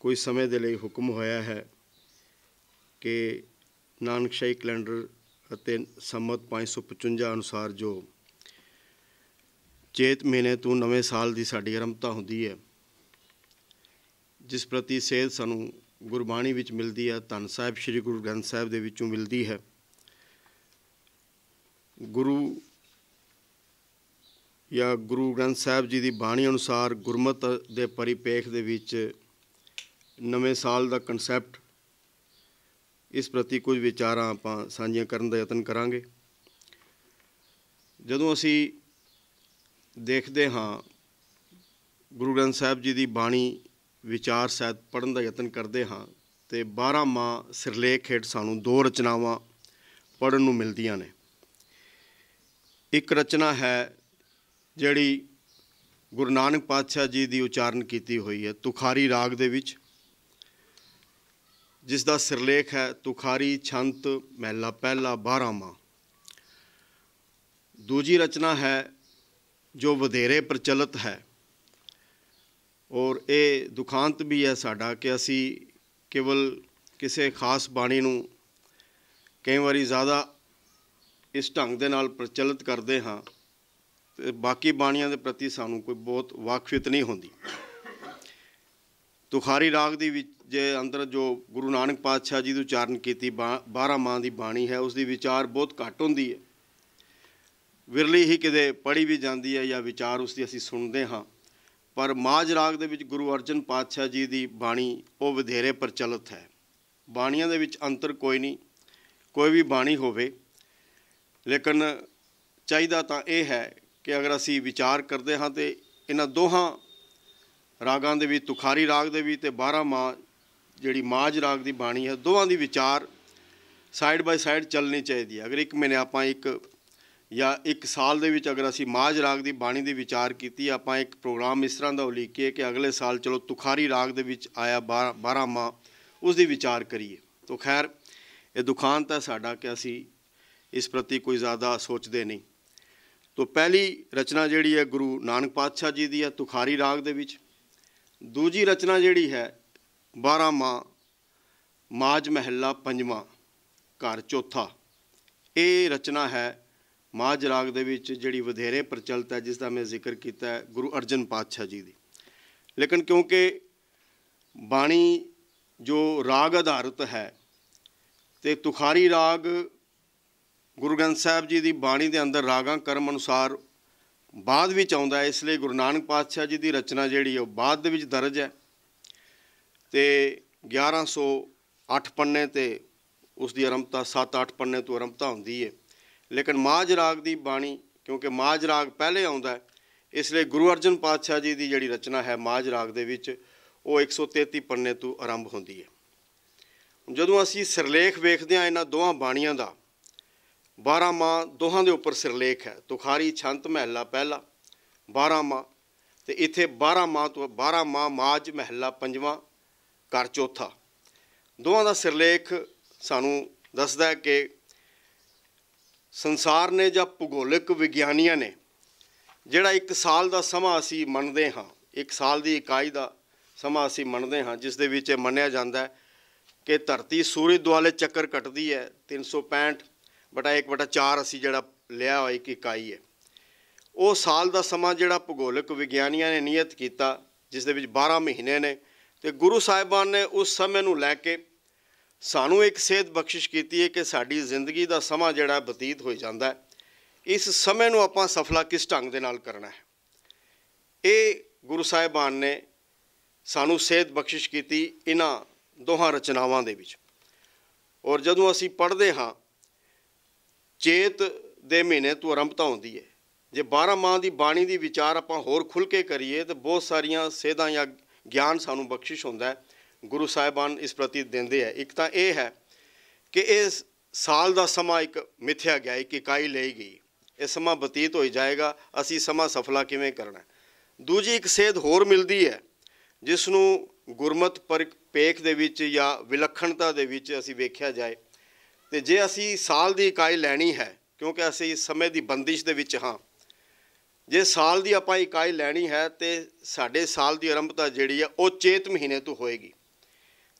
ਕੋਈ ਸਮੇਂ ਦੇ ਲਈ ਹੁਕਮ ਹੋਇਆ ਹੈ ਕਿ ਨਾਨਕਸ਼ਾਹੀ ਕੈਲੰਡਰ ਅਤੇ ਸੰਮਤ 555 ਅਨੁਸਾਰ ਜੋ ਚੇਤ ਮਹੀਨੇ ਤੋਂ ਨਵੇਂ ਸਾਲ ਦੀ ਸਾਡੀ ਆਰੰਭਤਾ ਹੁੰਦੀ ਹੈ ਜਿਸ ਪ੍ਰਤੀ ਸੇਧ ਸਾਨੂੰ ਗੁਰਬਾਣੀ ਵਿੱਚ ਮਿਲਦੀ ਹੈ ਧੰਨ ਸਾਹਿਬ ਸ੍ਰੀ ਗੁਰੂ ਗ੍ਰੰਥ ਸਾਹਿਬ ਦੇ ਵਿੱਚੋਂ ਮਿਲਦੀ ਹੈ ਗੁਰੂ ਜਾਂ ਗੁਰੂ ਗ੍ਰੰਥ ਸਾਹਿਬ ਜੀ ਦੀ ਬਾਣੀ ਅਨੁਸਾਰ ਗੁਰਮਤ ਦੇ ਪਰਿਪੇਖ ਦੇ ਵਿੱਚ ਨਵੇਂ ਸਾਲ ਦਾ ਕਨਸੈਪਟ ਇਸ ਪ੍ਰਤੀ ਕੁਝ ਵਿਚਾਰਾਂ ਆਪਾਂ ਸਾਂਝੀਆਂ ਕਰਨ ਦਾ ਯਤਨ ਕਰਾਂਗੇ ਜਦੋਂ ਅਸੀਂ ਦੇਖਦੇ ਹਾਂ ਗੁਰੂ ਗ੍ਰੰਥ ਸਾਹਿਬ ਜੀ ਦੀ ਬਾਣੀ ਵਿਚਾਰ ਸਹਿਤ ਪੜਨ ਦਾ ਯਤਨ ਕਰਦੇ ਹਾਂ ਤੇ 12 ਮਾ ਸਿਰਲੇਖ ਹੇਠ ਸਾਨੂੰ ਦੋ ਰਚਨਾਵਾਂ ਪੜਨ ਨੂੰ ਮਿਲਦੀਆਂ ਨੇ ਇੱਕ ਰਚਨਾ ਹੈ ਜਿਹੜੀ ਗੁਰੂ ਨਾਨਕ ਪਾਤਸ਼ਾਹ ਜੀ ਦੀ ਉਚਾਰਨ ਕੀਤੀ ਹੋਈ ਹੈ ਤੁਖਾਰੀ ਰਾਗ ਦੇ ਵਿੱਚ ਜਿਸ ਦਾ ਸਿਰਲੇਖ ਹੈ ਤੁਖਾਰੀ ਛੰਤ ਮਹਿਲਾ ਪਹਿਲਾ 12ਵਾਂ ਦੂਜੀ ਰਚਨਾ ਹੈ ਜੋ ਵਧੇਰੇ ਪ੍ਰਚਲਿਤ ਹੈ ਔਰ ਇਹ ਦੁਖਾਂਤ ਵੀ ਹੈ ਸਾਡਾ ਕਿ ਅਸੀਂ ਕੇਵਲ ਕਿਸੇ ਖਾਸ ਬਾਣੀ ਨੂੰ ਕਈ ਵਾਰੀ ਜ਼ਿਆਦਾ ਇਸ ਢੰਗ ਦੇ ਨਾਲ ਪ੍ਰਚਲਿਤ ਕਰਦੇ ਹਾਂ ਤੇ ਬਾਕੀ ਬਾਣੀਆਂ ਦੇ ਪ੍ਰਤੀ ਸਾਨੂੰ ਕੋਈ ਬਹੁਤ ਵਾਕਫੀਅਤ ਨਹੀਂ ਹੁੰਦੀ ਤੁਖਾਰੀ ਰਾਗ ਦੀ ਵਿੱਚ ਜੇ ਅੰਦਰ ਜੋ ਗੁਰੂ ਨਾਨਕ ਪਾਤਸ਼ਾਹ ਜੀ ਦੀ ਉਚਾਰਨ ਕੀਤੀ 12 ਮਾਂ ਦੀ ਬਾਣੀ ਹੈ ਉਸ ਦੀ ਵਿਚਾਰ ਬਹੁਤ ਘੱਟ ਹੁੰਦੀ ਹੈ ਵਿਰਲੀ ਹੀ ਕਿਤੇ ਪੜੀ ਵੀ ਜਾਂਦੀ ਹੈ ਜਾਂ ਵਿਚਾਰ ਉਸ ਦੀ ਅਸੀਂ ਸੁਣਦੇ ਹਾਂ ਪਰ ਮਾਜ ਰਾਗ ਦੇ ਵਿੱਚ ਗੁਰੂ ਅਰਜਨ ਪਾਤਸ਼ਾਹ ਜੀ ਦੀ ਬਾਣੀ ਉਹ ਵਧੇਰੇ ਪ੍ਰਚਲਿਤ ਹੈ ਬਾਣੀਆਂ ਦੇ ਵਿੱਚ ਅੰਤਰ ਕੋਈ ਨਹੀਂ ਕੋਈ ਵੀ ਬਾਣੀ ਹੋਵੇ ਲੇਕਿਨ ਚਾਹੀਦਾ ਤਾਂ ਇਹ ਹੈ ਕਿ ਅਗਰ ਅਸੀਂ ਵਿਚਾਰ ਕਰਦੇ ਹਾਂ ਤੇ ਇਹਨਾਂ ਦੋਹਾਂ ਰਾਗਾਂ ਦੇ ਵੀ ਤੁਖਾਰੀ ਰਾਗ ਦੇ ਵੀ ਤੇ 12 ਮਾਂ ਜਿਹੜੀ ਮਾਝ ਰਾਗ ਦੀ ਬਾਣੀ ਹੈ ਦੋਵਾਂ ਦੀ ਵਿਚਾਰ ਸਾਈਡ ਬਾਈ ਸਾਈਡ ਚੱਲਣੀ ਚਾਹੀਦੀ ਹੈ ਅਗਰ ਇੱਕ ਮਹੀਨੇ ਆਪਾਂ ਇੱਕ ਜਾਂ ਇੱਕ ਸਾਲ ਦੇ ਵਿੱਚ ਅਗਰ ਅਸੀਂ ਮਾਝ ਰਾਗ ਦੀ ਬਾਣੀ ਦੀ ਵਿਚਾਰ ਕੀਤੀ ਆਪਾਂ ਇੱਕ ਪ੍ਰੋਗਰਾਮ ਇਸ ਤਰ੍ਹਾਂ ਦਾ ਉਲੀਕੇ ਕਿ ਅਗਲੇ ਸਾਲ ਚਲੋ ਤੁਖਾਰੀ ਰਾਗ ਦੇ ਵਿੱਚ ਆਇਆ 12 ਮਾਹ ਉਸ ਦੀ ਵਿਚਾਰ ਕਰੀਏ ਤੋਂ ਖੈਰ ਇਹ ਦੁਕਾਨ ਤਾਂ ਸਾਡਾ ਕਿ ਅਸੀਂ ਇਸ ਪ੍ਰਤੀ ਕੋਈ ਜ਼ਿਆਦਾ ਸੋਚਦੇ ਨਹੀਂ ਤੋ ਪਹਿਲੀ ਰਚਨਾ ਜਿਹੜੀ ਹੈ ਗੁਰੂ ਨਾਨਕ ਪਾਤਸ਼ਾਹ ਜੀ ਦੀ ਹੈ ਤੁਖਾਰੀ ਰਾਗ ਦੇ ਵਿੱਚ ਦੂਜੀ ਰਚਨਾ ਜਿਹੜੀ ਹੈ 12 ਮਾਂ ਮਾਜ ਮਹਿਲਾ ਪੰਜਵਾਂ ਘਰ ਚੌਥਾ ਇਹ ਰਚਨਾ ਹੈ ਮਾਜ ਰਾਗ ਦੇ ਵਿੱਚ ਜਿਹੜੀ ਵਧੇਰੇ ਪ੍ਰਚਲਿਤ ਹੈ ਜਿਸ ਦਾ ਮੈਂ ਜ਼ਿਕਰ ਕੀਤਾ ਹੈ ਗੁਰੂ ਅਰਜਨ ਪਾਤਸ਼ਾਹ ਜੀ ਦੀ ਲੇਕਿਨ ਕਿਉਂਕਿ ਬਾਣੀ ਜੋ ਰਾਗ ਆਧਾਰਿਤ ਹੈ ਤੇ ਤੁਖਾਰੀ ਰਾਗ ਗੁਰੂ ਗ੍ਰੰਥ ਸਾਹਿਬ ਜੀ ਦੀ ਬਾਣੀ ਦੇ ਅੰਦਰ ਰਾਗਾਂ ਕਰਮ ਅਨੁਸਾਰ ਬਾਅਦ ਵਿੱਚ ਆਉਂਦਾ ਹੈ ਇਸ ਲਈ ਗੁਰੂ ਨਾਨਕ ਪਾਤਸ਼ਾਹ ਜੀ ਦੀ ਰਚਨਾ ਜਿਹੜੀ ਉਹ ਬਾਅਦ ਦੇ ਵਿੱਚ ਦਰਜ ਹੈ ਤੇ 1108 ਪੰਨੇ ਤੇ ਉਸ ਦੀ ਅਰੰਭਤਾ 7-8 ਪੰਨੇ ਤੋਂ ਅਰੰਭਤਾ ਹੁੰਦੀ ਹੈ ਲੇਕਿਨ ਮਾਜ ਰਾਗ ਦੀ ਬਾਣੀ ਕਿਉਂਕਿ ਮਾਜ ਰਾਗ ਪਹਿਲੇ ਆਉਂਦਾ ਇਸ ਲਈ ਗੁਰੂ ਅਰਜਨ ਪਾਤਸ਼ਾਹ ਜੀ ਦੀ ਜਿਹੜੀ ਰਚਨਾ ਹੈ ਮਾਜ ਰਾਗ ਦੇ ਵਿੱਚ ਉਹ 133 ਪੰਨੇ ਤੋਂ ਆਰੰਭ ਹੁੰਦੀ ਹੈ ਜਦੋਂ ਅਸੀਂ ਸਿਰਲੇਖ ਵੇਖਦੇ ਹਾਂ ਇਹਨਾਂ ਦੋਹਾਂ ਬਾਣੀਆਂ ਦਾ 12 ਮਾਂ ਦੋਹਾਂ ਦੇ ਉੱਪਰ ਸਿਰਲੇਖ ਹੈ ਤੁਖਾਰੀ ਛੰਤ ਮਹਿਲਾ ਪਹਿਲਾ 12 ਮਾਂ ਤੇ ਇੱਥੇ 12 ਮਾਂ ਤੋਂ 12 ਮਾਂ ਮਾਜ ਮਹਿਲਾ ਪੰਜਵਾਂ ਕਰ ਚੌਥਾ ਦੋਵਾਂ ਦਾ ਸਿਰਲੇਖ ਸਾਨੂੰ ਦੱਸਦਾ ਹੈ ਕਿ ਸੰਸਾਰ ਨੇ ਜਾਂ ਭੂਗੋਲਿਕ ਵਿਗਿਆਨੀਆਂ ਨੇ ਜਿਹੜਾ ਇੱਕ ਸਾਲ ਦਾ ਸਮਾਂ ਅਸੀਂ ਮੰਨਦੇ ਹਾਂ ਇੱਕ ਸਾਲ ਦੀ ਇਕਾਈ ਦਾ ਸਮਾਂ ਅਸੀਂ ਮੰਨਦੇ ਹਾਂ ਜਿਸ ਦੇ ਵਿੱਚ ਇਹ ਮੰਨਿਆ ਜਾਂਦਾ ਹੈ ਕਿ ਧਰਤੀ ਸੂਰਜ ਦੁਆਲੇ ਚੱਕਰ ਕੱਟਦੀ ਹੈ 365 ਬਟਾ 1 ਬਟਾ 4 ਅਸੀਂ ਜਿਹੜਾ ਲਿਆ ਹੋਇਆ ਇੱਕ ਇਕਾਈ ਹੈ ਉਹ ਸਾਲ ਦਾ ਸਮਾਂ ਜਿਹੜਾ ਭੂਗੋਲਿਕ ਵਿਗਿਆਨੀਆਂ ਨੇ ਨਿਯਤ ਕੀਤਾ ਜਿਸ ਦੇ ਵਿੱਚ 12 ਮਹੀਨੇ ਨੇ ਤੇ ਗੁਰੂ ਸਾਹਿਬਾਨ ਨੇ ਉਸ ਸਮੇਂ ਨੂੰ ਲੈ ਕੇ ਸਾਨੂੰ ਇੱਕ ਸੇਧ ਬਖਸ਼ਿਸ਼ ਕੀਤੀ ਹੈ ਕਿ ਸਾਡੀ ਜ਼ਿੰਦਗੀ ਦਾ ਸਮਾਂ ਜਿਹੜਾ ਬਤੀਤ ਹੋਈ ਜਾਂਦਾ ਹੈ ਇਸ ਸਮੇਂ ਨੂੰ ਆਪਾਂ ਸਫਲਾ ਕਿਸ ਢੰਗ ਦੇ ਨਾਲ ਕਰਨਾ ਹੈ ਇਹ ਗੁਰੂ ਸਾਹਿਬਾਨ ਨੇ ਸਾਨੂੰ ਸੇਧ ਬਖਸ਼ਿਸ਼ ਕੀਤੀ ਇਹਨਾਂ ਦੋਹਾਂ ਰਚਨਾਵਾਂ ਦੇ ਵਿੱਚ ਔਰ ਜਦੋਂ ਅਸੀਂ ਪੜ੍ਹਦੇ ਹਾਂ ਚੇਤ ਦੇ ਮਹੀਨੇ ਤੋਂ ਆਰੰਭਤਾ ਹੁੰਦੀ ਹੈ ਜੇ 12 ਮਾਹ ਦੀ ਬਾਣੀ ਦੀ ਵਿਚਾਰ ਆਪਾਂ ਹੋਰ ਖੁੱਲ ਕੇ ਕਰੀਏ ਤਾਂ ਬਹੁਤ ਸਾਰੀਆਂ ਸੇਧਾਂ ਜਾਂ ਗਿਆਨ ਸਾਨੂੰ ਬਖਸ਼ਿਸ਼ ਹੁੰਦਾ ਹੈ ਗੁਰੂ ਸਾਹਿਬਾਨ ਇਸ ਪ੍ਰਤੀ ਦਿੰਦੇ ਆ ਇੱਕ ਤਾਂ ਇਹ ਹੈ ਕਿ ਇਹ ਸਾਲ ਦਾ ਸਮਾਂ ਇੱਕ ਮਿਥਿਆ ਗਿਆ ਇੱਕ ਇਕਾਈ ਲਈ ਗਈ ਇਹ ਸਮਾਂ ਬਤੀਤ ਹੋਈ ਜਾਏਗਾ ਅਸੀਂ ਸਮਾਂ ਸਫਲਾ ਕਿਵੇਂ ਕਰਨਾ ਦੂਜੀ ਇੱਕ ਸੇਧ ਹੋਰ ਮਿਲਦੀ ਹੈ ਜਿਸ ਨੂੰ ਗੁਰਮਤ ਪਰਪੇਖ ਦੇ ਵਿੱਚ ਜਾਂ ਵਿਲੱਖਣਤਾ ਦੇ ਵਿੱਚ ਅਸੀਂ ਵੇਖਿਆ ਜਾਏ ਤੇ ਜੇ ਅਸੀਂ ਸਾਲ ਦੀ ਇਕਾਈ ਲੈਣੀ ਹੈ ਕਿਉਂਕਿ ਅਸੀਂ ਸਮੇਂ ਦੀ ਬੰਦਿਸ਼ ਦੇ ਵਿੱਚ ਹਾਂ ਜੇ ਸਾਲ ਦੀ ਆਪਾਂ ਇਕਾਈ ਲੈਣੀ ਹੈ ਤੇ ਸਾਡੇ ਸਾਲ ਦੀ ਆਰੰਭਤਾ ਜਿਹੜੀ ਆ ਉਹ ਚੇਤ ਮਹੀਨੇ ਤੋਂ ਹੋਏਗੀ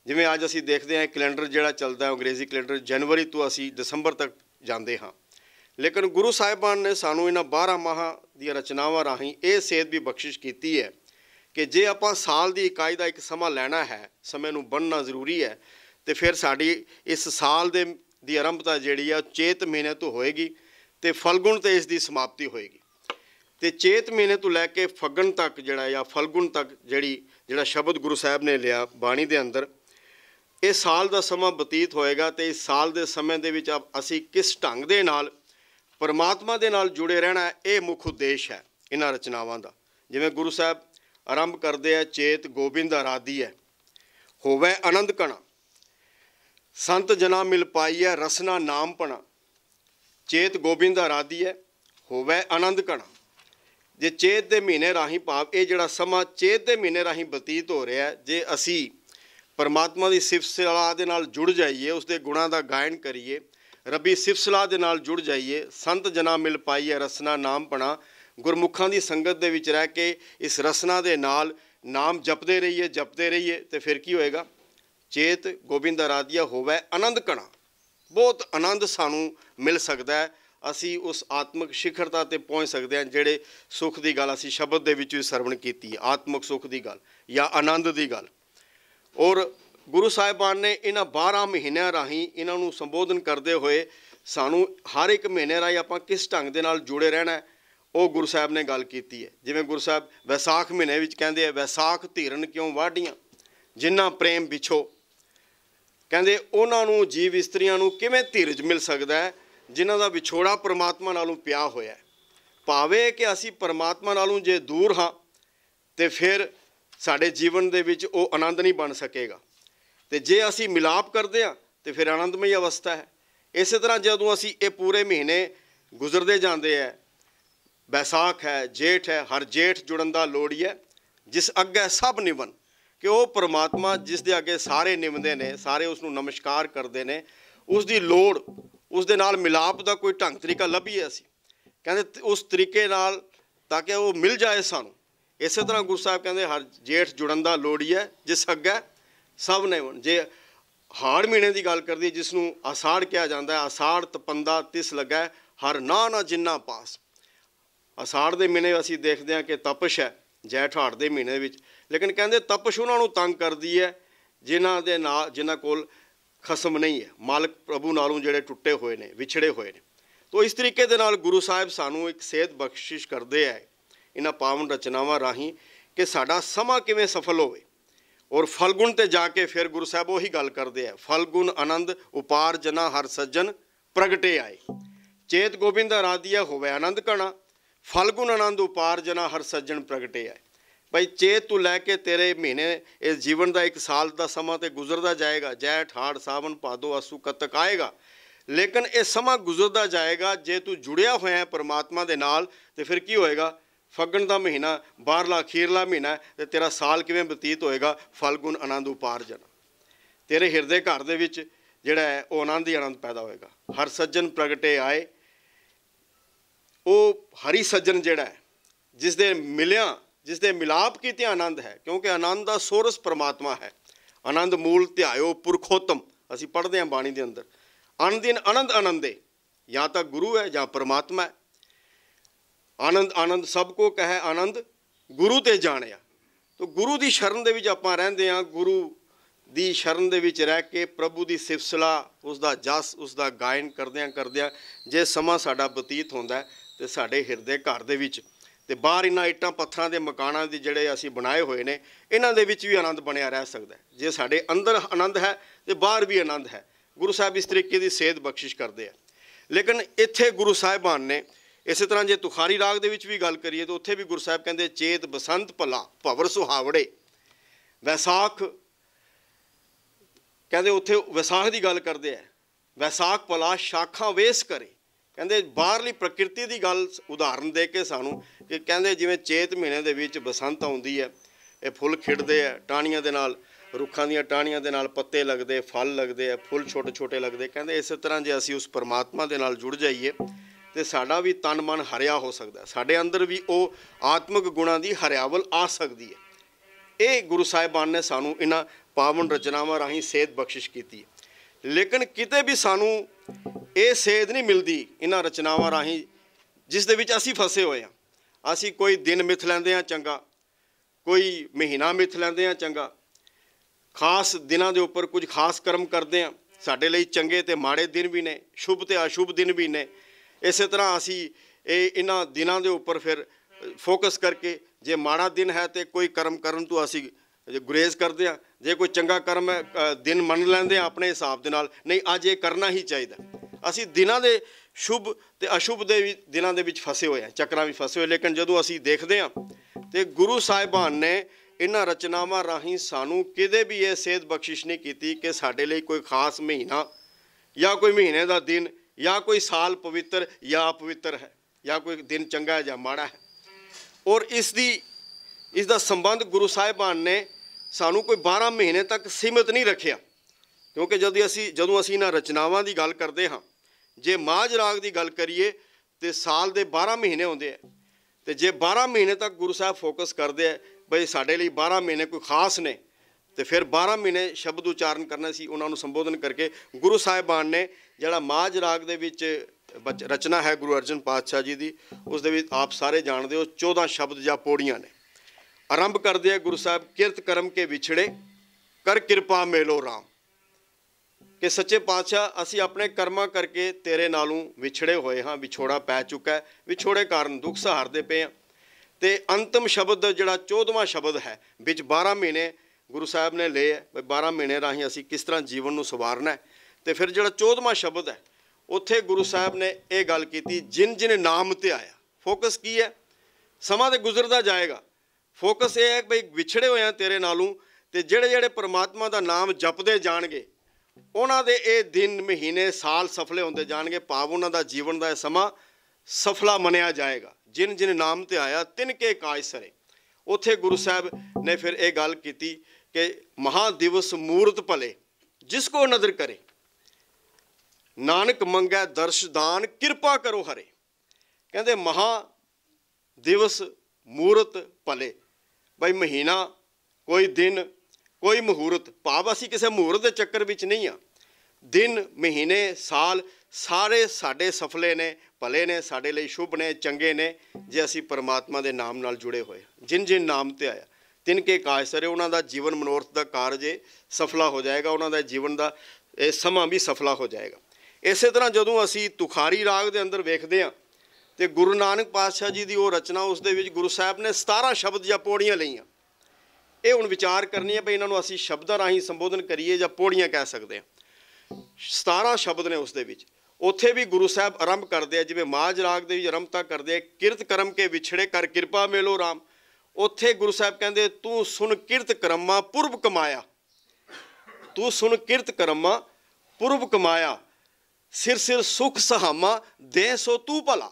ਜਿਵੇਂ ਅੱਜ ਅਸੀਂ ਦੇਖਦੇ ਹਾਂ ਕੈਲੰਡਰ ਜਿਹੜਾ ਚੱਲਦਾ ਹੈ ਅੰਗਰੇਜ਼ੀ ਕੈਲੰਡਰ ਜਨਵਰੀ ਤੋਂ ਅਸੀਂ ਦਸੰਬਰ ਤੱਕ ਜਾਂਦੇ ਹਾਂ ਲੇਕਿਨ ਗੁਰੂ ਸਾਹਿਬਾਨ ਨੇ ਸਾਨੂੰ ਇਹਨਾਂ 12 ਮਾਹਾਂ ਦੀਆਂ ਰਚਨਾਵਾਂ ਰਾਹੀਂ ਇਹ ਸੇਧ ਵੀ ਬਖਸ਼ਿਸ਼ ਕੀਤੀ ਹੈ ਕਿ ਜੇ ਆਪਾਂ ਸਾਲ ਦੀ ਇਕਾਈ ਦਾ ਇੱਕ ਸਮਾਂ ਲੈਣਾ ਹੈ ਸਮੇਂ ਨੂੰ ਬੰਨਣਾ ਜ਼ਰੂਰੀ ਹੈ ਤੇ ਫਿਰ ਸਾਡੀ ਇਸ ਸਾਲ ਦੇ ਦੀ ਆਰੰਭਤਾ ਜਿਹੜੀ ਆ ਚੇਤ ਮਹੀਨੇ ਤੋਂ ਹੋਏਗੀ ਤੇ ਫਲਗੁਣ ਤੇ ਇਸ ਦੀ ਸਮਾਪਤੀ ਹੋਏਗੀ ਤੇ ਚੇਤ ਮਹੀਨੇ ਤੋਂ ਲੈ ਕੇ ਫੱਗਣ ਤੱਕ ਜਿਹੜਾ ਜਾਂ ਫਲਗੁਣ ਤੱਕ ਜਿਹੜੀ ਜਿਹੜਾ ਸ਼ਬਦ ਗੁਰੂ ਸਾਹਿਬ ਨੇ ਲਿਆ ਬਾਣੀ ਦੇ ਅੰਦਰ ਇਹ ਸਾਲ ਦਾ ਸਮਾਂ ਬਤੀਤ ਹੋਏਗਾ ਤੇ ਇਸ ਸਾਲ ਦੇ ਸਮੇਂ ਦੇ ਵਿੱਚ ਅਸੀਂ ਕਿਸ ਢੰਗ ਦੇ ਨਾਲ ਪਰਮਾਤਮਾ ਦੇ ਨਾਲ ਜੁੜੇ ਰਹਿਣਾ ਇਹ ਮੁੱਖ ਉਦੇਸ਼ ਹੈ ਇਹਨਾਂ ਰਚਨਾਵਾਂ ਦਾ ਜਿਵੇਂ ਗੁਰੂ ਸਾਹਿਬ ਆਰੰਭ ਕਰਦੇ ਆ ਚੇਤ ਗੋਬਿੰਦ ਆਰਾਧੀ ਹੈ ਹੋਵੇ ਆਨੰਦ ਕਣਾ ਸੰਤ ਜਨਾ ਮਿਲ ਪਾਈਐ ਰਸਨਾ ਨਾਮ ਪਣਾ ਚੇਤ ਗੋਬਿੰਦ ਆਰਾਧੀ ਹੈ ਹੋਵੇ ਆਨੰਦ ਕਣਾ ਜੇ ਚੇਤ ਦੇ ਮਹੀਨੇ ਰਾਹੀਂ ਭਾਵ ਇਹ ਜਿਹੜਾ ਸਮਾਂ ਚੇਤ ਦੇ ਮਹੀਨੇ ਰਾਹੀਂ ਬਤੀਤ ਹੋ ਰਿਹਾ ਜੇ ਅਸੀਂ ਪਰਮਾਤਮਾ ਦੀ ਸਿਫਤ ਸਲਾਹ ਦੇ ਨਾਲ ਜੁੜ ਜਾਈਏ ਉਸ ਦੇ ਗੁਣਾਂ ਦਾ ਗਾਇਨ ਕਰੀਏ ਰੱਬੀ ਸਿਫਤ ਸਲਾਹ ਦੇ ਨਾਲ ਜੁੜ ਜਾਈਏ ਸੰਤ ਜਨਾ ਮਿਲ ਪਾਈਏ ਰਸਨਾ ਨਾਮ ਪਣਾ ਗੁਰਮੁਖਾਂ ਦੀ ਸੰਗਤ ਦੇ ਵਿੱਚ ਰਹਿ ਕੇ ਇਸ ਰਸਨਾ ਦੇ ਨਾਲ ਨਾਮ ਜਪਦੇ ਰਹੀਏ ਜਪਦੇ ਰਹੀਏ ਤੇ ਫਿਰ ਕੀ ਹੋਏਗਾ ਚੇਤ ਗੋਬਿੰਦ ਆਰਾਧਿਆ ਹੋਵੇ ਆਨੰਦ ਕਣਾ ਬਹੁਤ ਆਨੰਦ ਸਾਨੂੰ ਮਿਲ ਸਕਦਾ ਹੈ ਅਸੀਂ ਉਸ ਆਤਮਿਕ ਸਿਖਰਤਾ ਤੇ ਪਹੁੰਚ ਸਕਦੇ ਹਾਂ ਜਿਹੜੇ ਸੁੱਖ ਦੀ ਗੱਲ ਅਸੀਂ ਸ਼ਬਦ ਦੇ ਵਿੱਚ ਵੀ ਸਰਵਣ ਕੀਤੀ ਹੈ ਆਤਮਿਕ ਸੁੱਖ ਦੀ ਗੱਲ ਜਾਂ ਆਨੰਦ ਦੀ ਗੱਲ ਔਰ ਗੁਰੂ ਸਾਹਿਬਾਨ ਨੇ ਇਹਨਾਂ 12 ਮਹੀਨਿਆਂ ਰਾਹੀਂ ਇਹਨਾਂ ਨੂੰ ਸੰਬੋਧਨ ਕਰਦੇ ਹੋਏ ਸਾਨੂੰ ਹਰ ਇੱਕ ਮਹੀਨੇ ਰਾਹੀਂ ਆਪਾਂ ਕਿਸ ਢੰਗ ਦੇ ਨਾਲ ਜੁੜੇ ਰਹਿਣਾ ਉਹ ਗੁਰੂ ਸਾਹਿਬ ਨੇ ਗੱਲ ਕੀਤੀ ਹੈ ਜਿਵੇਂ ਗੁਰੂ ਸਾਹਿਬ ਵਿਸਾਖ ਮਹੀਨੇ ਵਿੱਚ ਕਹਿੰਦੇ ਆ ਵਿਸਾਖ ਧੀਰਨ ਕਿਉਂ ਵਾਢੀਆਂ ਜਿਨ੍ਹਾਂ ਪ੍ਰੇਮ ਵਿਛੋ ਕਹਿੰਦੇ ਉਹਨਾਂ ਨੂੰ ਜੀਵ ਇਸਤਰੀਆਂ ਨੂੰ ਕਿਵੇਂ ਧੀਰਜ ਮਿਲ ਸਕਦਾ ਹੈ ਜਿਨ੍ਹਾਂ ਦਾ ਵਿਛੋੜਾ ਪਰਮਾਤਮਾ ਨਾਲੋਂ ਪਿਆ ਹੋਇਆ ਹੈ ਭਾਵੇਂ ਕਿ ਅਸੀਂ ਪਰਮਾਤਮਾ ਨਾਲੋਂ ਜੇ ਦੂਰ ਹਾਂ ਤੇ ਫਿਰ ਸਾਡੇ ਜੀਵਨ ਦੇ ਵਿੱਚ ਉਹ ਆਨੰਦ ਨਹੀਂ ਬਣ ਸਕੇਗਾ ਤੇ ਜੇ ਅਸੀਂ ਮਿਲਾਪ ਕਰਦੇ ਹਾਂ ਤੇ ਫਿਰ ਆਨੰਦਮਈ ਅਵਸਥਾ ਹੈ ਇਸੇ ਤਰ੍ਹਾਂ ਜਦੋਂ ਅਸੀਂ ਇਹ ਪੂਰੇ ਮਹੀਨੇ ਗੁਜ਼ਰਦੇ ਜਾਂਦੇ ਆ ਬੈਸਾਖ ਹੈ ਜੇਠ ਹੈ ਹਰ ਜੇਠ ਜੁੜਨ ਦਾ ਲੋੜੀ ਹੈ ਜਿਸ ਅੱਗੇ ਸਭ ਨਿਵਨ ਕਿ ਉਹ ਪ੍ਰਮਾਤਮਾ ਜਿਸ ਦੇ ਅੱਗੇ ਸਾਰੇ ਨਿਵੰਦੇ ਨੇ ਸਾਰੇ ਉਸ ਨੂੰ ਨਮਸਕਾਰ ਕਰਦੇ ਨੇ ਉਸ ਦੀ ਲੋੜ ਉਸ ਦੇ ਨਾਲ ਮਿਲਾਪ ਦਾ ਕੋਈ ਢੰਗ ਤਰੀਕਾ ਲੱਭੀਏ ਅਸੀਂ ਕਹਿੰਦੇ ਉਸ ਤਰੀਕੇ ਨਾਲ ਤਾਂ ਕਿ ਉਹ ਮਿਲ ਜਾਏ ਸਾਨੂੰ ਇਸੇ ਤਰ੍ਹਾਂ ਗੁਰੂ ਸਾਹਿਬ ਕਹਿੰਦੇ ਹਰ ਜੇਠ ਜੁੜਨ ਦਾ ਲੋੜੀ ਹੈ ਜਿਸ ਅੱਗੇ ਸਭ ਨੇ ਜੇ ਹਾੜ ਮਹੀਨੇ ਦੀ ਗੱਲ ਕਰਦੀ ਜਿਸ ਨੂੰ ਆਸਾੜ ਕਿਹਾ ਜਾਂਦਾ ਆਸਾੜ ਤਪੰਦਾ ਤਿਸ ਲੱਗਾ ਹਰ ਨਾ ਨਾ ਜਿੰਨਾ ਪਾਸ ਆਸਾੜ ਦੇ ਮਹੀਨੇ ਅਸੀਂ ਦੇਖਦੇ ਹਾਂ ਕਿ ਤਪਸ਼ ਹੈ ਜੈਠ ਹਾੜ ਦੇ ਮਹੀਨੇ ਵਿੱਚ ਲੇਕਿਨ ਕਹਿੰਦੇ ਤਪਸ਼ ਉਹਨਾਂ ਨੂੰ ਤੰਗ ਕਰਦੀ ਹੈ ਜਿਨ੍ਹਾਂ ਦੇ ਨਾਲ ਜਿਨ੍ਹਾਂ ਕੋਲ ਖਸਮ ਨਹੀਂ ਹੈ ਮਾਲਕ ਪ੍ਰਭੂ ਨਾਲੋਂ ਜਿਹੜੇ ਟੁੱਟੇ ਹੋਏ ਨੇ ਵਿਛੜੇ ਹੋਏ ਨੇ ਤੋਂ ਇਸ ਤਰੀਕੇ ਦੇ ਨਾਲ ਗੁਰੂ ਸਾਹਿਬ ਸਾਨੂੰ ਇੱਕ ਸੇਧ ਬਖਸ਼ਿਸ਼ ਕਰਦੇ ਆ ਇਹਨਾਂ ਪਾਵਨ ਰਚਨਾਵਾਂ ਰਾਹੀਂ ਕਿ ਸਾਡਾ ਸਮਾਂ ਕਿਵੇਂ ਸਫਲ ਹੋਵੇ ਔਰ ਫਲਗੁਣ ਤੇ ਜਾ ਕੇ ਫਿਰ ਗੁਰੂ ਸਾਹਿਬ ਉਹੀ ਗੱਲ ਕਰਦੇ ਆ ਫਲਗੁਣ ਆਨੰਦ ਉਪਾਰ ਜਨਾ ਹਰ ਸੱਜਣ ਪ੍ਰਗਟੇ ਆਏ ਚੇਤ ਗੋਬਿੰਦ ਆਰਾਧਿਆ ਹੋਵੇ ਆਨੰਦ ਕਣਾ ਫਲਗੁਣ ਆਨੰਦ ਉਪਾਰ ਜਨਾ ਹਰ ਸੱਜਣ ਪ੍ਰਗਟੇ ਆਏ ਭਾਈ ਚੇ ਤੂੰ ਲੈ ਕੇ ਤੇਰੇ ਮਹੀਨੇ ਇਸ ਜੀਵਨ ਦਾ ਇੱਕ ਸਾਲ ਦਾ ਸਮਾਂ ਤੇ ਗੁਜ਼ਰਦਾ ਜਾਏਗਾ ਜੈਠ ਹਾੜ ਸਾਵਣ ਪਾਦੋ ਅਸੂ ਕਤਕ ਆਏਗਾ ਲੇਕਿਨ ਇਹ ਸਮਾਂ ਗੁਜ਼ਰਦਾ ਜਾਏਗਾ ਜੇ ਤੂੰ ਜੁੜਿਆ ਹੋਇਆ ਹੈ ਪਰਮਾਤਮਾ ਦੇ ਨਾਲ ਤੇ ਫਿਰ ਕੀ ਹੋਏਗਾ ਫੱਗਣ ਦਾ ਮਹੀਨਾ ਬਾਹਰਲਾ ਅਖੀਰਲਾ ਮਹੀਨਾ ਤੇ ਤੇਰਾ ਸਾਲ ਕਿਵੇਂ ਬਤੀਤ ਹੋਏਗਾ ਫਲਗੁਣ ਆਨੰਦ ਉਪਾਰਜਨ ਤੇਰੇ ਹਿਰਦੇ ਘਰ ਦੇ ਵਿੱਚ ਜਿਹੜਾ ਹੈ ਉਹ ਆਨੰਦ ਹੀ ਆਨੰਦ ਪੈਦਾ ਹੋਏਗਾ ਹਰ ਸੱਜਣ ਪ੍ਰਗਟੇ ਆਏ ਉਹ ਹਰੀ ਸੱਜਣ ਜਿਹੜਾ ਜਿਸ ਦੇ ਮਿਲਿਆ ਜਿਸ ਦੇ ਮਿਲਾਪ ਕੀ ਤੇ ਆਨੰਦ ਹੈ ਕਿਉਂਕਿ ਆਨੰਦ ਦਾ ਸੋਰਸ ਪ੍ਰਮਾਤਮਾ ਹੈ ਆਨੰਦ ਮੂਲ ਧਿਆਇਓ ਪੁਰਖੋਤਮ ਅਸੀਂ ਪੜ੍ਹਦੇ ਹਾਂ ਬਾਣੀ ਦੇ ਅੰਦਰ ਅਨੰਦਿਨ ਆਨੰਦ ਆਨੰਦੇ ਜਾਂ ਤਾਂ ਗੁਰੂ ਹੈ ਜਾਂ ਪ੍ਰਮਾਤਮਾ ਹੈ ਆਨੰਦ ਆਨੰਦ ਸਭ ਕੋ ਕਹੇ ਆਨੰਦ ਗੁਰੂ ਤੇ ਜਾਣਿਆ ਤੋ ਗੁਰੂ ਦੀ ਸ਼ਰਨ ਦੇ ਵਿੱਚ ਆਪਾਂ ਰਹਿੰਦੇ ਆ ਗੁਰੂ ਦੀ ਸ਼ਰਨ ਦੇ ਵਿੱਚ ਰਹਿ ਕੇ ਪ੍ਰਭੂ ਦੀ ਸਿਫਤਸਲਾ ਉਸ ਦਾ ਜਸ ਉਸ ਦਾ ਗਾਇਨ ਕਰਦਿਆਂ ਕਰਦਿਆਂ ਜੇ ਸਮਾਂ ਸਾਡਾ ਬਤੀਤ ਹੁੰਦਾ ਤੇ ਸਾਡੇ ਹਿਰਦੇ ਘਰ ਦੇ ਵਿੱਚ ਤੇ ਬਾਹਰ ਇਨਾ ਇੱਟਾਂ ਪੱਥਰਾਂ ਦੇ ਮਕਾਨਾਂ ਦੇ ਜਿਹੜੇ ਅਸੀਂ ਬਣਾਏ ਹੋਏ ਨੇ ਇਹਨਾਂ ਦੇ ਵਿੱਚ ਵੀ ਆਨੰਦ ਬਣਿਆ ਰਹਿ ਸਕਦਾ ਜੇ ਸਾਡੇ ਅੰਦਰ ਆਨੰਦ ਹੈ ਤੇ ਬਾਹਰ ਵੀ ਆਨੰਦ ਹੈ ਗੁਰੂ ਸਾਹਿਬ ਇਸ ਤਰੀਕੇ ਦੀ ਸੇਧ ਬਖਸ਼ਿਸ਼ ਕਰਦੇ ਆ ਲੇਕਿਨ ਇੱਥੇ ਗੁਰੂ ਸਾਹਿਬਾਨ ਨੇ ਇਸੇ ਤਰ੍ਹਾਂ ਜੇ ਤੁਖਾਰੀ ਰਾਗ ਦੇ ਵਿੱਚ ਵੀ ਗੱਲ ਕਰੀਏ ਤਾਂ ਉੱਥੇ ਵੀ ਗੁਰੂ ਸਾਹਿਬ ਕਹਿੰਦੇ ਚੇਤ ਬਸੰਤ ਭਲਾ ਭਵਰ ਸੁਹਾਵੜੇ ਵੈਸਾਖ ਕਹਿੰਦੇ ਉੱਥੇ ਵਿਸਾਖ ਦੀ ਗੱਲ ਕਰਦੇ ਆ ਵੈਸਾਖ ਭਲਾ ਸ਼ਾਖਾਂ ਵੇਸ ਕਰੇ ਕਹਿੰਦੇ ਬਾਹਰਲੀ ਪ੍ਰਕਿਰਤੀ ਦੀ ਗੱਲ ਉਦਾਹਰਨ ਦੇ ਕੇ ਸਾਨੂੰ ਕਿ ਕਹਿੰਦੇ ਜਿਵੇਂ ਚੇਤ ਮਹੀਨੇ ਦੇ ਵਿੱਚ ਬਸੰਤ ਆਉਂਦੀ ਹੈ ਇਹ ਫੁੱਲ ਖਿੜਦੇ ਆ ਟਾਹਣੀਆਂ ਦੇ ਨਾਲ ਰੁੱਖਾਂ ਦੀਆਂ ਟਾਹਣੀਆਂ ਦੇ ਨਾਲ ਪੱਤੇ ਲੱਗਦੇ ਫਲ ਲੱਗਦੇ ਆ ਫੁੱਲ ਛੋਟੇ ਛੋਟੇ ਲੱਗਦੇ ਕਹਿੰਦੇ ਇਸੇ ਤਰ੍ਹਾਂ ਜੇ ਅਸੀਂ ਉਸ ਪਰਮਾਤਮਾ ਦੇ ਨਾਲ ਜੁੜ ਜਾਈਏ ਤੇ ਸਾਡਾ ਵੀ ਤਨ ਮਨ ਹਰਿਆ ਹੋ ਸਕਦਾ ਸਾਡੇ ਅੰਦਰ ਵੀ ਉਹ ਆਤਮਿਕ ਗੁਣਾਂ ਦੀ ਹਰਿਆਵਲ ਆ ਸਕਦੀ ਹੈ ਇਹ ਗੁਰੂ ਸਾਹਿਬਾਨ ਨੇ ਸਾਨੂੰ ਇਹਨਾਂ ਪਾਵਨ ਰਚਨਾਵਾਂ ਰਾਹੀਂ ਸੇਧ ਬਖਸ਼ਿਸ਼ ਕੀਤੀ ਲੇਕਿਨ ਕਿਤੇ ਵੀ ਸਾਨੂੰ ਇਹ ਸੇਧ ਨਹੀਂ ਮਿਲਦੀ ਇਹਨਾਂ ਰਚਨਾਵਾਂ ਰਾਹੀਂ ਜਿਸ ਦੇ ਵਿੱਚ ਅਸੀਂ ਫਸੇ ਹੋਏ ਆ ਅਸੀਂ ਕੋਈ ਦਿਨ ਮਿਥ ਲੈਂਦੇ ਆ ਚੰਗਾ ਕੋਈ ਮਹੀਨਾ ਮਿਥ ਲੈਂਦੇ ਆ ਚੰਗਾ ਖਾਸ ਦਿਨਾਂ ਦੇ ਉੱਪਰ ਕੁਝ ਖਾਸ ਕਰਮ ਕਰਦੇ ਆ ਸਾਡੇ ਲਈ ਚੰਗੇ ਤੇ ਮਾੜੇ ਦਿਨ ਵੀ ਨੇ ਸ਼ੁਭ ਤੇ ਅਸ਼ੁਭ ਦਿਨ ਵੀ ਨੇ ਇਸੇ ਤਰ੍ਹਾਂ ਅਸੀਂ ਇਹ ਇਹਨਾਂ ਦਿਨਾਂ ਦੇ ਉੱਪਰ ਫਿਰ ਫੋਕਸ ਕਰਕੇ ਜੇ ਮਾੜਾ ਦਿਨ ਹੈ ਤੇ ਕੋਈ ਕਰਮ ਕਰਨ ਤੋਂ ਅਸੀਂ ਗੁਰੇਜ਼ ਕਰਦੇ ਆ ਜੇ ਕੋਈ ਚੰਗਾ ਕਰਮ ਦਿਨ ਮੰਨ ਲੈਂਦੇ ਆ ਆਪਣੇ ਹਿਸਾਬ ਦੇ ਨਾਲ ਨਹੀਂ ਅੱਜ ਇਹ ਕਰਨਾ ਹੀ ਚਾਹੀਦਾ ਅਸੀਂ ਦਿਨਾਂ ਦੇ ਸ਼ੁਭ ਤੇ ਅਸ਼ੁਭ ਦੇ ਵੀ ਦਿਨਾਂ ਦੇ ਵਿੱਚ ਫਸੇ ਹੋਏ ਆ ਚੱਕਰਾਂ ਵਿੱਚ ਫਸੇ ਹੋਏ ਲੇਕਿਨ ਜਦੋਂ ਅਸੀਂ ਦੇਖਦੇ ਆ ਤੇ ਗੁਰੂ ਸਾਹਿਬਾਨ ਨੇ ਇਹਨਾਂ ਰਚਨਾਵਾਂ ਰਾਹੀਂ ਸਾਨੂੰ ਕਿਤੇ ਵੀ ਇਹ ਸੇਧ ਬਖਸ਼ਿਸ਼ ਨਹੀਂ ਕੀਤੀ ਕਿ ਸਾਡੇ ਲਈ ਕੋਈ ਖਾਸ ਮਹੀਨਾ ਜਾਂ ਕੋਈ ਮਹੀਨੇ ਦਾ ਦਿਨ ਜਾਂ ਕੋਈ ਸਾਲ ਪਵਿੱਤਰ ਜਾਂ ਅਪਵਿੱਤਰ ਹੈ ਜਾਂ ਕੋਈ ਦਿਨ ਚੰਗਾ ਜਾਂ ਮਾੜਾ ਹੈ ਔਰ ਇਸ ਦੀ ਇਸ ਦਾ ਸੰਬੰਧ ਗੁਰੂ ਸਾਹਿਬਾਨ ਨੇ ਸਾਨੂੰ ਕੋਈ 12 ਮਹੀਨੇ ਤੱਕ ਸੀਮਿਤ ਨਹੀਂ ਰੱਖਿਆ ਕਿਉਂਕਿ ਜਦ ਅਸੀਂ ਜਦੋਂ ਅਸੀਂ ਇਹਨਾਂ ਰਚਨਾਵਾਂ ਦੀ ਗੱਲ ਕਰਦੇ ਹਾਂ ਜੇ ਮਾਝ ਰਾਗ ਦੀ ਗੱਲ ਕਰੀਏ ਤੇ ਸਾਲ ਦੇ 12 ਮਹੀਨੇ ਹੁੰਦੇ ਆ ਤੇ ਜੇ 12 ਮਹੀਨੇ ਤੱਕ ਗੁਰੂ ਸਾਹਿਬ ਫੋਕਸ ਕਰਦੇ ਆ ਬਈ ਸਾਡੇ ਲਈ 12 ਮਹੀਨੇ ਕੋਈ ਖਾਸ ਨੇ ਤੇ ਫਿਰ 12 ਮਹੀਨੇ ਸ਼ਬਦ ਉਚਾਰਨ ਕਰਨਾ ਸੀ ਉਹਨਾਂ ਨੂੰ ਸੰਬੋਧਨ ਕਰਕੇ ਗੁਰੂ ਸਾਹਿਬਾਨ ਨੇ ਜਿਹੜਾ ਮਾਝ ਰਾਗ ਦੇ ਵਿੱਚ ਰਚਨਾ ਹੈ ਗੁਰੂ ਅਰਜਨ ਪਾਤਸ਼ਾਹ ਜੀ ਦੀ ਉਸ ਦੇ ਵਿੱਚ ਆਪ ਸਾਰੇ ਜਾਣਦੇ ਹੋ 14 ਸ਼ਬਦ ਜਾਂ ਪੌੜੀਆਂ ਨੇ ਆਰੰਭ ਕਰਦੇ ਆ ਗੁਰੂ ਸਾਹਿਬ ਕਿਰਤ ਕਰਮ ਕੇ ਵਿਛੜੇ ਕਰ ਕਿਰਪਾ ਮੇਲੋ RAM ਕਿ ਸੱਚੇ ਪਾਤਸ਼ਾਹ ਅਸੀਂ ਆਪਣੇ ਕਰਮਾਂ ਕਰਕੇ ਤੇਰੇ ਨਾਲੋਂ ਵਿਛੜੇ ਹੋਏ ਹਾਂ ਵਿਛੋੜਾ ਪੈ ਚੁੱਕਾ ਹੈ ਵਿਛੋੜੇ ਕਾਰਨ ਦੁੱਖ ਸਹਾਰਦੇ ਪਏ ਆ ਤੇ ਅੰਤਮ ਸ਼ਬਦ ਜਿਹੜਾ 14ਵਾਂ ਸ਼ਬਦ ਹੈ ਵਿੱਚ 12 ਮਹੀਨੇ ਗੁਰੂ ਸਾਹਿਬ ਨੇ ਲਏ ਹੈ 12 ਮਹੀਨੇ ਰਾਹੀਂ ਅਸੀਂ ਕਿਸ ਤਰ੍ਹਾਂ ਜੀਵਨ ਨੂੰ ਸਵਾਰਨਾ ਤੇ ਫਿਰ ਜਿਹੜਾ 14ਵਾਂ ਸ਼ਬਦ ਹੈ ਉੱਥੇ ਗੁਰੂ ਸਾਹਿਬ ਨੇ ਇਹ ਗੱਲ ਕੀਤੀ ਜਿਨ ਜਿਨ ਨਾਮ ਤੇ ਆਇਆ ਫੋਕਸ ਕੀ ਹੈ ਸਮਾਂ ਤੇ ਗੁਜ਼ਰਦਾ ਜਾਏਗਾ ਫੋਕਸ ਇਹ ਹੈ ਕਿ ਬਈ ਵਿਛੜੇ ਹੋਏ ਆ ਤੇਰੇ ਨਾਲੋਂ ਤੇ ਜਿਹੜੇ ਜਿਹੜੇ ਪ੍ਰਮਾਤਮਾ ਦਾ ਨਾਮ ਜਪਦੇ ਜਾਣਗੇ ਉਹਨਾਂ ਦੇ ਇਹ ਦਿਨ ਮਹੀਨੇ ਸਾਲ ਸਫਲੇ ਹੁੰਦੇ ਜਾਣਗੇ ਭਾਵ ਉਹਨਾਂ ਦਾ ਜੀਵਨ ਦਾ ਇਹ ਸਮਾਂ ਸਫਲਾ ਮੰਨਿਆ ਜਾਏਗਾ ਜਿਨ ਜਿਨ ਨਾਮ ਤੇ ਆਇਆ ਤਿੰਨ ਕੇ ਕਾਜ ਸਰੇ ਉਥੇ ਗੁਰੂ ਸਾਹਿਬ ਨੇ ਫਿਰ ਇਹ ਗੱਲ ਕੀਤੀ ਕਿ ਮਹਾ ਦਿਵਸ ਮੂਰਤ ਭਲੇ ਜਿਸ ਕੋ ਨਦਰ ਕਰੇ ਨਾਨਕ ਮੰਗੈ ਦਰਸ਼ਦਾਨ ਕਿਰਪਾ ਕਰੋ ਹਰੇ ਕਹਿੰਦੇ ਮਹਾ ਦਿਵਸ ਮੂਰਤ ਭਲੇ ਬਈ ਮਹੀਨਾ ਕੋਈ ਦਿਨ ਕੋਈ ਮਹੂਰਤ ਭਾਵ ਅਸੀਂ ਕਿਸੇ ਮਹੂਰਤ ਦੇ ਚੱਕਰ ਵਿੱਚ ਨਹੀਂ ਆ ਦਿਨ ਮਹੀਨੇ ਸਾਲ ਸਾਰੇ ਸਾਡੇ ਸਫਲੇ ਨੇ ਭਲੇ ਨੇ ਸਾਡੇ ਲਈ ਸ਼ੁਭ ਨੇ ਚੰਗੇ ਨੇ ਜੇ ਅਸੀਂ ਪਰਮਾਤਮਾ ਦੇ ਨਾਮ ਨਾਲ ਜੁੜੇ ਹੋਏ ਜਿਨ ਜਿਨ ਨਾਮ ਤੇ ਆਇਆ ਤਿੰਨ ਕੇ ਕਾਜ ਸਰੇ ਉਹਨਾਂ ਦਾ ਜੀਵਨ ਮਨੋਰਥ ਦਾ ਕਾਰਜ ਸਫਲਾ ਹੋ ਜਾਏਗਾ ਉਹਨਾਂ ਦਾ ਜੀਵਨ ਦਾ ਇਹ ਸਮਾਂ ਵੀ ਸਫਲਾ ਹੋ ਜਾਏਗਾ ਇਸੇ ਤਰ੍ਹਾਂ ਜਦੋਂ ਅਸੀਂ ਤੁਖਾਰੀ ਰਾਗ ਦੇ ਅੰਦਰ ਵੇਖਦੇ ਹਾਂ ਤੇ ਗੁਰੂ ਨਾਨਕ ਪਾਤਸ਼ਾਹ ਜੀ ਦੀ ਉਹ ਰਚਨਾ ਉਸ ਦੇ ਵਿੱਚ ਗੁਰੂ ਸਾਹਿਬ ਨੇ 17 ਸ਼ਬਦ ਜਾਂ ਪੌੜੀਆਂ ਲਈਆਂ ਇਹ ਹੁਣ ਵਿਚਾਰ ਕਰਨੀ ਹੈ ਭਈ ਇਹਨਾਂ ਨੂੰ ਅਸੀਂ ਸ਼ਬਦਾਂ ਰਾਹੀਂ ਸੰਬੋਧਨ ਕਰੀਏ ਜਾਂ ਪੌੜੀਆਂ ਕਹਿ ਸਕਦੇ ਹਾਂ 17 ਸ਼ਬਦ ਨੇ ਉਸ ਦੇ ਵਿੱਚ ਉੱਥੇ ਵੀ ਗੁਰੂ ਸਾਹਿਬ ਆਰੰਭ ਕਰਦੇ ਆ ਜਿਵੇਂ ਮਾਜ ਰਾਗ ਦੇ ਵਿੱਚ ਆਰੰਭਤਾ ਕਰਦੇ ਆ ਕਿਰਤ ਕਰਮ ਕੇ ਵਿਛੜੇ ਕਰ ਕਿਰਪਾ ਮੇਲੋ RAM ਉੱਥੇ ਗੁਰੂ ਸਾਹਿਬ ਕਹਿੰਦੇ ਤੂੰ ਸੁਣ ਕਿਰਤ ਕਰਮਾਂ ਪੁਰਬ ਕਮਾਇਆ ਤੂੰ ਸੁਣ ਕਿਰਤ ਕਰਮਾਂ ਪੁਰਬ ਕਮਾਇਆ ਸਿਰ ਸਿਰ ਸੁਖ ਸਹਾਮਾ ਦੇ ਸੋ ਤੂੰ ਭਲਾ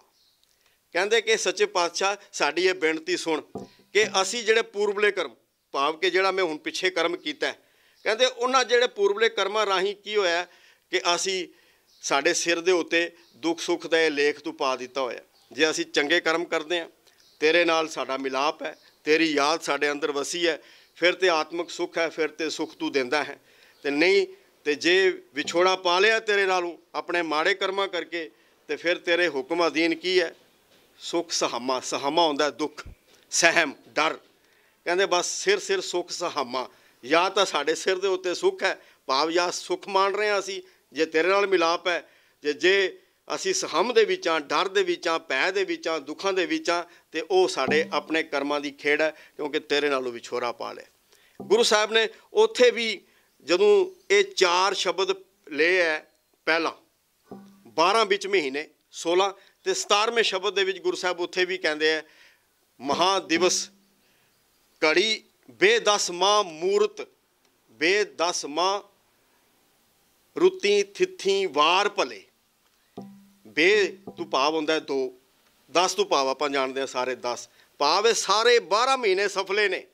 ਕਹਿੰਦੇ ਕਿ ਸੱਚੇ ਪਾਤਸ਼ਾਹ ਸਾਡੀ ਇਹ ਬੇਨਤੀ ਸੁਣ ਕਿ ਅਸੀਂ ਜਿਹੜੇ ਪੂਰਬਲੇ ਕਰਮ ਭਾਵ ਕਿ ਜਿਹੜਾ ਮੈਂ ਹੁਣ ਪਿੱਛੇ ਕਰਮ ਕੀਤਾ ਕਹਿੰਦੇ ਉਹਨਾਂ ਜਿਹੜੇ ਪੂਰਬਲੇ ਕਰਮਾਂ ਰਾਹੀਂ ਕੀ ਹੋਇਆ ਕਿ ਅਸੀਂ ਸਾਡੇ ਸਿਰ ਦੇ ਉੱਤੇ ਦੁੱਖ ਸੁੱਖ ਦਾ ਇਹ ਲੇਖ ਤੂੰ ਪਾ ਦਿੱਤਾ ਹੋਇਆ ਜੇ ਅਸੀਂ ਚੰਗੇ ਕਰਮ ਕਰਦੇ ਆ ਤੇਰੇ ਨਾਲ ਸਾਡਾ ਮਿਲਾਪ ਹੈ ਤੇਰੀ ਯਾਦ ਸਾਡੇ ਅੰਦਰ ਵਸੀ ਹੈ ਫਿਰ ਤੇ ਆਤਮਿਕ ਸੁੱਖ ਹੈ ਫਿਰ ਤੇ ਸੁੱਖ ਤੂੰ ਦਿੰਦਾ ਹੈ ਤੇ ਨਹੀਂ ਤੇ ਜੇ ਵਿਛੋੜਾ ਪਾ ਲਿਆ ਤੇਰੇ ਨਾਲੋਂ ਆਪਣੇ ਮਾੜੇ ਕਰਮਾਂ ਕਰਕੇ ਤੇ ਫਿਰ ਤੇਰੇ ਹੁਕਮ ਅਧੀਨ ਕੀ ਹੈ ਸੁਖ ਸਹਾਮਾ ਸਹਾਮਾ ਹੁੰਦਾ ਦੁੱਖ ਸਹਿਮ ਡਰ ਕਹਿੰਦੇ ਬਸ ਸਿਰ ਸਿਰ ਸੁਖ ਸਹਾਮਾ ਜਾਂ ਤਾਂ ਸਾਡੇ ਸਿਰ ਦੇ ਉੱਤੇ ਸੁਖ ਹੈ ਭਾਵ ਜਾਂ ਸੁਖ ਮਾਣ ਰਹੇ ਹਾਂ ਅਸੀਂ ਜੇ ਤੇਰੇ ਨਾਲ ਮਿਲਾਪ ਹੈ ਜੇ ਜੇ ਅਸੀਂ ਸਹਮ ਦੇ ਵਿੱਚ ਆ ਡਰ ਦੇ ਵਿੱਚ ਆ ਭੈ ਦੇ ਵਿੱਚ ਆ ਦੁੱਖਾਂ ਦੇ ਵਿੱਚ ਆ ਤੇ ਉਹ ਸਾਡੇ ਆਪਣੇ ਕਰਮਾਂ ਦੀ ਖੇੜ ਹੈ ਕਿਉਂਕਿ ਤੇਰੇ ਨਾਲੋਂ ਵਿਛੋਰਾ ਪਾ ਲਿਆ ਗੁਰੂ ਸਾਹਿਬ ਨੇ ਉੱਥੇ ਵੀ ਜਦੋਂ ਇਹ ਚਾਰ ਸ਼ਬਦ ਲਏ ਹੈ ਪਹਿਲਾ 12 ਵਿੱਚ ਮਹੀਨੇ 16 ਤੇ 17ਵੇਂ ਸ਼ਬਦ ਦੇ ਵਿੱਚ ਗੁਰੂ ਸਾਹਿਬ ਉੱਥੇ ਵੀ ਕਹਿੰਦੇ ਆ ਮਹਾ ਦਿਵਸ ਘੜੀ ਬੇਦਸਮਾ ਮੂਰਤ ਬੇਦਸਮਾ ਰੁੱਤੀ ਥਿੱਥੀ ਵਾਰ ਭਲੇ ਬੇ ਤੂੰ ਪਾਵ ਹੁੰਦਾ ਦੋ 10 ਤੂੰ ਪਾਵ ਆਪਾਂ ਜਾਣਦੇ ਆ ਸਾਰੇ 10 ਪਾਵੇ ਇਹ ਸਾਰੇ 12 ਮਹੀਨੇ ਸਫਲੇ ਨੇ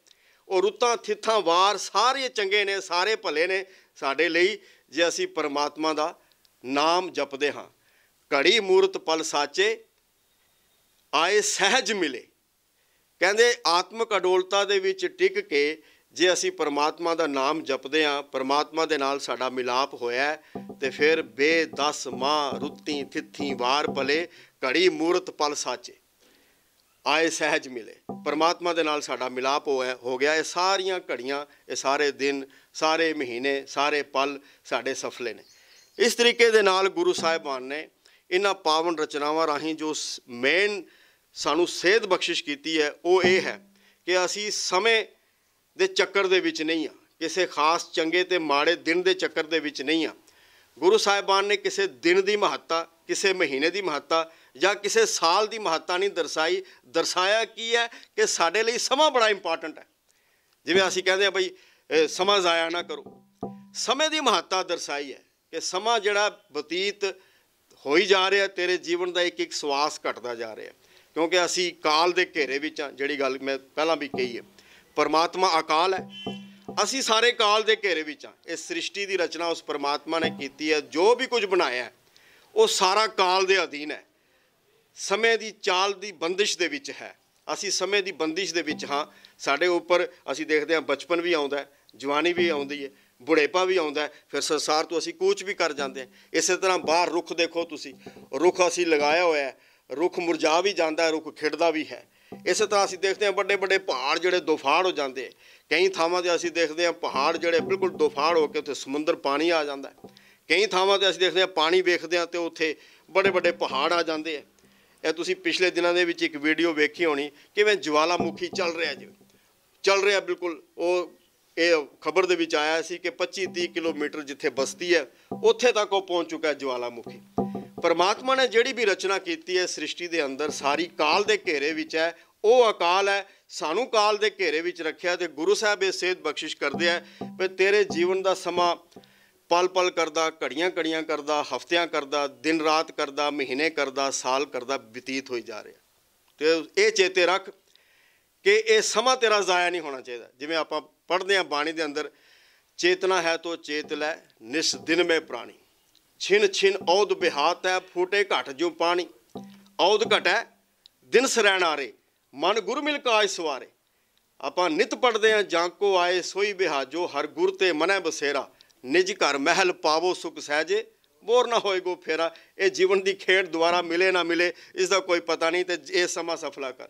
ਉਹ ਰੁੱਤਾਂ ਥਿੱਥਾਂ ਵਾਰ ਸਾਰੇ ਚੰਗੇ ਨੇ ਸਾਰੇ ਭਲੇ ਨੇ ਸਾਡੇ ਲਈ ਜੇ ਅਸੀਂ ਪਰਮਾਤਮਾ ਦਾ ਨਾਮ ਜਪਦੇ ਹਾਂ ਘੜੀ ਮੂਰਤ ਪਲ ਸਾਚੇ ਆਏ ਸਹਿਜ ਮਿਲੇ ਕਹਿੰਦੇ ਆਤਮਿਕ ਅਡੋਲਤਾ ਦੇ ਵਿੱਚ ਟਿਕ ਕੇ ਜੇ ਅਸੀਂ ਪਰਮਾਤਮਾ ਦਾ ਨਾਮ ਜਪਦੇ ਆਂ ਪਰਮਾਤਮਾ ਦੇ ਨਾਲ ਸਾਡਾ ਮਿਲਾਪ ਹੋਇਆ ਤੇ ਫਿਰ ਬੇ ਦਸ ਮਾਂ ਰੁੱਤੀ ਥਿੱਥੀ ਵਾਰ ਭਲੇ ਘੜੀ ਮੂਰਤ ਪਲ ਸਾਚੇ ਆਏ ਸਹਿਜ ਮਿਲੇ ਪਰਮਾਤਮਾ ਦੇ ਨਾਲ ਸਾਡਾ ਮਿਲਾਪ ਹੋਇਆ ਹੋ ਗਿਆ ਇਹ ਸਾਰੀਆਂ ਘੜੀਆਂ ਇਹ ਸਾਰੇ ਦਿਨ ਸਾਰੇ ਮਹੀਨੇ ਸਾਰੇ ਪਲ ਸਾਡੇ ਸਫਲੇ ਨੇ ਇਸ ਤਰੀਕੇ ਦੇ ਨਾਲ ਗੁਰੂ ਸਾਹਿਬਾਨ ਨੇ ਇਹਨਾਂ ਪਾਵਨ ਰਚਨਾਵਾਂ ਰਾਹੀਂ ਜੋ ਮੇਨ ਸਾਨੂੰ ਸੇਧ ਬਖਸ਼ਿਸ਼ ਕੀਤੀ ਹੈ ਉਹ ਇਹ ਹੈ ਕਿ ਅਸੀਂ ਸਮੇਂ ਦੇ ਚੱਕਰ ਦੇ ਵਿੱਚ ਨਹੀਂ ਆ ਕਿਸੇ ਖਾਸ ਚੰਗੇ ਤੇ ਮਾੜੇ ਦਿਨ ਦੇ ਚੱਕਰ ਦੇ ਵਿੱਚ ਨਹੀਂ ਆ ਗੁਰੂ ਸਾਹਿਬਾਨ ਨੇ ਕਿਸੇ ਦਿਨ ਦੀ ਮਹੱਤਤਾ ਕਿਸੇ ਮਹੀਨੇ ਦੀ ਮਹੱਤਤਾ ਜਾਂ ਕਿਸੇ ਸਾਲ ਦੀ ਮਹੱਤਤਾ ਨਹੀਂ ਦਰਸਾਈ ਦਰਸਾਇਆ ਕੀ ਹੈ ਕਿ ਸਾਡੇ ਲਈ ਸਮਾਂ ਬੜਾ ਇੰਪੋਰਟੈਂਟ ਹੈ ਜਿਵੇਂ ਅਸੀਂ ਕਹਿੰਦੇ ਆ ਬਈ ਸਮਾਂ ਜ਼ਾਇਆ ਨਾ ਕਰੋ ਸਮੇਂ ਦੀ ਮਹੱਤਤਾ ਦਰਸਾਈ ਹੈ ਕਿ ਸਮਾਂ ਜਿਹੜਾ ਬਤੀਤ ਹੋਈ ਜਾ ਰਿਹਾ ਤੇਰੇ ਜੀਵਨ ਦਾ ਇੱਕ ਇੱਕ ਸਵਾਸ ਘਟਦਾ ਜਾ ਰਿਹਾ ਕਿਉਂਕਿ ਅਸੀਂ ਕਾਲ ਦੇ ਘੇਰੇ ਵਿੱਚ ਆ ਜਿਹੜੀ ਗੱਲ ਮੈਂ ਪਹਿਲਾਂ ਵੀ ਕਹੀ ਹੈ ਪਰਮਾਤਮਾ ਅਕਾਲ ਹੈ ਅਸੀਂ ਸਾਰੇ ਕਾਲ ਦੇ ਘੇਰੇ ਵਿੱਚ ਆ ਇਸ ਸ੍ਰਿਸ਼ਟੀ ਦੀ ਰਚਨਾ ਉਸ ਪਰਮਾਤਮਾ ਨੇ ਕੀਤੀ ਹੈ ਜੋ ਵੀ ਕੁਝ ਬਣਾਇਆ ਹੈ ਉਹ ਸਾਰਾ ਕਾਲ ਦੇ ਅਧੀਨ ਹੈ ਸਮੇਂ ਦੀ ਚਾਲ ਦੀ ਬੰਦਿਸ਼ ਦੇ ਵਿੱਚ ਹੈ ਅਸੀਂ ਸਮੇਂ ਦੀ ਬੰਦਿਸ਼ ਦੇ ਵਿੱਚ ਹਾਂ ਸਾਡੇ ਉੱਪਰ ਅਸੀਂ ਦੇਖਦੇ ਹਾਂ ਬਚਪਨ ਵੀ ਆਉਂਦਾ ਜਵਾਨੀ ਵੀ ਆਉਂਦੀ ਹੈ ਬੁੜੇਪਾ ਵੀ ਆਉਂਦਾ ਫਿਰ ਸੰਸਾਰ ਤੋਂ ਅਸੀਂ ਕੂਚ ਵੀ ਕਰ ਜਾਂਦੇ ਹਾਂ ਇਸੇ ਤਰ੍ਹਾਂ ਬਾਹਰ ਰੁੱਖ ਦੇਖੋ ਤੁਸੀਂ ਰੁੱਖ ਅਸੀਂ ਲਗਾਇਆ ਹੋਇਆ ਹੈ ਰੁੱਖ ਮੁਰਝਾ ਵੀ ਜਾਂਦਾ ਹੈ ਰੁੱਖ ਖਿੜਦਾ ਵੀ ਹੈ ਇਸੇ ਤਰ੍ਹਾਂ ਅਸੀਂ ਦੇਖਦੇ ਹਾਂ ਵੱਡੇ ਵੱਡੇ ਪਹਾੜ ਜਿਹੜੇ ਦੁਫਾੜ ਹੋ ਜਾਂਦੇ ਕਈ ਥਾਵਾਂ ਤੇ ਅਸੀਂ ਦੇਖਦੇ ਹਾਂ ਪਹਾੜ ਜਿਹੜੇ ਬਿਲਕੁਲ ਦੁਫਾੜ ਹੋ ਕੇ ਉੱਥੇ ਸਮੁੰਦਰ ਪਾਣੀ ਆ ਜਾਂਦਾ ਕਈ ਥਾਵਾਂ ਤੇ ਅਸੀਂ ਦੇਖਦੇ ਹਾਂ ਪਾਣੀ ਵੇਖਦੇ ਹਾਂ ਤੇ ਉੱਥੇ ਵੱਡੇ ਵੱਡੇ ਪਹਾੜ ਆ ਜਾਂਦੇ ਆ ਇਹ ਤੁਸੀਂ ਪਿਛਲੇ ਦਿਨਾਂ ਦੇ ਵਿੱਚ ਇੱਕ ਵੀਡੀਓ ਵੇਖੀ ਹੋਣੀ ਕਿਵੇਂ ਜਵਾਲਾਮੁਖੀ ਚੱਲ ਰਿਹਾ ਜਿਵੇਂ ਚੱਲ ਰਿਹਾ ਬਿਲਕੁਲ ਉਹ ਇਹ ਖਬਰ ਦੇ ਵਿੱਚ ਆਇਆ ਸੀ ਕਿ 25-30 ਕਿਲੋਮੀਟਰ ਜਿੱਥੇ ਬਸਤੀ ਹੈ ਉੱਥੇ ਤੱਕ ਉਹ ਪਹੁੰਚ ਚੁੱਕਾ ਹੈ ਜਵਾਲਾਮੁਖੀ ਪਰਮਾਤਮਾ ਨੇ ਜਿਹੜੀ ਵੀ ਰਚਨਾ ਕੀਤੀ ਹੈ ਸ੍ਰਿਸ਼ਟੀ ਦੇ ਅੰਦਰ ਸਾਰੀ ਕਾਲ ਦੇ ਘੇਰੇ ਵਿੱਚ ਹੈ ਉਹ ਅਕਾਲ ਹੈ ਸਾਨੂੰ ਕਾਲ ਦੇ ਘੇਰੇ ਵਿੱਚ ਰੱਖਿਆ ਤੇ ਗੁਰੂ ਸਾਹਿਬ ਇਹ ਸੇਧ ਬਖਸ਼ਿਸ਼ ਕਰਦੇ ਆ ਵੀ ਤੇਰੇ ਜੀਵਨ ਦਾ ਸਮਾਂ ਪਲ ਪਲ ਕਰਦਾ ਘੜੀਆਂ ਘੜੀਆਂ ਕਰਦਾ ਹਫ਼ਤਿਆਂ ਕਰਦਾ ਦਿਨ ਰਾਤ ਕਰਦਾ ਮਹੀਨੇ ਕਰਦਾ ਸਾਲ ਕਰਦਾ ਬਤੀਤ ਹੋਈ ਜਾ ਰਿਹਾ ਤੇ ਇਹ ਚੇਤੇ ਰੱਖ ਕਿ ਇਹ ਸਮਾਂ ਤੇਰਾ ਜ਼ਾਇਆ ਨਹੀਂ ਹੋਣਾ ਚਾਹੀਦਾ ਜਿਵੇਂ ਆਪਾਂ ਪੜਦੇ ਆ ਬਾਣੀ ਦੇ ਅੰਦਰ ਚੇਤਨਾ ਹੈ ਤੋ ਚੇਤ ਲੈ ਨਿਸ ਦਿਨ ਮੇ ਪ੍ਰਾਣੀ ਛਿਨ ਛਿਨ ਔਦ ਬਿਹਾਤ ਹੈ ਫੂਟੇ ਘਟ ਜੋ ਪਾਣੀ ਔਦ ਘਟੈ ਦਿਨ ਸਰੈਣ ਆਰੇ ਮਨ ਗੁਰ ਮਿਲ ਕਾਇ ਸਵਾਰੇ ਆਪਾਂ ਨਿਤ ਪੜਦੇ ਆ ਜਾਂ ਕੋ ਆਏ ਸੋਈ ਬਿਹਾਜੋ ਹਰ ਗੁਰ ਤੇ ਮਨੈ ਬਸੇਰਾ ਨਿਜ ਘਰ ਮਹਿਲ ਪਾਵੋ ਸੁਖ ਸਹਜੇ ਬੋਰ ਨਾ ਹੋਏਗੋ ਫੇਰਾ ਇਹ ਜੀਵਨ ਦੀ ਖੇਡ ਦੁਆਰਾ ਮਿਲੇ ਨਾ ਮਿਲੇ ਇਸ ਦਾ ਕੋਈ ਪਤਾ ਨਹੀਂ ਤੇ ਇਹ ਸਮਾਂ ਸਫਲਾ ਕਰ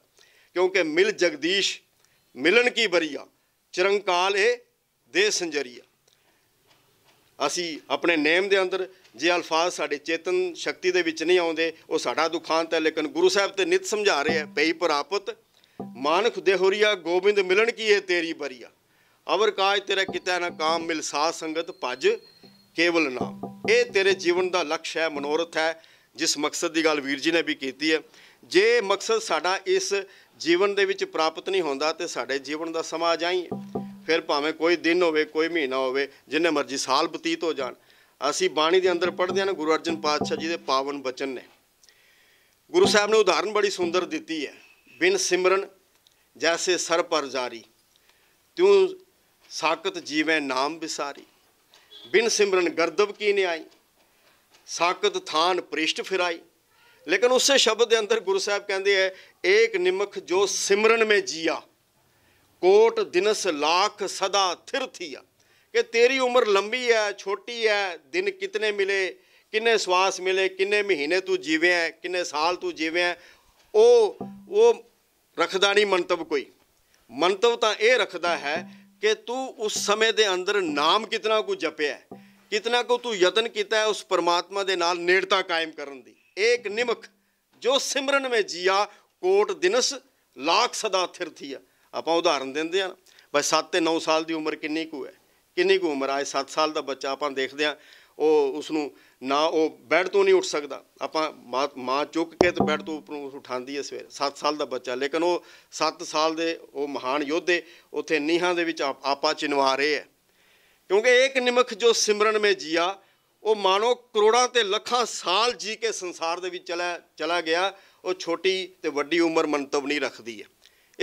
ਕਿਉਂਕਿ ਮਿਲ ਜਗਦੀਸ਼ ਮਿਲਣ ਕੀ ਬਰੀਆ ਚਿਰੰਕਾਲ ਇਹ ਦੇ ਸੰਜਰੀਆ ਅਸੀਂ ਆਪਣੇ ਨੇਮ ਦੇ ਅੰਦਰ ਜੇ ਅਲਫਾਜ਼ ਸਾਡੇ ਚੇਤਨ ਸ਼ਕਤੀ ਦੇ ਵਿੱਚ ਨਹੀਂ ਆਉਂਦੇ ਉਹ ਸਾਡਾ ਦੁਖਾਂਤ ਹੈ ਲੇਕਿਨ ਗੁਰੂ ਸਾਹਿਬ ਤੇ ਨਿਤ ਸਮਝਾ ਰਹੇ ਹੈ ਪਈ ਪ੍ਰਾਪਤ ਮਾਨਖ ਦੇਹੋਰੀਆ ਗੋਬਿੰਦ ਮਿਲਣ ਕੀ ਇਹ ਤੇਰੀ ਬਰੀਆ ਅਵਰ ਕਾਜ ਤੇਰਾ ਕਿਤੇ ਨਾ ਕਾਮ ਮਿਲ ਸਾ ਸੰਗਤ ਭਜ ਕੇਵਲ ਨਾਮ ਇਹ ਤੇਰੇ ਜੀਵਨ ਦਾ ਲਕਸ਼ ਹੈ ਮਨੋਰਥ ਹੈ ਜਿਸ ਮਕਸਦ ਦੀ ਗੱਲ ਵੀਰ ਜੀ ਨੇ ਵੀ ਕੀਤੀ ਹੈ ਜੇ ਮਕਸਦ ਸਾਡਾ ਇਸ ਜੀਵਨ ਦੇ ਵਿੱਚ ਪ੍ਰਾਪਤ ਨਹੀਂ ਹੁੰਦਾ ਤੇ ਸਾਡੇ ਜੀਵਨ ਦਾ ਸਮਾਂ ਜਾਈ ਫਿਰ ਭਾਵੇਂ ਕੋਈ ਦਿਨ ਹੋਵੇ ਕੋਈ ਮਹੀਨਾ ਹੋਵੇ ਜਿੰਨੇ ਮਰਜ਼ੀ ਸਾਲ ਬਤੀਤ ਹੋ ਜਾਣ ਅਸੀਂ ਬਾਣੀ ਦੇ ਅੰਦਰ ਪੜ੍ਹਦੇ ਹਾਂ ਗੁਰੂ ਅਰਜਨ ਪਾਤਸ਼ਾਹ ਜੀ ਦੇ ਪਾਵਨ ਬਚਨ ਨੇ ਗੁਰੂ ਸਾਹਿਬ ਨੇ ਉਦਾਹਰਨ ਬੜੀ ਸੁੰਦਰ ਦਿੱਤੀ ਹੈ ਬਿਨ ਸਿਮਰਨ ਜੈਸੇ ਸਰ ਪਰ ਜਾਰੀ ਤੂੰ ਸਾਕਤ ਜੀਵੈ ਨਾਮ ਵਿਸਾਰੀ ਬਿਨ ਸਿਮਰਨ ਗਰਦਬ ਕੀ ਨਿਆਈ ਸਾਕਤ ਥਾਨ ਪ੍ਰਿਸ਼ਟ ਫਿਰਾਈ ਲੇਕਿਨ ਉਸੇ ਸ਼ਬਦ ਦੇ ਅੰਦਰ ਗੁਰੂ ਸਾਹਿਬ ਕਹਿੰਦੇ ਐ ਏਕ ਨਿਮਖ ਜੋ ਸਿਮਰਨ ਮੇ ਜੀਆ ਕੋਟ ਦਿਨਸ ਲੱਖ ਸਦਾ ਥਿਰ ਥੀਆ ਕਿ ਤੇਰੀ ਉਮਰ ਲੰਬੀ ਐ ਛੋਟੀ ਐ ਦਿਨ ਕਿਤਨੇ ਮਿਲੇ ਕਿੰਨੇ ਸਵਾਸ ਮਿਲੇ ਕਿੰਨੇ ਮਹੀਨੇ ਤੂੰ ਜੀਵਿਆ ਕਿੰਨੇ ਸਾਲ ਤੂੰ ਜੀਵਿਆ ਉਹ ਉਹ ਰੱਖਦਾ ਨਹੀਂ ਮੰਤਵ ਕੋਈ ਮੰਤਵ ਤਾਂ ਇਹ ਰੱਖਦਾ ਹੈ ਕਿ ਤੂੰ ਉਸ ਸਮੇਂ ਦੇ ਅੰਦਰ ਨਾਮ ਕਿਤਨਾ ਕੁ ਜਪਿਆ ਕਿਤਨਾ ਕੁ ਤੂੰ ਯਤਨ ਕੀਤਾ ਉਸ ਪਰਮਾਤਮਾ ਦੇ ਨਾਲ ਨੇੜਤਾ ਕਾਇਮ ਕਰਨ ਦੀ ਏਕ ਨਿਮਖ ਜੋ ਸਿਮਰਨ ਵਿੱਚ ਜੀਆ ਕੋਟ ਦਿਨਸ ਲੱਖ ਸਦਾ ਥਿਰ ਥੀਆ ਆਪਾਂ ਉਦਾਹਰਨ ਦਿੰਦੇ ਆ ਬਈ 7 ਤੇ 9 ਸਾਲ ਦੀ ਉਮਰ ਕਿੰਨੀ ਕੁ ਹੈ ਕਿੰਨੀ ਕੁ ਉਮਰ ਆਏ 7 ਸਾਲ ਦਾ ਬੱਚਾ ਆਪਾਂ ਦੇਖਦੇ ਆ ਉਹ ਉਸ ਨੂੰ ਨਾ ਉਹ ਬੈੱਡ ਤੋਂ ਨਹੀਂ ਉੱਠ ਸਕਦਾ ਆਪਾਂ ਮਾਂ ਚੁੱਕ ਕੇ ਤੇ ਬੈੱਡ ਤੋਂ ਉੱਪਰੋਂ ਉਸ ਉਠਾਉਂਦੀ ਹੈ ਸਵੇਰ 7 ਸਾਲ ਦਾ ਬੱਚਾ ਲੇਕਿਨ ਉਹ 7 ਸਾਲ ਦੇ ਉਹ ਮਹਾਨ ਯੋਧੇ ਉਥੇ ਨੀਹਾਂ ਦੇ ਵਿੱਚ ਆਪਾਂ ਚਿਨਵਾ ਰਹੇ ਆ ਕਿਉਂਕਿ ਇੱਕ ਨਿਮਖ ਜੋ ਸਿਮਰਨ ਮੇ ਜੀਆ ਉਹ ਮਾਨੋ ਕਰੋੜਾਂ ਤੇ ਲੱਖਾਂ ਸਾਲ ਜੀ ਕੇ ਸੰਸਾਰ ਦੇ ਵਿੱਚ ਚਲਾ ਚਲਾ ਗਿਆ ਉਹ ਛੋਟੀ ਤੇ ਵੱਡੀ ਉਮਰ ਮੰਤਵ ਨਹੀਂ ਰੱਖਦੀ ਹੈ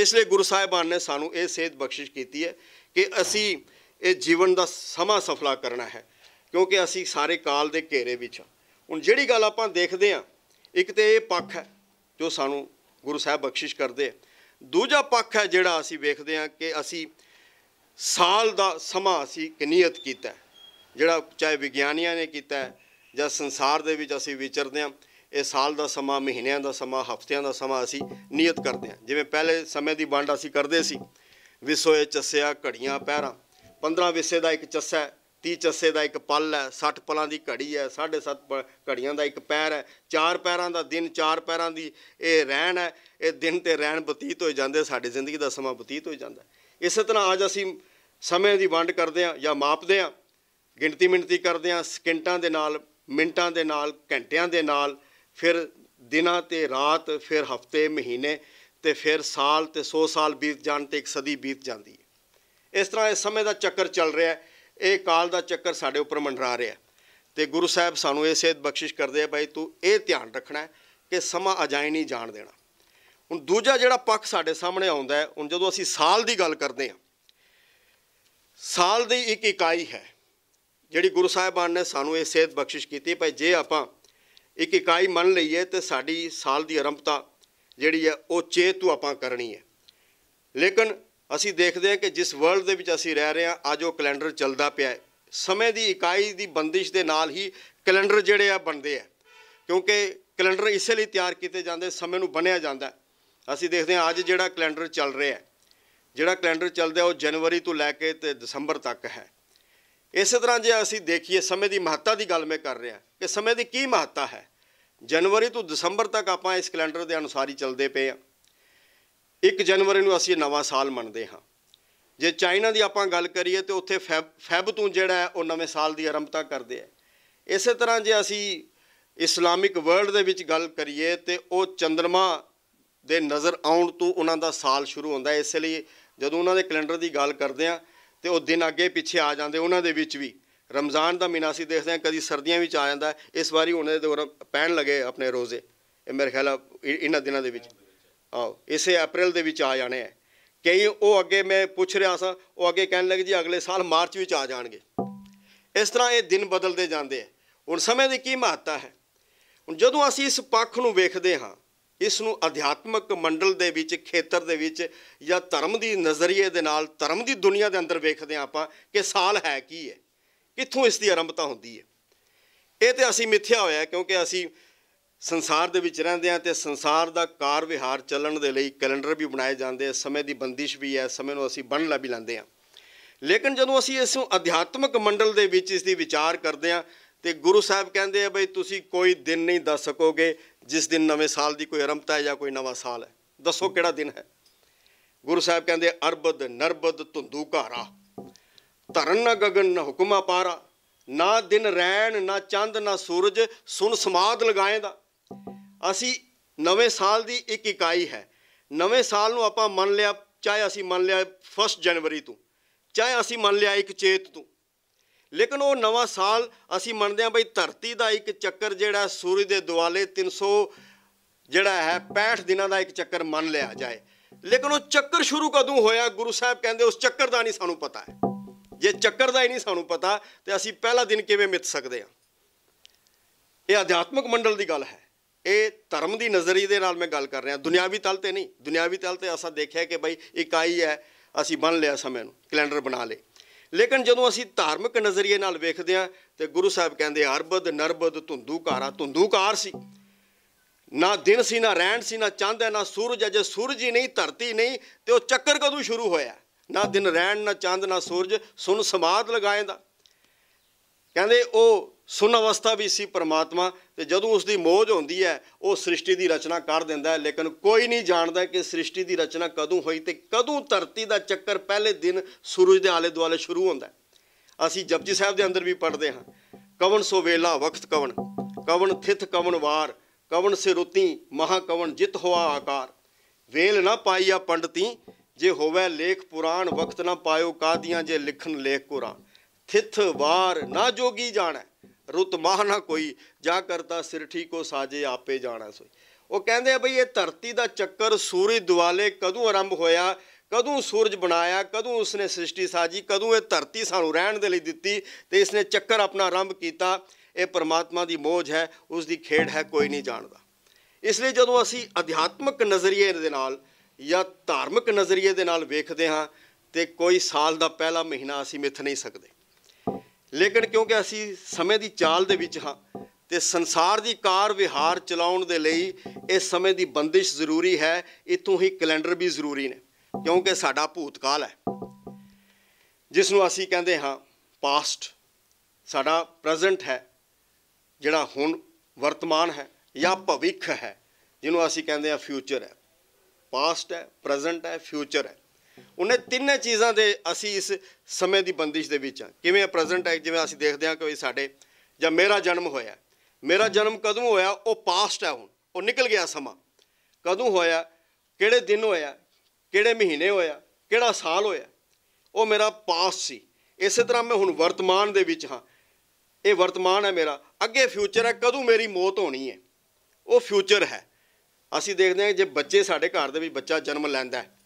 ਇਸ ਲਈ ਗੁਰੂ ਸਾਹਿਬਾਨ ਨੇ ਸਾਨੂੰ ਇਹ ਸੇਧ ਬਖਸ਼ਿਸ਼ ਕੀਤੀ ਹੈ ਕਿ ਅਸੀਂ ਇਹ ਜੀਵਨ ਦਾ ਸਮਾਂ ਸਫਲਾ ਕਰਨਾ ਹੈ ਕਿਉਂਕਿ ਅਸੀਂ ਸਾਰੇ ਕਾਲ ਦੇ ਘੇਰੇ ਵਿੱਚ ਹੁਣ ਜਿਹੜੀ ਗੱਲ ਆਪਾਂ ਦੇਖਦੇ ਹਾਂ ਇੱਕ ਤੇ ਇਹ ਪੱਖ ਹੈ ਜੋ ਸਾਨੂੰ ਗੁਰੂ ਸਾਹਿਬ ਬਖਸ਼ਿਸ਼ ਕਰਦੇ ਆ ਦੂਜਾ ਪੱਖ ਹੈ ਜਿਹੜਾ ਅਸੀਂ ਵੇਖਦੇ ਹਾਂ ਕਿ ਅਸੀਂ ਸਾਲ ਦਾ ਸਮਾਂ ਅਸੀਂ ਕਿਨੀਅਤ ਕੀਤਾ ਜਿਹੜਾ ਚਾਹੇ ਵਿਗਿਆਨੀਆਂ ਨੇ ਕੀਤਾ ਜਾਂ ਸੰਸਾਰ ਦੇ ਵਿੱਚ ਅਸੀਂ ਵਿਚਰਦੇ ਹਾਂ ਇਹ ਸਾਲ ਦਾ ਸਮਾਂ ਮਹੀਨਿਆਂ ਦਾ ਸਮਾਂ ਹਫ਼ਤਿਆਂ ਦਾ ਸਮਾਂ ਅਸੀਂ ਨਿਯਤ ਕਰਦੇ ਹਾਂ ਜਿਵੇਂ ਪਹਿਲੇ ਸਮੇਂ ਦੀ ਵੰਡ ਅਸੀਂ ਕਰਦੇ ਸੀ ਵਿਸੋਏ ਚੱਸਿਆ ਘੜੀਆਂ ਪਹਿਰਾ 15 ਵਿਸੇ ਦਾ ਇੱਕ ਚੱਸਾ ਹੈ 30 ਚੱਸੇ ਦਾ ਇੱਕ ਪਲ ਹੈ 60 ਪਲਾਂ ਦੀ ਘੜੀ ਹੈ 7.5 ਘੜੀਆਂ ਦਾ ਇੱਕ ਪੈਰ ਹੈ ਚਾਰ ਪੈਰਾਂ ਦਾ ਦਿਨ ਚਾਰ ਪੈਰਾਂ ਦੀ ਇਹ ਰਹਿਣ ਹੈ ਇਹ ਦਿਨ ਤੇ ਰਹਿਣ ਬਤੀਤ ਹੋ ਜਾਂਦੇ ਸਾਡੀ ਜ਼ਿੰਦਗੀ ਦਾ ਸਮਾਂ ਬਤੀਤ ਹੋ ਜਾਂਦਾ ਇਸੇ ਤਰ੍ਹਾਂ ਅੱਜ ਅਸੀਂ ਸਮੇਂ ਦੀ ਵੰਡ ਕਰਦੇ ਹਾਂ ਜਾਂ ਮਾਪਦੇ ਹਾਂ ਗਿਣਤੀ ਮਿੰਤੀ ਆ ਸਕਿੰਟਾਂ ਦੇ ਨਾਲ ਮਿੰਟਾਂ ਦੇ ਨਾਲ ਘੰਟਿਆਂ ਦੇ ਨਾਲ ਫਿਰ ਦਿਨਾਂ ਤੇ ਰਾਤ ਫਿਰ ਹਫਤੇ ਮਹੀਨੇ ਤੇ ਫਿਰ ਸਾਲ ਤੇ 100 ਸਾਲ ਬੀਤ ਜਾਣ ਤੇ ਇੱਕ ਸਦੀ ਬੀਤ ਜਾਂਦੀ ਹੈ ਇਸ ਤਰ੍ਹਾਂ ਇਹ ਸਮੇਂ ਦਾ ਚੱਕਰ ਚੱਲ ਰਿਹਾ ਹੈ ਇਹ ਕਾਲ ਦਾ ਚੱਕਰ ਸਾਡੇ ਉੱਪਰ ਮੰਡਰਾ ਰਿਹਾ ਤੇ ਗੁਰੂ ਸਾਹਿਬ ਸਾਨੂੰ ਇਹ ਸੇਧ ਬਖਸ਼ਿਸ਼ ਕਰਦੇ ਆ ਭਾਈ ਤੂੰ ਇਹ ਧਿਆਨ ਰੱਖਣਾ ਕਿ ਸਮਾਂ ਅਜਾਈ ਨਹੀਂ ਜਾਣ ਦੇਣਾ ਹੁਣ ਦੂਜਾ ਜਿਹੜਾ ਪੱਖ ਸਾਡੇ ਸਾਹਮਣੇ ਆਉਂਦਾ ਹੈ ਹੁਣ ਜਦੋਂ ਅਸੀਂ ਸਾਲ ਦੀ ਗੱਲ ਕਰਦੇ ਆ ਸਾਲ ਦੀ ਇੱਕ ਇਕਾਈ ਹੈ ਜਿਹੜੀ ਗੁਰੂ ਸਾਹਿਬਾਨ ਨੇ ਸਾਨੂੰ ਇਹ ਸੇਧ ਬਖਸ਼ਿਸ਼ ਕੀਤੀ ਭਾਈ ਜੇ ਆਪਾਂ ਇੱਕ ਇਕਾਈ ਮੰਨ ਲਈਏ ਤੇ ਸਾਡੀ ਸਾਲ ਦੀ ਆਰੰਭਤਾ ਜਿਹੜੀ ਹੈ ਉਹ ਚੇਤੂ ਆਪਾਂ ਕਰਨੀ ਹੈ ਲੇਕਿਨ ਅਸੀਂ ਦੇਖਦੇ ਹਾਂ ਕਿ ਜਿਸ ਵਰਲਡ ਦੇ ਵਿੱਚ ਅਸੀਂ ਰਹਿ ਰਹੇ ਹਾਂ ਅੱਜ ਉਹ ਕੈਲੰਡਰ ਚੱਲਦਾ ਪਿਆ ਹੈ ਸਮੇਂ ਦੀ ਇਕਾਈ ਦੀ ਬੰਦਿਸ਼ ਦੇ ਨਾਲ ਹੀ ਕੈਲੰਡਰ ਜਿਹੜੇ ਆ ਬਣਦੇ ਆ ਕਿਉਂਕਿ ਕੈਲੰਡਰ ਇਸੇ ਲਈ ਤਿਆਰ ਕੀਤੇ ਜਾਂਦੇ ਸਮੇਂ ਨੂੰ ਬਣਿਆ ਜਾਂਦਾ ਅਸੀਂ ਦੇਖਦੇ ਹਾਂ ਅੱਜ ਜਿਹੜਾ ਕੈਲੰਡਰ ਚੱਲ ਰਿਹਾ ਜਿਹੜਾ ਕੈਲੰਡਰ ਚੱਲਦਾ ਉਹ ਜਨਵਰੀ ਤੋਂ ਲੈ ਕੇ ਤੇ ਦਸੰਬਰ ਤੱਕ ਹੈ ਇਸੇ ਤਰ੍ਹਾਂ ਜੇ ਅਸੀਂ ਦੇਖੀਏ ਸਮੇਂ ਦੀ ਮਹੱਤਤਾ ਦੀ ਗੱਲ ਮੈਂ ਕਰ ਰਿਹਾ ਕਿ ਸਮੇਂ ਦੀ ਕੀ ਮਹੱਤਤਾ ਹੈ ਜਨਵਰੀ ਤੋਂ ਦਸੰਬਰ ਤੱਕ ਆਪਾਂ ਇਸ ਕੈਲੰਡਰ ਦੇ ਅਨੁਸਾਰ ਹੀ ਚੱਲਦੇ ਪਏ ਆ 1 ਜਨਵਰੀ ਨੂੰ ਅਸੀਂ ਨਵਾਂ ਸਾਲ ਮੰਨਦੇ ਹਾਂ ਜੇ ਚਾਈਨਾ ਦੀ ਆਪਾਂ ਗੱਲ ਕਰੀਏ ਤੇ ਉੱਥੇ ਫੈਬ ਤੋਂ ਜਿਹੜਾ ਉਹ ਨਵੇਂ ਸਾਲ ਦੀ ਆਰੰਭਤਾ ਕਰਦੇ ਆ ਇਸੇ ਤਰ੍ਹਾਂ ਜੇ ਅਸੀਂ ਇਸਲਾਮਿਕ ਵਰਲਡ ਦੇ ਵਿੱਚ ਗੱਲ ਕਰੀਏ ਤੇ ਉਹ ਚੰਦਰਮਾ ਦੇ ਨਜ਼ਰ ਆਉਣ ਤੋਂ ਉਹਨਾਂ ਦਾ ਸਾਲ ਸ਼ੁਰੂ ਹੁੰਦਾ ਇਸ ਲਈ ਜਦੋਂ ਉਹਨਾਂ ਦੇ ਕੈਲੰਡਰ ਦੀ ਗੱਲ ਕਰਦੇ ਆ ਤੇ ਉਹ ਦਿਨ ਅੱਗੇ ਪਿੱਛੇ ਆ ਜਾਂਦੇ ਉਹਨਾਂ ਦੇ ਵਿੱਚ ਵੀ ਰਮਜ਼ਾਨ ਦਾ ਮਹੀਨਾ ਸੀ ਦੇਖਦੇ ਆ ਕਦੀ ਸਰਦੀਆਂ ਵਿੱਚ ਆ ਜਾਂਦਾ ਇਸ ਵਾਰੀ ਹੁਣ ਦੇ ਦੌਰ ਪੈਣ ਲਗੇ ਆਪਣੇ ਰੋਜ਼ੇ ਇਹ ਮੇਰੇ ਖਿਆਲ ਇਹਨਾਂ ਦਿਨਾਂ ਦੇ ਵਿੱਚ ਆਓ ਇਸੇ ਅਪ੍ਰੈਲ ਦੇ ਵਿੱਚ ਆ ਜਾਣੇ ਆ ਕਈ ਉਹ ਅੱਗੇ ਮੈਂ ਪੁੱਛ ਰਿਹਾ ਸਾਂ ਉਹ ਅੱਗੇ ਕਹਿਣ ਲੱਗੇ ਜੀ ਅਗਲੇ ਸਾਲ ਮਾਰਚ ਵਿੱਚ ਆ ਜਾਣਗੇ ਇਸ ਤਰ੍ਹਾਂ ਇਹ ਦਿਨ ਬਦਲਦੇ ਜਾਂਦੇ ਆ ਹੁਣ ਸਮੇਂ ਦੀ ਕੀ ਮਹੱਤਤਾ ਹੈ ਹੁਣ ਜਦੋਂ ਅਸੀਂ ਇਸ ਪੱਖ ਨੂੰ ਵੇਖਦੇ ਹਾਂ ਇਸ ਨੂੰ ਅਧਿਆਤਮਕ ਮੰਡਲ ਦੇ ਵਿੱਚ ਖੇਤਰ ਦੇ ਵਿੱਚ ਜਾਂ ਧਰਮ ਦੀ ਨਜ਼ਰੀਏ ਦੇ ਨਾਲ ਧਰਮ ਦੀ ਦੁਨੀਆ ਦੇ ਅੰਦਰ ਵੇਖਦੇ ਆਂ ਆਪਾਂ ਕਿ ਸਾਲ ਹੈ ਕੀ ਹੈ ਕਿੱਥੋਂ ਇਸ ਦੀ ਆਰੰਭਤਾ ਹੁੰਦੀ ਹੈ ਇਹ ਤੇ ਅਸੀਂ ਮਿੱਥਿਆ ਹੋਇਆ ਕਿਉਂਕਿ ਅਸੀਂ ਸੰਸਾਰ ਦੇ ਵਿੱਚ ਰਹਿੰਦੇ ਆ ਤੇ ਸੰਸਾਰ ਦਾ ਕਾਰ ਵਿਹਾਰ ਚੱਲਣ ਦੇ ਲਈ ਕੈਲੰਡਰ ਵੀ ਬਣਾਏ ਜਾਂਦੇ ਆ ਸਮੇਂ ਦੀ ਬੰਦਿਸ਼ ਵੀ ਹੈ ਸਮੇਂ ਨੂੰ ਅਸੀਂ ਬੰਨ ਲਾ ਵੀ ਲੈਂਦੇ ਆ ਲੇਕਿਨ ਜਦੋਂ ਅਸੀਂ ਇਸ ਨੂੰ ਅਧਿਆਤਮਕ ਮੰਡਲ ਦੇ ਵਿੱਚ ਇਸ ਦੀ ਵਿਚਾਰ ਕਰਦੇ ਆ ਤੇ ਗੁਰੂ ਸਾਹਿਬ ਕਹਿੰਦੇ ਆ ਬਈ ਤੁਸੀਂ ਕੋਈ ਦਿਨ ਨਹੀਂ ਦੱਸ ਸਕੋਗੇ ਜਿਸ ਦਿਨ ਨਵੇਂ ਸਾਲ ਦੀ ਕੋਈ ਆਰੰਭਤਾ ਹੈ ਜਾਂ ਕੋਈ ਨਵਾਂ ਸਾਲ ਹੈ ਦੱਸੋ ਕਿਹੜਾ ਦਿਨ ਹੈ ਗੁਰੂ ਸਾਹਿਬ ਕਹਿੰਦੇ ਅਰਬਦ ਨਰਬਦ ਧੁੰਦੂ ਘਾਰਾ ਧਰਨ ਨ ਗਗਨ ਨ ਹੁਕਮਾ ਪਾਰਾ ਨਾ ਦਿਨ ਰੈਣ ਨਾ ਚੰਦ ਨਾ ਸੂਰਜ ਸੁਨ ਸਮਾਦ ਲਗਾਏ ਦਾ ਅਸੀਂ ਨਵੇਂ ਸਾਲ ਦੀ ਇੱਕ ਇਕਾਈ ਹੈ ਨਵੇਂ ਸਾਲ ਨੂੰ ਆਪਾਂ ਮੰਨ ਲਿਆ ਚਾਹੇ ਅਸੀਂ ਮੰਨ ਲਿਆ 1 ਜਨਵਰੀ ਤੋਂ ਚਾਹੇ ਅਸੀਂ ਮੰਨ ਲਿਆ ਇੱਕ ਚੇਤ ਤੋਂ ਲੇਕਿਨ ਉਹ ਨਵਾਂ ਸਾਲ ਅਸੀਂ ਮੰਨਦੇ ਹਾਂ ਬਈ ਧਰਤੀ ਦਾ ਇੱਕ ਚੱਕਰ ਜਿਹੜਾ ਸੂਰਜ ਦੇ ਦੁਆਲੇ 300 ਜਿਹੜਾ ਹੈ 65 ਦਿਨਾਂ ਦਾ ਇੱਕ ਚੱਕਰ ਮੰਨ ਲਿਆ ਜਾਏ ਲੇਕਿਨ ਉਹ ਚੱਕਰ ਸ਼ੁਰੂ ਕਦੋਂ ਹੋਇਆ ਗੁਰੂ ਸਾਹਿਬ ਕਹਿੰਦੇ ਉਸ ਚੱਕਰ ਦਾ ਨਹੀਂ ਸਾਨੂੰ ਪਤਾ ਹੈ ਜੇ ਚੱਕਰ ਦਾ ਹੀ ਨਹੀਂ ਸਾਨੂੰ ਪਤਾ ਤੇ ਅਸੀਂ ਪਹਿਲਾ ਦਿਨ ਕਿਵੇਂ ਮਿੱਥ ਸਕਦੇ ਹਾਂ ਇਹ ਅਧਿਆਤਮਕ ਮੰਡਲ ਦੀ ਗੱਲ ਹੈ ਇਹ ਧਰਮ ਦੀ ਨਜ਼ਰੀਏ ਦੇ ਨਾਲ ਮੈਂ ਗੱਲ ਕਰ ਰਿਹਾ ਦੁਨਿਆਵੀ ਤਲ ਤੇ ਨਹੀਂ ਦੁਨਿਆਵੀ ਤਲ ਤੇ ਅਸਾਂ ਦੇਖਿਆ ਕਿ ਬਈ ਇਕਾਈ ਹੈ ਅਸੀਂ ਬਣ ਲਿਆ ਸਮੇਂ ਨੂੰ ਕੈਲੰਡਰ ਬਣਾ ਲੇ ਲੇਕਿਨ ਜਦੋਂ ਅਸੀਂ ਧਾਰਮਿਕ ਨਜ਼ਰੀਏ ਨਾਲ ਵੇਖਦੇ ਹਾਂ ਤੇ ਗੁਰੂ ਸਾਹਿਬ ਕਹਿੰਦੇ ਅਰਬਦ ਨਰਬਦ ਧੁੰਦੂਕਾਰਾ ਧੁੰਦੂਕਾਰ ਸੀ ਨਾ ਦਿਨ ਸੀ ਨਾ ਰਹਿਣ ਸੀ ਨਾ ਚੰਦ ਹੈ ਨਾ ਸੂਰਜ ਅਜੇ ਸੂਰਜ ਹੀ ਨਹੀਂ ਧਰਤੀ ਨਹੀਂ ਤੇ ਉਹ ਚੱਕਰ ਕਦੋਂ ਸ਼ੁਰੂ ਹੋਇਆ ਨਾ ਦਿਨ ਰਹਿਣ ਨਾ ਚੰਦ ਨਾ ਸੂਰਜ ਸੁਨ ਸਮਾਦ ਲਗਾਏ ਦਾ ਕਹਿੰਦੇ ਉਹ ਸੁਨ ਅਵਸਥਾ ਵੀ ਸੀ ਪਰਮਾਤਮਾ ਤੇ ਜਦੋਂ ਉਸ ਦੀ ਮੋਜ ਹੁੰਦੀ ਹੈ ਉਹ ਸ੍ਰਿਸ਼ਟੀ ਦੀ ਰਚਨਾ ਕਰ ਦਿੰਦਾ ਹੈ ਲੇਕਿਨ ਕੋਈ ਨਹੀਂ ਜਾਣਦਾ ਕਿ ਸ੍ਰਿਸ਼ਟੀ ਦੀ ਰਚਨਾ ਕਦੋਂ ਹੋਈ ਤੇ ਕਦੋਂ ਧਰਤੀ ਦਾ ਚੱਕਰ ਪਹਿਲੇ ਦਿਨ ਸੂਰਜ ਦੇ ਆਲੇ ਦੁਆਲੇ ਸ਼ੁਰੂ ਹੁੰਦਾ ਅਸੀਂ ਜਪਜੀ ਸਾਹਿਬ ਦੇ ਅੰਦਰ ਵੀ ਪੜ੍ਹਦੇ ਹਾਂ ਕਵਨ ਸੋ ਵੇਲਾ ਵਕਤ ਕਵਨ ਕਵਨ ਥਿਤ ਕਵਨ ਵਾਰ ਕਵਨ ਸੇ ਰੁਤੀ ਮਹਾ ਕਵਨ ਜਿਤ ਹੋਆ ਆਕਾਰ ਵੇਲ ਨਾ ਪਾਈਆ ਪੰਡਤੀ ਜੇ ਹੋਵੇ ਲੇਖ ਪੁਰਾਣ ਵਕਤ ਨਾ ਪਾਇਓ ਕਾਦੀਆਂ ਜੇ ਲਿਖਣ ਲੇਖ ਕੋਰਾ ਥਿਤ ਵਾਰ ਨਾ ਜੋਗੀ ਜਾਣੈ ਰੁੱਤ ਮਾਹ ਨਾ ਕੋਈ ਜਾਂ ਕਰਤਾ ਸਿਰਠੀ ਕੋ ਸਾਜੇ ਆਪੇ ਜਾਣਾ ਸੋਈ ਉਹ ਕਹਿੰਦੇ ਆ ਬਈ ਇਹ ਧਰਤੀ ਦਾ ਚੱਕਰ ਸੂਰਜ ਦੁਆਲੇ ਕਦੋਂ ਆਰੰਭ ਹੋਇਆ ਕਦੋਂ ਸੂਰਜ ਬਣਾਇਆ ਕਦੋਂ ਉਸਨੇ ਸ੍ਰਿਸ਼ਟੀ ਸਾਜੀ ਕਦੋਂ ਇਹ ਧਰਤੀ ਸਾਨੂੰ ਰਹਿਣ ਦੇ ਲਈ ਦਿੱਤੀ ਤੇ ਇਸਨੇ ਚੱਕਰ ਆਪਣਾ ਆਰੰਭ ਕੀਤਾ ਇਹ ਪਰਮਾਤਮਾ ਦੀ ਮੋਜ ਹੈ ਉਸ ਦੀ ਖੇਡ ਹੈ ਕੋਈ ਨਹੀਂ ਜਾਣਦਾ ਇਸ ਲਈ ਜਦੋਂ ਅਸੀਂ ਅਧਿਆਤਮਕ ਨਜ਼ਰੀਏ ਦੇ ਨਾਲ ਜਾਂ ਧਾਰਮਿਕ ਨਜ਼ਰੀਏ ਦੇ ਨਾਲ ਵੇਖਦੇ ਹਾਂ ਤੇ ਕੋਈ ਸਾਲ ਦਾ ਪਹਿਲਾ ਮਹੀਨਾ ਅਸੀਂ ਮਿੱਥ ਨਹੀਂ ਸਕਦੇ ਲੇਕਿਨ ਕਿਉਂਕਿ ਅਸੀਂ ਸਮੇਂ ਦੀ ਚਾਲ ਦੇ ਵਿੱਚ ਹਾਂ ਤੇ ਸੰਸਾਰ ਦੀ ਕਾਰ ਵਿਹਾਰ ਚਲਾਉਣ ਦੇ ਲਈ ਇਹ ਸਮੇਂ ਦੀ ਬੰਦਿਸ਼ ਜ਼ਰੂਰੀ ਹੈ ਇਤੋਂ ਹੀ ਕੈਲੰਡਰ ਵੀ ਜ਼ਰੂਰੀ ਨੇ ਕਿਉਂਕਿ ਸਾਡਾ ਭੂਤਕਾਲ ਹੈ ਜਿਸ ਨੂੰ ਅਸੀਂ ਕਹਿੰਦੇ ਹਾਂ ਪਾਸਟ ਸਾਡਾ ਪ੍ਰੈਜ਼ੈਂਟ ਹੈ ਜਿਹੜਾ ਹੁਣ ਵਰਤਮਾਨ ਹੈ ਜਾਂ ਭਵਿੱਖ ਹੈ ਜਿਹਨੂੰ ਅਸੀਂ ਕਹਿੰਦੇ ਹਾਂ ਫਿਊਚਰ ਹੈ ਪਾਸਟ ਹੈ ਪ੍ਰੈਜ਼ੈਂਟ ਹੈ ਫਿਊਚਰ ਹੈ ਉਹਨੇ ਤਿੰਨੇ ਚੀਜ਼ਾਂ ਦੇ ਅਸੀਂ ਇਸ ਸਮੇਂ ਦੀ ਬੰਦਿਸ਼ ਦੇ ਵਿੱਚ ਆ ਕਿਵੇਂ ਆ ਪ੍ਰੈਜ਼ੈਂਟ ਹੈ ਜਿਵੇਂ ਅਸੀਂ ਦੇਖਦੇ ਹਾਂ ਕਿ ਸਾਡੇ ਜਾਂ ਮੇਰਾ ਜਨਮ ਹੋਇਆ ਮੇਰਾ ਜਨਮ ਕਦੋਂ ਹੋਇਆ ਉਹ ਪਾਸਟ ਹੈ ਹੁਣ ਉਹ ਨਿਕਲ ਗਿਆ ਸਮਾਂ ਕਦੋਂ ਹੋਇਆ ਕਿਹੜੇ ਦਿਨ ਹੋਇਆ ਕਿਹੜੇ ਮਹੀਨੇ ਹੋਇਆ ਕਿਹੜਾ ਸਾਲ ਹੋਇਆ ਉਹ ਮੇਰਾ ਪਾਸਟ ਸੀ ਇਸੇ ਤਰ੍ਹਾਂ ਮੈਂ ਹੁਣ ਵਰਤਮਾਨ ਦੇ ਵਿੱਚ ਹਾਂ ਇਹ ਵਰਤਮਾਨ ਹੈ ਮੇਰਾ ਅੱਗੇ ਫਿਊਚਰ ਹੈ ਕਦੋਂ ਮੇਰੀ ਮੌਤ ਹੋਣੀ ਹੈ ਉਹ ਫਿਊਚਰ ਹੈ ਅਸੀਂ ਦੇਖਦੇ ਹਾਂ ਜੇ ਬੱਚੇ ਸਾਡੇ ਘਰ ਦੇ ਵਿੱਚ ਬੱਚਾ ਜਨਮ ਲੈਂਦਾ ਹੈ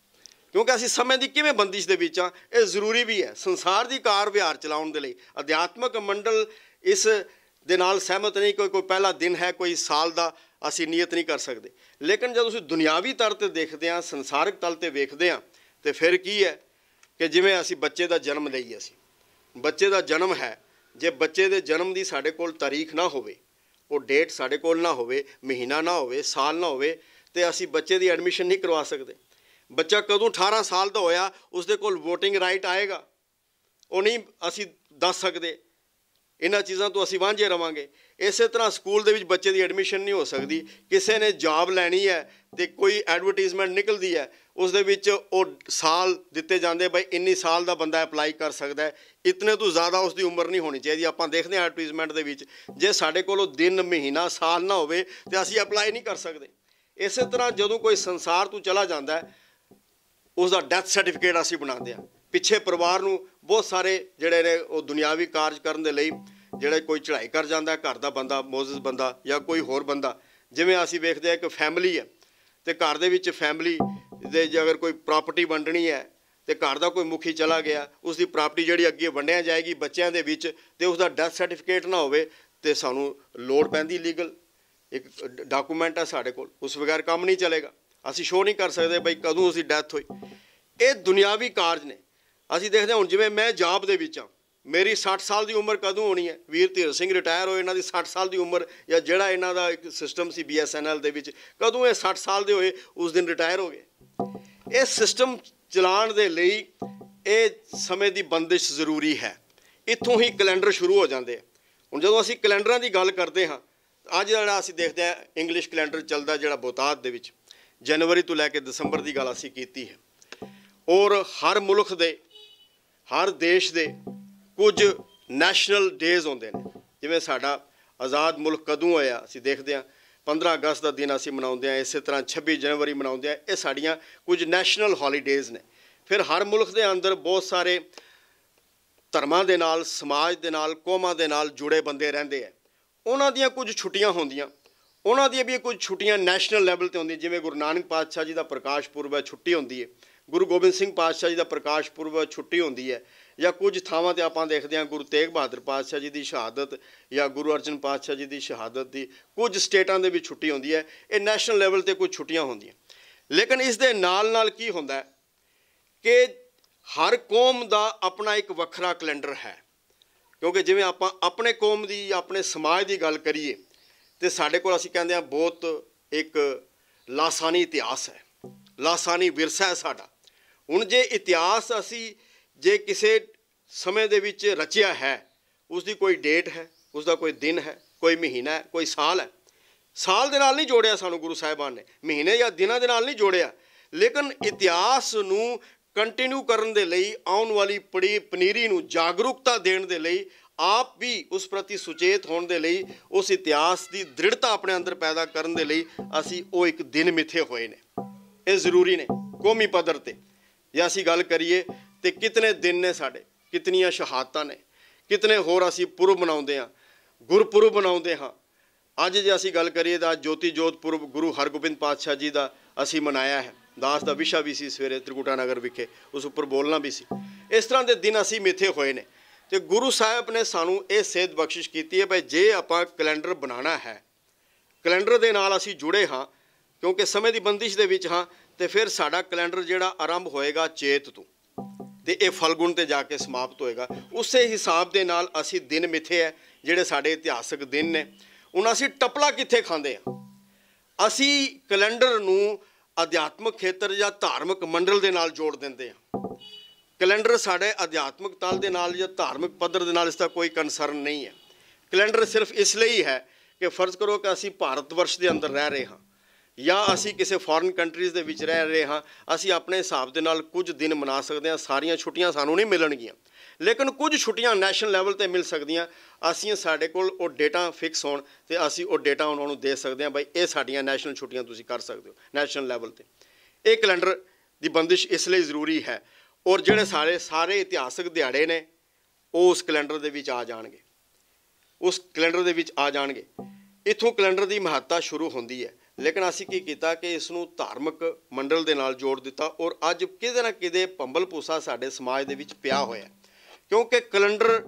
ਕਿਉਂਕਿ ਅਸੀਂ ਸਮੇਂ ਦੀ ਕਿਵੇਂ ਬੰਦਿਸ਼ ਦੇ ਵਿੱਚ ਆ ਇਹ ਜ਼ਰੂਰੀ ਵੀ ਹੈ ਸੰਸਾਰ ਦੀ ਕਾਰ ਵਿਹਾਰ ਚਲਾਉਣ ਦੇ ਲਈ ਅਧਿਆਤਮਕ ਮੰਡਲ ਇਸ ਦੇ ਨਾਲ ਸਹਿਮਤ ਨਹੀਂ ਕੋਈ ਕੋਈ ਪਹਿਲਾ ਦਿਨ ਹੈ ਕੋਈ ਸਾਲ ਦਾ ਅਸੀਂ ਨੀਅਤ ਨਹੀਂ ਕਰ ਸਕਦੇ ਲੇਕਿਨ ਜਦੋਂ ਅਸੀਂ ਦੁਨਿਆਵੀ ਤਰ ਤੇ ਦੇਖਦੇ ਆਂ ਸੰਸਾਰਿਕ ਤਲ ਤੇ ਵੇਖਦੇ ਆਂ ਤੇ ਫਿਰ ਕੀ ਹੈ ਕਿ ਜਿਵੇਂ ਅਸੀਂ ਬੱਚੇ ਦਾ ਜਨਮ ਲਈ ਅਸੀਂ ਬੱਚੇ ਦਾ ਜਨਮ ਹੈ ਜੇ ਬੱਚੇ ਦੇ ਜਨਮ ਦੀ ਸਾਡੇ ਕੋਲ ਤਾਰੀਖ ਨਾ ਹੋਵੇ ਉਹ ਡੇਟ ਸਾਡੇ ਕੋਲ ਨਾ ਹੋਵੇ ਮਹੀਨਾ ਨਾ ਹੋਵੇ ਸਾਲ ਨਾ ਹੋਵੇ ਤੇ ਅਸੀਂ ਬੱਚੇ ਦੀ ਐਡਮਿਸ਼ਨ ਨਹੀਂ ਕਰਵਾ ਸਕਦੇ ਬੱਚਾ ਕਦੋਂ 18 ਸਾਲ ਦਾ ਹੋਇਆ ਉਸਦੇ ਕੋਲ VOTING RIGHT ਆਏਗਾ ਉਹ ਨਹੀਂ ਅਸੀਂ ਦੱਸ ਸਕਦੇ ਇਹਨਾਂ ਚੀਜ਼ਾਂ ਤੋਂ ਅਸੀਂ ਵਾਂਝੇ ਰਵਾਂਗੇ ਇਸੇ ਤਰ੍ਹਾਂ ਸਕੂਲ ਦੇ ਵਿੱਚ ਬੱਚੇ ਦੀ ਐਡਮਿਸ਼ਨ ਨਹੀਂ ਹੋ ਸਕਦੀ ਕਿਸੇ ਨੇ ਜੌਬ ਲੈਣੀ ਹੈ ਤੇ ਕੋਈ ਐਡਵਰਟਾਈਜ਼ਮੈਂਟ ਨਿਕਲਦੀ ਹੈ ਉਸ ਦੇ ਵਿੱਚ ਉਹ ਸਾਲ ਦਿੱਤੇ ਜਾਂਦੇ ਬਈ ਇੰਨੀ ਸਾਲ ਦਾ ਬੰਦਾ ਅਪਲਾਈ ਕਰ ਸਕਦਾ ਹੈ ਇਤਨੇ ਤੋਂ ਜ਼ਿਆਦਾ ਉਸ ਦੀ ਉਮਰ ਨਹੀਂ ਹੋਣੀ ਚਾਹੀਦੀ ਆਪਾਂ ਦੇਖਦੇ ਹਾਂ ਐਡਵਰਟਾਈਜ਼ਮੈਂਟ ਦੇ ਵਿੱਚ ਜੇ ਸਾਡੇ ਕੋਲ ਉਹ ਦਿਨ ਮਹੀਨਾ ਸਾਲ ਨਾ ਹੋਵੇ ਤੇ ਅਸੀਂ ਅਪਲਾਈ ਨਹੀਂ ਕਰ ਸਕਦੇ ਇਸੇ ਤਰ੍ਹਾਂ ਜਦੋਂ ਕੋਈ ਸੰਸਾਰ ਤੋਂ ਚਲਾ ਜਾਂਦਾ ਹੈ ਉਸ ਦਾ ਡੈਥ ਸਰਟੀਫਿਕੇਟ ਅਸੀਂ ਬਣਾਉਂਦੇ ਆ ਪਿੱਛੇ ਪਰਿਵਾਰ ਨੂੰ ਬਹੁਤ ਸਾਰੇ ਜਿਹੜੇ ਨੇ ਉਹ ਦੁਨਿਆਵੀ ਕਾਰਜ ਕਰਨ ਦੇ ਲਈ ਜਿਹੜੇ ਕੋਈ ਚੜ੍ਹਾਈ ਕਰ ਜਾਂਦਾ ਘਰ ਦਾ ਬੰਦਾ ਮੋਜ਼ਸ ਬੰਦਾ ਜਾਂ ਕੋਈ ਹੋਰ ਬੰਦਾ ਜਿਵੇਂ ਅਸੀਂ ਵੇਖਦੇ ਆ ਕਿ ਫੈਮਿਲੀ ਹੈ ਤੇ ਘਰ ਦੇ ਵਿੱਚ ਫੈਮਿਲੀ ਦੇ ਜੇ ਅਗਰ ਕੋਈ ਪ੍ਰਾਪਰਟੀ ਵੰਡਣੀ ਹੈ ਤੇ ਘਰ ਦਾ ਕੋਈ ਮੁਖੀ ਚਲਾ ਗਿਆ ਉਸ ਦੀ ਪ੍ਰਾਪਰਟੀ ਜਿਹੜੀ ਅੱਗੇ ਵੰਡਿਆ ਜਾਏਗੀ ਬੱਚਿਆਂ ਦੇ ਵਿੱਚ ਤੇ ਉਸ ਦਾ ਡੈਥ ਸਰਟੀਫਿਕੇਟ ਨਾ ਹੋਵੇ ਤੇ ਸਾਨੂੰ ਲੋੜ ਪੈਂਦੀ ਲੀਗਲ ਇੱਕ ਡਾਕੂਮੈਂਟ ਆ ਸਾਡੇ ਕੋਲ ਉਸ ਬਗੈਰ ਕੰਮ ਨਹੀਂ ਚੱਲੇਗਾ ਅਸੀਂ ਸ਼ੋਅ ਨਹੀਂ ਕਰ ਸਕਦੇ ਬਈ ਕਦੋਂ ਅਸੀਂ ਡੈਥ ਹੋਈ ਇਹ ਦੁਨਿਆਵੀ ਕਾਰਜ ਨੇ ਅਸੀਂ ਦੇਖਦੇ ਹੁਣ ਜਿਵੇਂ ਮੈਂ ਜਾਬ ਦੇ ਵਿੱਚ ਆ ਮੇਰੀ 60 ਸਾਲ ਦੀ ਉਮਰ ਕਦੋਂ ਹੋਣੀ ਹੈ ਵੀਰ ਧੀਰ ਸਿੰਘ ਰਿਟਾਇਰ ਹੋਏ ਇਹਨਾਂ ਦੀ 60 ਸਾਲ ਦੀ ਉਮਰ ਜਾਂ ਜਿਹੜਾ ਇਹਨਾਂ ਦਾ ਇੱਕ ਸਿਸਟਮ ਸੀ ਬੀਐਸਐਨਐਲ ਦੇ ਵਿੱਚ ਕਦੋਂ ਇਹ 60 ਸਾਲ ਦੇ ਹੋਏ ਉਸ ਦਿਨ ਰਿਟਾਇਰ ਹੋ ਗਏ ਇਹ ਸਿਸਟਮ ਚਲਾਉਣ ਦੇ ਲਈ ਇਹ ਸਮੇਂ ਦੀ ਬੰਦਿਸ਼ ਜ਼ਰੂਰੀ ਹੈ ਇੱਥੋਂ ਹੀ ਕੈਲੰਡਰ ਸ਼ੁਰੂ ਹੋ ਜਾਂਦੇ ਆ ਹੁਣ ਜਦੋਂ ਅਸੀਂ ਕੈਲੰਡਰਾਂ ਦੀ ਗੱਲ ਕਰਦੇ ਹਾਂ ਅੱਜ ਜਿਹੜਾ ਅਸੀਂ ਦੇਖਦੇ ਆ ਇੰਗਲਿਸ਼ ਕੈਲੰਡਰ ਚੱਲਦਾ ਜਿਹੜਾ ਬੋਤਾਦ ਦੇ ਵਿੱਚ ਜਨਵਰੀ ਤੋਂ ਲੈ ਕੇ ਦਸੰਬਰ ਦੀ ਗੱਲ ਅਸੀਂ ਕੀਤੀ ਹੈ ਔਰ ਹਰ ਮੁਲਕ ਦੇ ਹਰ ਦੇਸ਼ ਦੇ ਕੁਝ ਨੈਸ਼ਨਲ ਡੇਜ਼ ਹੁੰਦੇ ਨੇ ਜਿਵੇਂ ਸਾਡਾ ਆਜ਼ਾਦ ਮੁਲਕ ਕਦੋਂ ਆਇਆ ਅਸੀਂ ਦੇਖਦੇ ਹਾਂ 15 ਅਗਸਤ ਦਾ ਦਿਨ ਅਸੀਂ ਮਨਾਉਂਦੇ ਹਾਂ ਇਸੇ ਤਰ੍ਹਾਂ 26 ਜਨਵਰੀ ਮਨਾਉਂਦੇ ਹਾਂ ਇਹ ਸਾਡੀਆਂ ਕੁਝ ਨੈਸ਼ਨਲ ਹੌਲੀਡੇਜ਼ ਨੇ ਫਿਰ ਹਰ ਮੁਲਕ ਦੇ ਅੰਦਰ ਬਹੁਤ ਸਾਰੇ ਧਰਮਾਂ ਦੇ ਨਾਲ ਸਮਾਜ ਦੇ ਨਾਲ ਕੌਮਾਂ ਦੇ ਨਾਲ ਜੁੜੇ ਬੰਦੇ ਰਹਿੰਦੇ ਆ ਉਹਨਾਂ ਦੀਆਂ ਕੁਝ ਛੁੱਟੀਆਂ ਹੁੰਦੀਆਂ ਉਹਨਾਂ ਦੀ ਵੀ ਕੁਝ ਛੁੱਟੀਆਂ ਨੈਸ਼ਨਲ ਲੈਵਲ ਤੇ ਹੁੰਦੀਆਂ ਜਿਵੇਂ ਗੁਰੂ ਨਾਨਕ ਪਾਤਸ਼ਾਹ ਜੀ ਦਾ ਪ੍ਰਕਾਸ਼ ਪੁਰਬ ਹੈ ਛੁੱਟੀ ਹੁੰਦੀ ਹੈ ਗੁਰੂ ਗੋਬਿੰਦ ਸਿੰਘ ਪਾਤਸ਼ਾਹ ਜੀ ਦਾ ਪ੍ਰਕਾਸ਼ ਪੁਰਬ ਛੁੱਟੀ ਹੁੰਦੀ ਹੈ ਜਾਂ ਕੁਝ ਥਾਵਾਂ ਤੇ ਆਪਾਂ ਦੇਖਦੇ ਹਾਂ ਗੁਰੂ ਤੇਗ ਬਹਾਦਰ ਪਾਤਸ਼ਾਹ ਜੀ ਦੀ ਸ਼ਹਾਦਤ ਜਾਂ ਗੁਰੂ ਅਰਜਨ ਪਾਤਸ਼ਾਹ ਜੀ ਦੀ ਸ਼ਹਾਦਤ ਦੀ ਕੁਝ ਸਟੇਟਾਂ ਦੇ ਵੀ ਛੁੱਟੀ ਹੁੰਦੀ ਹੈ ਇਹ ਨੈਸ਼ਨਲ ਲੈਵਲ ਤੇ ਕੁਝ ਛੁੱਟੀਆਂ ਹੁੰਦੀਆਂ ਲੇਕਿਨ ਇਸ ਦੇ ਨਾਲ ਨਾਲ ਕੀ ਹੁੰਦਾ ਕਿ ਹਰ ਕੌਮ ਦਾ ਆਪਣਾ ਇੱਕ ਵੱਖਰਾ ਕੈਲੰਡਰ ਹੈ ਕਿਉਂਕਿ ਜਿਵੇਂ ਆਪਾਂ ਆਪਣੇ ਕੌਮ ਦੀ ਆਪਣੇ ਸਮਾਜ ਦੀ ਗੱਲ ਕਰੀਏ ਤੇ ਸਾਡੇ ਕੋਲ ਅਸੀਂ ਕਹਿੰਦੇ ਆ ਬਹੁਤ ਇੱਕ ਲਾਸਾਨੀ ਇਤਿਹਾਸ ਹੈ ਲਾਸਾਨੀ ਵਿਰਸਾ ਹੈ ਸਾਡਾ ਹੁਣ ਜੇ ਇਤਿਹਾਸ ਅਸੀਂ ਜੇ ਕਿਸੇ ਸਮੇਂ ਦੇ ਵਿੱਚ ਰਚਿਆ ਹੈ ਉਸ ਦੀ ਕੋਈ ਡੇਟ ਹੈ ਉਸ ਦਾ ਕੋਈ ਦਿਨ ਹੈ ਕੋਈ ਮਹੀਨਾ ਹੈ ਕੋਈ ਸਾਲ ਹੈ ਸਾਲ ਦੇ ਨਾਲ ਨਹੀਂ ਜੋੜਿਆ ਸਾਨੂੰ ਗੁਰੂ ਸਾਹਿਬਾਨ ਨੇ ਮਹੀਨੇ ਜਾਂ ਦਿਨਾਂ ਦੇ ਨਾਲ ਨਹੀਂ ਜੋੜਿਆ ਲੇਕਿਨ ਇਤਿਹਾਸ ਨੂੰ ਕੰਟੀਨਿਊ ਕਰਨ ਦੇ ਲਈ ਆਉਣ ਵਾਲੀ ਪੜੀ ਪਨੀਰੀ ਨੂੰ ਜਾਗਰੂਕਤਾ ਦੇਣ ਦੇ ਲਈ ਆਪ ਵੀ ਉਸ ਪ੍ਰਤੀ ਸੁਚੇਤ ਹੋਣ ਦੇ ਲਈ ਉਸ ਇਤਿਹਾਸ ਦੀ ਦ੍ਰਿੜਤਾ ਆਪਣੇ ਅੰਦਰ ਪੈਦਾ ਕਰਨ ਦੇ ਲਈ ਅਸੀਂ ਉਹ ਇੱਕ ਦਿਨ ਮਿੱਥੇ ਹੋਏ ਨੇ ਇਹ ਜ਼ਰੂਰੀ ਨੇ ਕੌਮੀ ਪੱਧਰ ਤੇ ਜੇ ਅਸੀਂ ਗੱਲ ਕਰੀਏ ਤੇ ਕਿਤਨੇ ਦਿਨ ਨੇ ਸਾਡੇ ਕਿਤਨੀਆਂ ਸ਼ਹਾਦਤਾਂ ਨੇ ਕਿਤਨੇ ਹੋਰ ਅਸੀਂ ਪੁਰਬ ਮਨਾਉਂਦੇ ਆ ਗੁਰਪੁਰਬ ਮਨਾਉਂਦੇ ਹਾਂ ਅੱਜ ਜੇ ਅਸੀਂ ਗੱਲ ਕਰੀਏ ਤਾਂ ਜੋਤੀ ਜੋਤ ਪੁਰਬ ਗੁਰੂ ਹਰਗੋਬਿੰਦ ਪਾਤਸ਼ਾਹ ਜੀ ਦਾ ਅਸੀਂ ਮਨਾਇਆ ਹੈ ਦਾਸ ਦਾ ਵਿਸ਼ਾ ਵੀ ਸੀ ਸਵੇਰੇ ਤ੍ਰਿਕੁਟਾ ਨਗਰ ਵਿਖੇ ਉਸ ਉੱਪਰ ਬੋਲਣਾ ਵੀ ਸੀ ਇਸ ਤਰ੍ਹਾਂ ਦੇ ਦਿਨ ਅਸੀਂ ਮਿੱਥੇ ਹੋਏ ਨੇ ਤੇ ਗੁਰੂ ਸਾਹਿਬ ਨੇ ਸਾਨੂੰ ਇਹ ਸੇਧ ਬਖਸ਼ਿਸ਼ ਕੀਤੀ ਹੈ ਭਈ ਜੇ ਆਪਾਂ ਕੈਲੰਡਰ ਬਣਾਉਣਾ ਹੈ ਕੈਲੰਡਰ ਦੇ ਨਾਲ ਅਸੀਂ ਜੁੜੇ ਹਾਂ ਕਿਉਂਕਿ ਸਮੇਂ ਦੀ ਬੰਦਿਸ਼ ਦੇ ਵਿੱਚ ਹਾਂ ਤੇ ਫਿਰ ਸਾਡਾ ਕੈਲੰਡਰ ਜਿਹੜਾ ਆਰੰਭ ਹੋਏਗਾ ਚੇਤ ਤੋਂ ਤੇ ਇਹ ਫਲਗੁਣ ਤੇ ਜਾ ਕੇ ਸਮਾਪਤ ਹੋਏਗਾ ਉਸੇ ਹਿਸਾਬ ਦੇ ਨਾਲ ਅਸੀਂ ਦਿਨ ਮਿੱਥੇ ਹੈ ਜਿਹੜੇ ਸਾਡੇ ਇਤਿਹਾਸਕ ਦਿਨ ਨੇ ਉਹਨਾਂ ਅਸੀਂ ਟਪਲਾ ਕਿੱਥੇ ਖਾਂਦੇ ਆ ਅਸੀਂ ਕੈਲੰਡਰ ਨੂੰ ਅਧਿਆਤਮਕ ਖੇਤਰ ਜਾਂ ਧਾਰਮਿਕ ਮੰਡਲ ਦੇ ਨਾਲ ਜੋੜ ਦਿੰਦੇ ਆ ਕੈਲੰਡਰ ਸਾਡੇ ਅਧਿਆਤਮਿਕ ਤਲ ਦੇ ਨਾਲ ਜਾਂ ਧਾਰਮਿਕ ਪੱਧਰ ਦੇ ਨਾਲ ਇਸ ਦਾ ਕੋਈ ਕਨਸਰਨ ਨਹੀਂ ਹੈ ਕੈਲੰਡਰ ਸਿਰਫ ਇਸ ਲਈ ਹੈ ਕਿ ਫਰਜ਼ ਕਰੋ ਕਿ ਅਸੀਂ ਭਾਰਤ ਵਰਸ਼ ਦੇ ਅੰਦਰ ਰਹਿ ਰਹੇ ਹਾਂ ਜਾਂ ਅਸੀਂ ਕਿਸੇ ਫੋਰਨ ਕੰਟਰੀਜ਼ ਦੇ ਵਿੱਚ ਰਹਿ ਰਹੇ ਹਾਂ ਅਸੀਂ ਆਪਣੇ ਹਿਸਾਬ ਦੇ ਨਾਲ ਕੁਝ ਦਿਨ ਮਨਾ ਸਕਦੇ ਹਾਂ ਸਾਰੀਆਂ ਛੁੱਟੀਆਂ ਸਾਨੂੰ ਨਹੀਂ ਮਿਲਣਗੀਆਂ ਲੇਕਿਨ ਕੁਝ ਛੁੱਟੀਆਂ ਨੈਸ਼ਨਲ ਲੈਵਲ ਤੇ ਮਿਲ ਸਕਦੀਆਂ ਅਸੀਂ ਸਾਡੇ ਕੋਲ ਉਹ ਡੇਟਾ ਫਿਕਸ ਹੋਣ ਤੇ ਅਸੀਂ ਉਹ ਡੇਟਾ ਉਹਨਾਂ ਨੂੰ ਦੇ ਸਕਦੇ ਹਾਂ ਬਈ ਇਹ ਸਾਡੀਆਂ ਨੈਸ਼ਨਲ ਛੁੱਟੀਆਂ ਤੁਸੀਂ ਕਰ ਸਕਦੇ ਹੋ ਨੈਸ਼ਨਲ ਲੈਵਲ ਤੇ ਇਹ ਕੈਲੰਡਰ ਦੀ ਬੰਦਿਸ਼ ਇਸ ਲਈ ਜ਼ਰੂਰੀ ਹੈ ਔਰ ਜਿਹੜੇ ਸਾਰੇ ਸਾਰੇ ਇਤਿਹਾਸਿਕ ਦਿਹਾੜੇ ਨੇ ਉਹ ਉਸ ਕੈਲੰਡਰ ਦੇ ਵਿੱਚ ਆ ਜਾਣਗੇ ਉਸ ਕੈਲੰਡਰ ਦੇ ਵਿੱਚ ਆ ਜਾਣਗੇ ਇਥੋਂ ਕੈਲੰਡਰ ਦੀ ਮਹੱਤਤਾ ਸ਼ੁਰੂ ਹੁੰਦੀ ਹੈ ਲੇਕਿਨ ਅਸੀਂ ਕੀ ਕੀਤਾ ਕਿ ਇਸ ਨੂੰ ਧਾਰਮਿਕ ਮੰਡਲ ਦੇ ਨਾਲ ਜੋੜ ਦਿੱਤਾ ਔਰ ਅੱਜ ਕਿਤੇ ਨਾ ਕਿਤੇ ਪੰਬਲ ਪੂਸਾ ਸਾਡੇ ਸਮਾਜ ਦੇ ਵਿੱਚ ਪਿਆ ਹੋਇਆ ਕਿਉਂਕਿ ਕੈਲੰਡਰ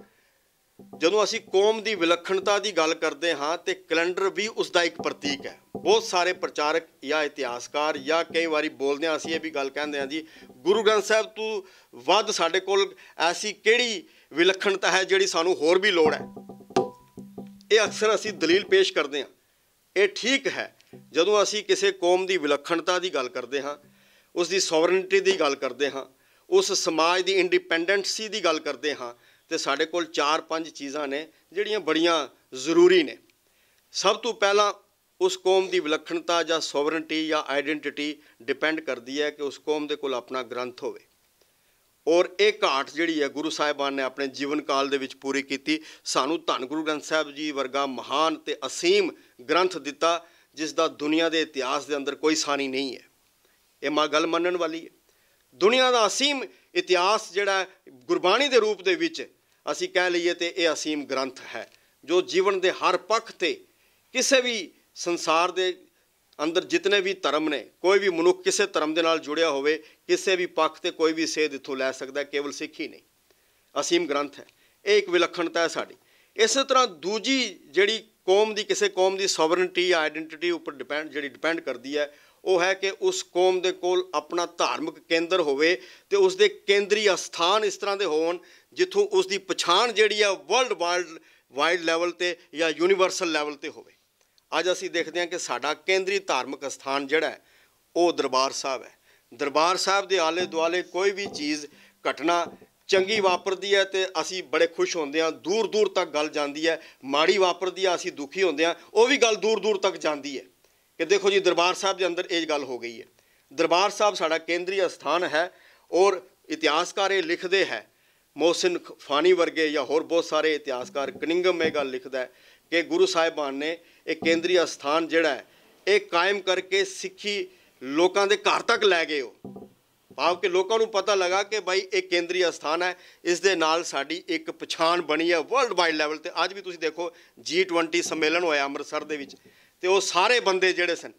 ਜਦੋਂ ਅਸੀਂ ਕੌਮ ਦੀ ਵਿਲੱਖਣਤਾ ਦੀ ਗੱਲ ਕਰਦੇ ਹਾਂ ਤੇ ਕੈਲੰਡਰ ਵੀ ਉਸ ਦਾ ਇੱਕ ਪ੍ਰਤੀਕ ਹੈ ਬਹੁਤ ਸਾਰੇ ਪ੍ਰਚਾਰਕ ਜਾਂ ਇਤਿਹਾਸਕਾਰ ਜਾਂ ਕਈ ਵਾਰੀ ਬੋਲਦੇ ਆ ਅਸੀਂ ਇਹ ਵੀ ਗੱਲ ਕਹਿੰਦੇ ਆ ਜੀ ਗੁਰੂ ਗ੍ਰੰਥ ਸਾਹਿਬ ਤੋਂ ਵੱਧ ਸਾਡੇ ਕੋਲ ਐਸੀ ਕਿਹੜੀ ਵਿਲੱਖਣਤਾ ਹੈ ਜਿਹੜੀ ਸਾਨੂੰ ਹੋਰ ਵੀ ਲੋੜ ਹੈ ਇਹ ਅਕਸਰ ਅਸੀਂ ਦਲੀਲ ਪੇਸ਼ ਕਰਦੇ ਹਾਂ ਇਹ ਠੀਕ ਹੈ ਜਦੋਂ ਅਸੀਂ ਕਿਸੇ ਕੌਮ ਦੀ ਵਿਲੱਖਣਤਾ ਦੀ ਗੱਲ ਕਰਦੇ ਹਾਂ ਉਸ ਦੀ ਸੋਵਰਨਿਟੀ ਦੀ ਗੱਲ ਕਰਦੇ ਹਾਂ ਉਸ ਸਮਾਜ ਦੀ ਇੰਡੀਪੈਂਡੈਂਸੀ ਦੀ ਗੱਲ ਕਰਦੇ ਹਾਂ ਤੇ ਸਾਡੇ ਕੋਲ 4-5 ਚੀਜ਼ਾਂ ਨੇ ਜਿਹੜੀਆਂ ਬੜੀਆਂ ਜ਼ਰੂਰੀ ਨੇ ਸਭ ਤੋਂ ਪਹਿਲਾਂ ਉਸ ਕੌਮ ਦੀ ਵਿਲੱਖਣਤਾ ਜਾਂ ਸੋਵਰਨਟੀ ਜਾਂ ਆਇਡੈਂਟੀਟੀ ਡਿਪੈਂਡ ਕਰਦੀ ਹੈ ਕਿ ਉਸ ਕੌਮ ਦੇ ਕੋਲ ਆਪਣਾ ਗ੍ਰੰਥ ਹੋਵੇ ਔਰ ਇਹ ਘਾਟ ਜਿਹੜੀ ਹੈ ਗੁਰੂ ਸਾਹਿਬਾਨ ਨੇ ਆਪਣੇ ਜੀਵਨ ਕਾਲ ਦੇ ਵਿੱਚ ਪੂਰੀ ਕੀਤੀ ਸਾਨੂੰ ਧੰਨ ਗੁਰੂ ਗ੍ਰੰਥ ਸਾਹਿਬ ਜੀ ਵਰਗਾ ਮਹਾਨ ਤੇ ਅਸੀਮ ਗ੍ਰੰਥ ਦਿੱਤਾ ਜਿਸ ਦਾ ਦੁਨੀਆ ਦੇ ਇਤਿਹਾਸ ਦੇ ਅੰਦਰ ਕੋਈ ਸਾਨੀ ਨਹੀਂ ਹੈ ਇਹ ਮਾ ਗੱਲ ਮੰਨਣ ਵਾਲੀ ਹੈ ਦੁਨੀਆ ਦਾ ਅਸੀਮ ਇਤਿਹਾਸ ਜਿਹੜਾ ਗੁਰਬਾਣੀ ਦੇ ਰੂਪ ਦੇ ਵਿੱਚ ਅਸੀਂ ਕਹਿ ਲਈਏ ਤੇ ਇਹ ਅਸੀਮ ਗ੍ਰੰਥ ਹੈ ਜੋ ਜੀਵਨ ਦੇ ਹਰ ਪੱਖ ਤੇ ਕਿਸੇ ਵੀ ਸੰਸਾਰ ਦੇ ਅੰਦਰ ਜਿੰਨੇ ਵੀ ਧਰਮ ਨੇ ਕੋਈ ਵੀ ਮਨੁੱਖ ਕਿਸੇ ਧਰਮ ਦੇ ਨਾਲ ਜੁੜਿਆ ਹੋਵੇ ਕਿਸੇ ਵੀ ਪੱਖ ਤੇ ਕੋਈ ਵੀ ਸੇਧ ਇਥੋਂ ਲੈ ਸਕਦਾ ਕੇਵਲ ਸਿੱਖ ਹੀ ਨਹੀਂ ਅਸੀਮ ਗ੍ਰੰਥ ਹੈ ਇਹ ਇੱਕ ਵਿਲੱਖਣਤਾ ਹੈ ਸਾਡੀ ਇਸੇ ਤਰ੍ਹਾਂ ਦੂਜੀ ਜਿਹੜੀ ਕੌਮ ਦੀ ਕਿਸੇ ਕੌਮ ਦੀ ਸੋਵਰਨਟੀ ਆਇਡੈਂਟੀਟੀ ਉੱਪਰ ਡਿਪੈਂਡ ਜਿਹੜੀ ਡਿਪੈਂਡ ਕਰਦੀ ਹੈ ਉਹ ਹੈ ਕਿ ਉਸ ਕੌਮ ਦੇ ਕੋਲ ਆਪਣਾ ਧਾਰਮਿਕ ਕੇਂਦਰ ਹੋਵੇ ਤੇ ਉਸ ਦੇ ਕੇਂਦਰੀ ਅਸਥਾਨ ਇਸ ਤਰ੍ਹਾਂ ਦੇ ਹੋਣ ਜਿੱਥੋਂ ਉਸ ਦੀ ਪਛਾਣ ਜਿਹੜੀ ਆ ਵਰਲਡ ਵਾਈਡ ਵਾਈਡ ਲੈਵਲ ਤੇ ਜਾਂ ਯੂਨੀਵਰਸਲ ਲੈਵਲ ਤੇ ਹੋਵੇ ਅੱਜ ਅਸੀਂ ਦੇਖਦੇ ਹਾਂ ਕਿ ਸਾਡਾ ਕੇਂਦਰੀ ਧਾਰਮਿਕ ਸਥਾਨ ਜਿਹੜਾ ਉਹ ਦਰਬਾਰ ਸਾਹਿਬ ਹੈ ਦਰਬਾਰ ਸਾਹਿਬ ਦੇ ਆਲੇ ਦੁਆਲੇ ਕੋਈ ਵੀ ਚੀਜ਼ ਘਟਨਾ ਚੰਗੀ ਵਾਪਰਦੀ ਹੈ ਤੇ ਅਸੀਂ ਬੜੇ ਖੁਸ਼ ਹੁੰਦੇ ਹਾਂ ਦੂਰ ਦੂਰ ਤੱਕ ਗੱਲ ਜਾਂਦੀ ਹੈ ਮਾੜੀ ਵਾਪਰਦੀ ਹੈ ਅਸੀਂ ਦੁਖੀ ਹੁੰਦੇ ਹਾਂ ਉਹ ਵੀ ਗੱਲ ਦੂਰ ਦੂਰ ਤੱਕ ਜਾਂਦੀ ਹੈ ਕਿ ਦੇਖੋ ਜੀ ਦਰਬਾਰ ਸਾਹਿਬ ਦੇ ਅੰਦਰ ਇਹ ਗੱਲ ਹੋ ਗਈ ਹੈ ਦਰਬਾਰ ਸਾਹਿਬ ਸਾਡਾ ਕੇਂਦਰੀ ਸਥਾਨ ਹੈ ਔਰ ਇਤਿਹਾਸਕਾਰ ਇਹ ਲਿਖਦੇ ਹੈ ਮੋਹਸਿਨ ਫਾਨੀ ਵਰਗੇ ਜਾਂ ਹੋਰ ਬਹੁਤ ਸਾਰੇ ਇਤਿਹਾਸਕਾਰ ਕਨਿੰਗਮ ਇਹ ਗੱਲ ਲਿਖਦਾ ਕਿ ਗੁਰੂ ਸਾਹਿਬਾਨ ਨੇ ਇਹ ਕੇਂਦਰੀ ਸਥਾਨ ਜਿਹੜਾ ਇਹ ਕਾਇਮ ਕਰਕੇ ਸਿੱਖੀ ਲੋਕਾਂ ਦੇ ਘਰ ਤੱਕ ਲੈ ਗਏ ਹੋ ਭਾਵ ਕਿ ਲੋਕਾਂ ਨੂੰ ਪਤਾ ਲੱਗਾ ਕਿ ਭਾਈ ਇਹ ਕੇਂਦਰੀ ਸਥਾਨ ਹੈ ਇਸ ਦੇ ਨਾਲ ਸਾਡੀ ਇੱਕ ਪਛਾਣ ਬਣੀ ਹੈ ਵਰਲਡ ਵਾਈਡ ਲੈਵਲ ਤੇ ਅੱਜ ਵੀ ਤੁਸੀਂ ਦੇਖੋ G20 ਸੰਮੇਲਨ ਹੋਇਆ ਅੰਮ੍ਰਿਤਸਰ ਦੇ ਵਿੱਚ ਤੇ ਉਹ ਸਾਰੇ ਬੰਦੇ ਜਿਹੜੇ ਸਨ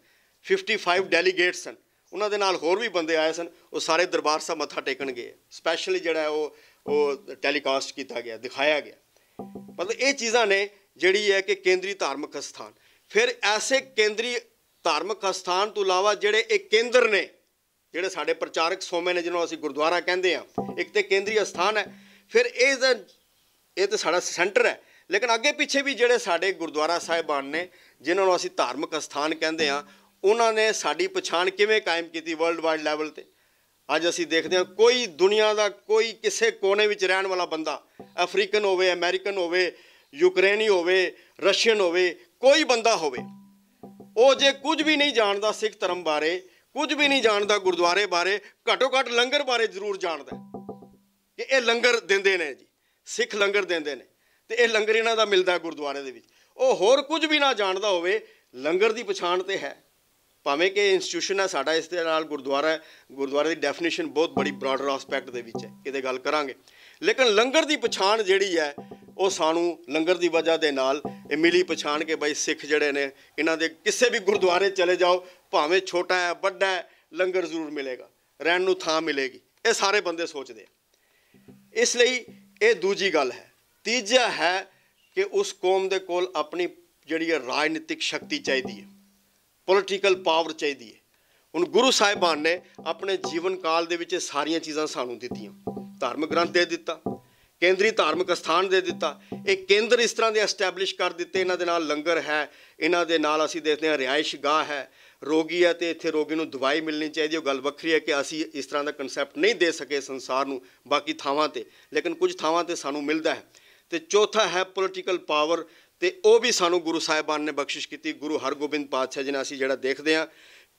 55 ਡੈਲੀਗੇਟਸ ਸਨ ਉਹਨਾਂ ਦੇ ਨਾਲ ਹੋਰ ਵੀ ਬੰਦੇ ਆਏ ਸਨ ਉਹ ਸਾਰੇ ਦਰਬਾਰ ਸਾਹਿਬ ਮੱਥਾ ਟੇਕਣ ਗਏ ਸਪੈਸ਼ਲੀ ਜਿਹੜਾ ਉਹ ਉਹ ਟੈਲੀਕਾਸਟ ਕੀਤਾ ਗਿਆ ਦਿਖਾਇਆ ਗਿਆ ਮਤਲਬ ਇਹ ਚੀਜ਼ਾਂ ਨੇ ਜਿਹੜੀ ਹੈ ਕਿ ਕੇਂਦਰੀ ਧਾਰਮਿਕ ਸਥਾਨ ਫਿਰ ਐਸੇ ਕੇਂਦਰੀ ਧਾਰਮਿਕ ਸਥਾਨ ਤੋਂ ਇਲਾਵਾ ਜਿਹੜੇ ਇਹ ਕੇਂਦਰ ਨੇ ਜਿਹੜੇ ਸਾਡੇ ਪ੍ਰਚਾਰਕ ਸੋਮੇ ਨੇ ਜਿਹਨੂੰ ਅਸੀਂ ਗੁਰਦੁਆਰਾ ਕਹਿੰਦੇ ਆ ਇੱਕ ਤੇ ਕੇਂਦਰੀ ਸਥਾਨ ਹੈ ਫਿਰ ਇਹ ਇਹ ਤੇ ਸਾਡਾ ਸੈਂਟਰ ਹੈ ਲੇਕਿਨ ਅੱਗੇ ਪਿੱਛੇ ਵੀ ਜਿਹੜੇ ਸਾਡੇ ਗੁਰਦੁਆਰਾ ਸਾਹਿਬਾਨ ਨੇ ਜਿਨ੍ਹਾਂ ਨੂੰ ਅਸੀਂ ਧਾਰਮਿਕ ਸਥਾਨ ਕਹਿੰਦੇ ਆ ਉਹਨਾਂ ਨੇ ਸਾਡੀ ਪਛਾਣ ਕਿਵੇਂ ਕਾਇਮ ਕੀਤੀ ਵਰਲਡ ਵਾਈਡ ਲੈਵਲ ਤੇ ਅੱਜ ਅਸੀਂ ਦੇਖਦੇ ਹਾਂ ਕੋਈ ਦੁਨੀਆ ਦਾ ਕੋਈ ਕਿਸੇ ਕੋਨੇ ਵਿੱਚ ਰਹਿਣ ਵਾਲਾ ਬੰਦਾ ਅਫਰੀਕਨ ਹੋਵੇ ਅਮਰੀਕਨ ਹੋਵੇ ਯੂਕਰੇਨੀ ਹੋਵੇ ਰਸ਼ੀਅਨ ਹੋਵੇ ਕੋਈ ਬੰਦਾ ਹੋਵੇ ਉਹ ਜੇ ਕੁਝ ਵੀ ਨਹੀਂ ਜਾਣਦਾ ਸਿੱਖ ਧਰਮ ਬਾਰੇ ਕੁਝ ਵੀ ਨਹੀਂ ਜਾਣਦਾ ਗੁਰਦੁਆਰੇ ਬਾਰੇ ਘਟੋ ਘਟ ਲੰਗਰ ਬਾਰੇ ਜ਼ਰੂਰ ਜਾਣਦਾ ਕਿ ਇਹ ਲੰਗਰ ਦਿੰਦੇ ਨੇ ਜੀ ਸਿੱਖ ਲੰਗਰ ਦਿੰਦੇ ਨੇ ਤੇ ਇਹ ਲੰਗਰ ਇਹਨਾਂ ਦਾ ਮਿਲਦਾ ਗੁਰਦੁਆਰੇ ਦੇ ਵਿੱਚ ਉਹ ਹੋਰ ਕੁਝ ਵੀ ਨਾ ਜਾਣਦਾ ਹੋਵੇ ਲੰਗਰ ਦੀ ਪਛਾਣ ਤੇ ਹੈ ਭਾਵੇਂ ਕਿ ਇੰਸਟੀਟਿਊਸ਼ਨ ਹੈ ਸਾਡਾ ਇਸ ਦੇ ਨਾਲ ਗੁਰਦੁਆਰਾ ਹੈ ਗੁਰਦੁਆਰੇ ਦੀ ਡੈਫੀਨੇਸ਼ਨ ਬਹੁਤ ਬੜੀ ਬ੍ਰਾਡਰ ਐਸਪੈਕਟ ਦੇ ਵਿੱਚ ਹੈ ਕਿਤੇ ਗੱਲ ਕਰਾਂਗੇ ਲੇਕਿਨ ਲੰਗਰ ਦੀ ਪਛਾਣ ਜਿਹੜੀ ਹੈ ਉਹ ਸਾਨੂੰ ਲੰਗਰ ਦੀ ਵਜ੍ਹਾ ਦੇ ਨਾਲ ਇਹ ਮਿਲੀ ਪਛਾਣ ਕੇ ਬਈ ਸਿੱਖ ਜਿਹੜੇ ਨੇ ਇਹਨਾਂ ਦੇ ਕਿਸੇ ਵੀ ਗੁਰਦੁਆਰੇ ਚਲੇ ਜਾਓ ਭਾਵੇਂ ਛੋਟਾ ਹੈ ਵੱਡਾ ਹੈ ਲੰਗਰ ਜ਼ਰੂਰ ਮਿਲੇਗਾ ਰਹਿਣ ਨੂੰ ਥਾਂ ਮਿਲੇਗੀ ਇਹ ਸਾਰੇ ਬੰਦੇ ਸੋਚਦੇ ਆ ਇਸ ਲਈ ਇਹ ਦੂਜੀ ਗੱਲ ਹੈ ਤੀਜਾ ਹੈ ਕਿ ਉਸ ਕੌਮ ਦੇ ਕੋਲ ਆਪਣੀ ਜਿਹੜੀ ਹੈ ਰਾਜਨੀਤਿਕ ਸ਼ਕਤੀ ਚਾਹੀਦੀ ਹੈ ਪੋਲੀਟੀਕਲ ਪਾਵਰ ਚਾਹੀਦੀ ਹੈ ਹੁਣ ਗੁਰੂ ਸਾਹਿਬਾਨ ਨੇ ਆਪਣੇ ਜੀਵਨ ਕਾਲ ਦੇ ਵਿੱਚ ਸਾਰੀਆਂ ਚੀਜ਼ਾਂ ਸਾਨੂੰ ਦਿੱਤੀਆਂ ਧਾਰਮਿਕ ਗ੍ਰੰਥ ਦੇ ਦਿੱਤਾ ਕੇਂਦਰੀ ਧਾਰਮਿਕ ਸਥਾਨ ਦੇ ਦਿੱਤਾ ਇਹ ਕੇਂਦਰ ਇਸ ਤਰ੍ਹਾਂ ਦੇ ਐਸਟੈਬਲਿਸ਼ ਕਰ ਦਿੱਤੇ ਇਹਨਾਂ ਦੇ ਨਾਲ ਲੰਗਰ ਹੈ ਇਹਨਾਂ ਦੇ ਨਾਲ ਅਸੀਂ ਦੇਖਦੇ ਹਾਂ ਰਿਹਾਇਸ਼ਗਾਹ ਹੈ ਰੋਗੀ ਹੈ ਤੇ ਇੱਥੇ ਰੋਗੀ ਨੂੰ ਦਵਾਈ ਮਿਲਣੀ ਚਾਹੀਦੀ ਉਹ ਗੱਲ ਵੱਖਰੀ ਹੈ ਕਿ ਅਸੀਂ ਇਸ ਤਰ੍ਹਾਂ ਦਾ ਕਨਸੈਪਟ ਨਹੀਂ ਦੇ ਸਕੇ ਸੰਸਾਰ ਨੂੰ ਬਾਕੀ ਥਾਵਾਂ ਤੇ ਲੇਕਿਨ ਕੁਝ ਥਾਵਾਂ ਤੇ ਸਾਨੂੰ ਮਿਲਦਾ ਹੈ ਤੇ ਚੌਥਾ ਹੈ ਪੋਲਿਟੀਕਲ ਪਾਵਰ ਤੇ ਉਹ ਵੀ ਸਾਨੂੰ ਗੁਰੂ ਸਾਹਿਬਾਨ ਨੇ ਬਖਸ਼ਿਸ਼ ਕੀਤੀ ਗੁਰੂ ਹਰਗੋਬਿੰਦ ਪਾਤਸ਼ਾਹ ਜੀ ਨੇ ਅਸੀਂ ਜਿਹੜਾ ਦੇਖਦੇ ਆ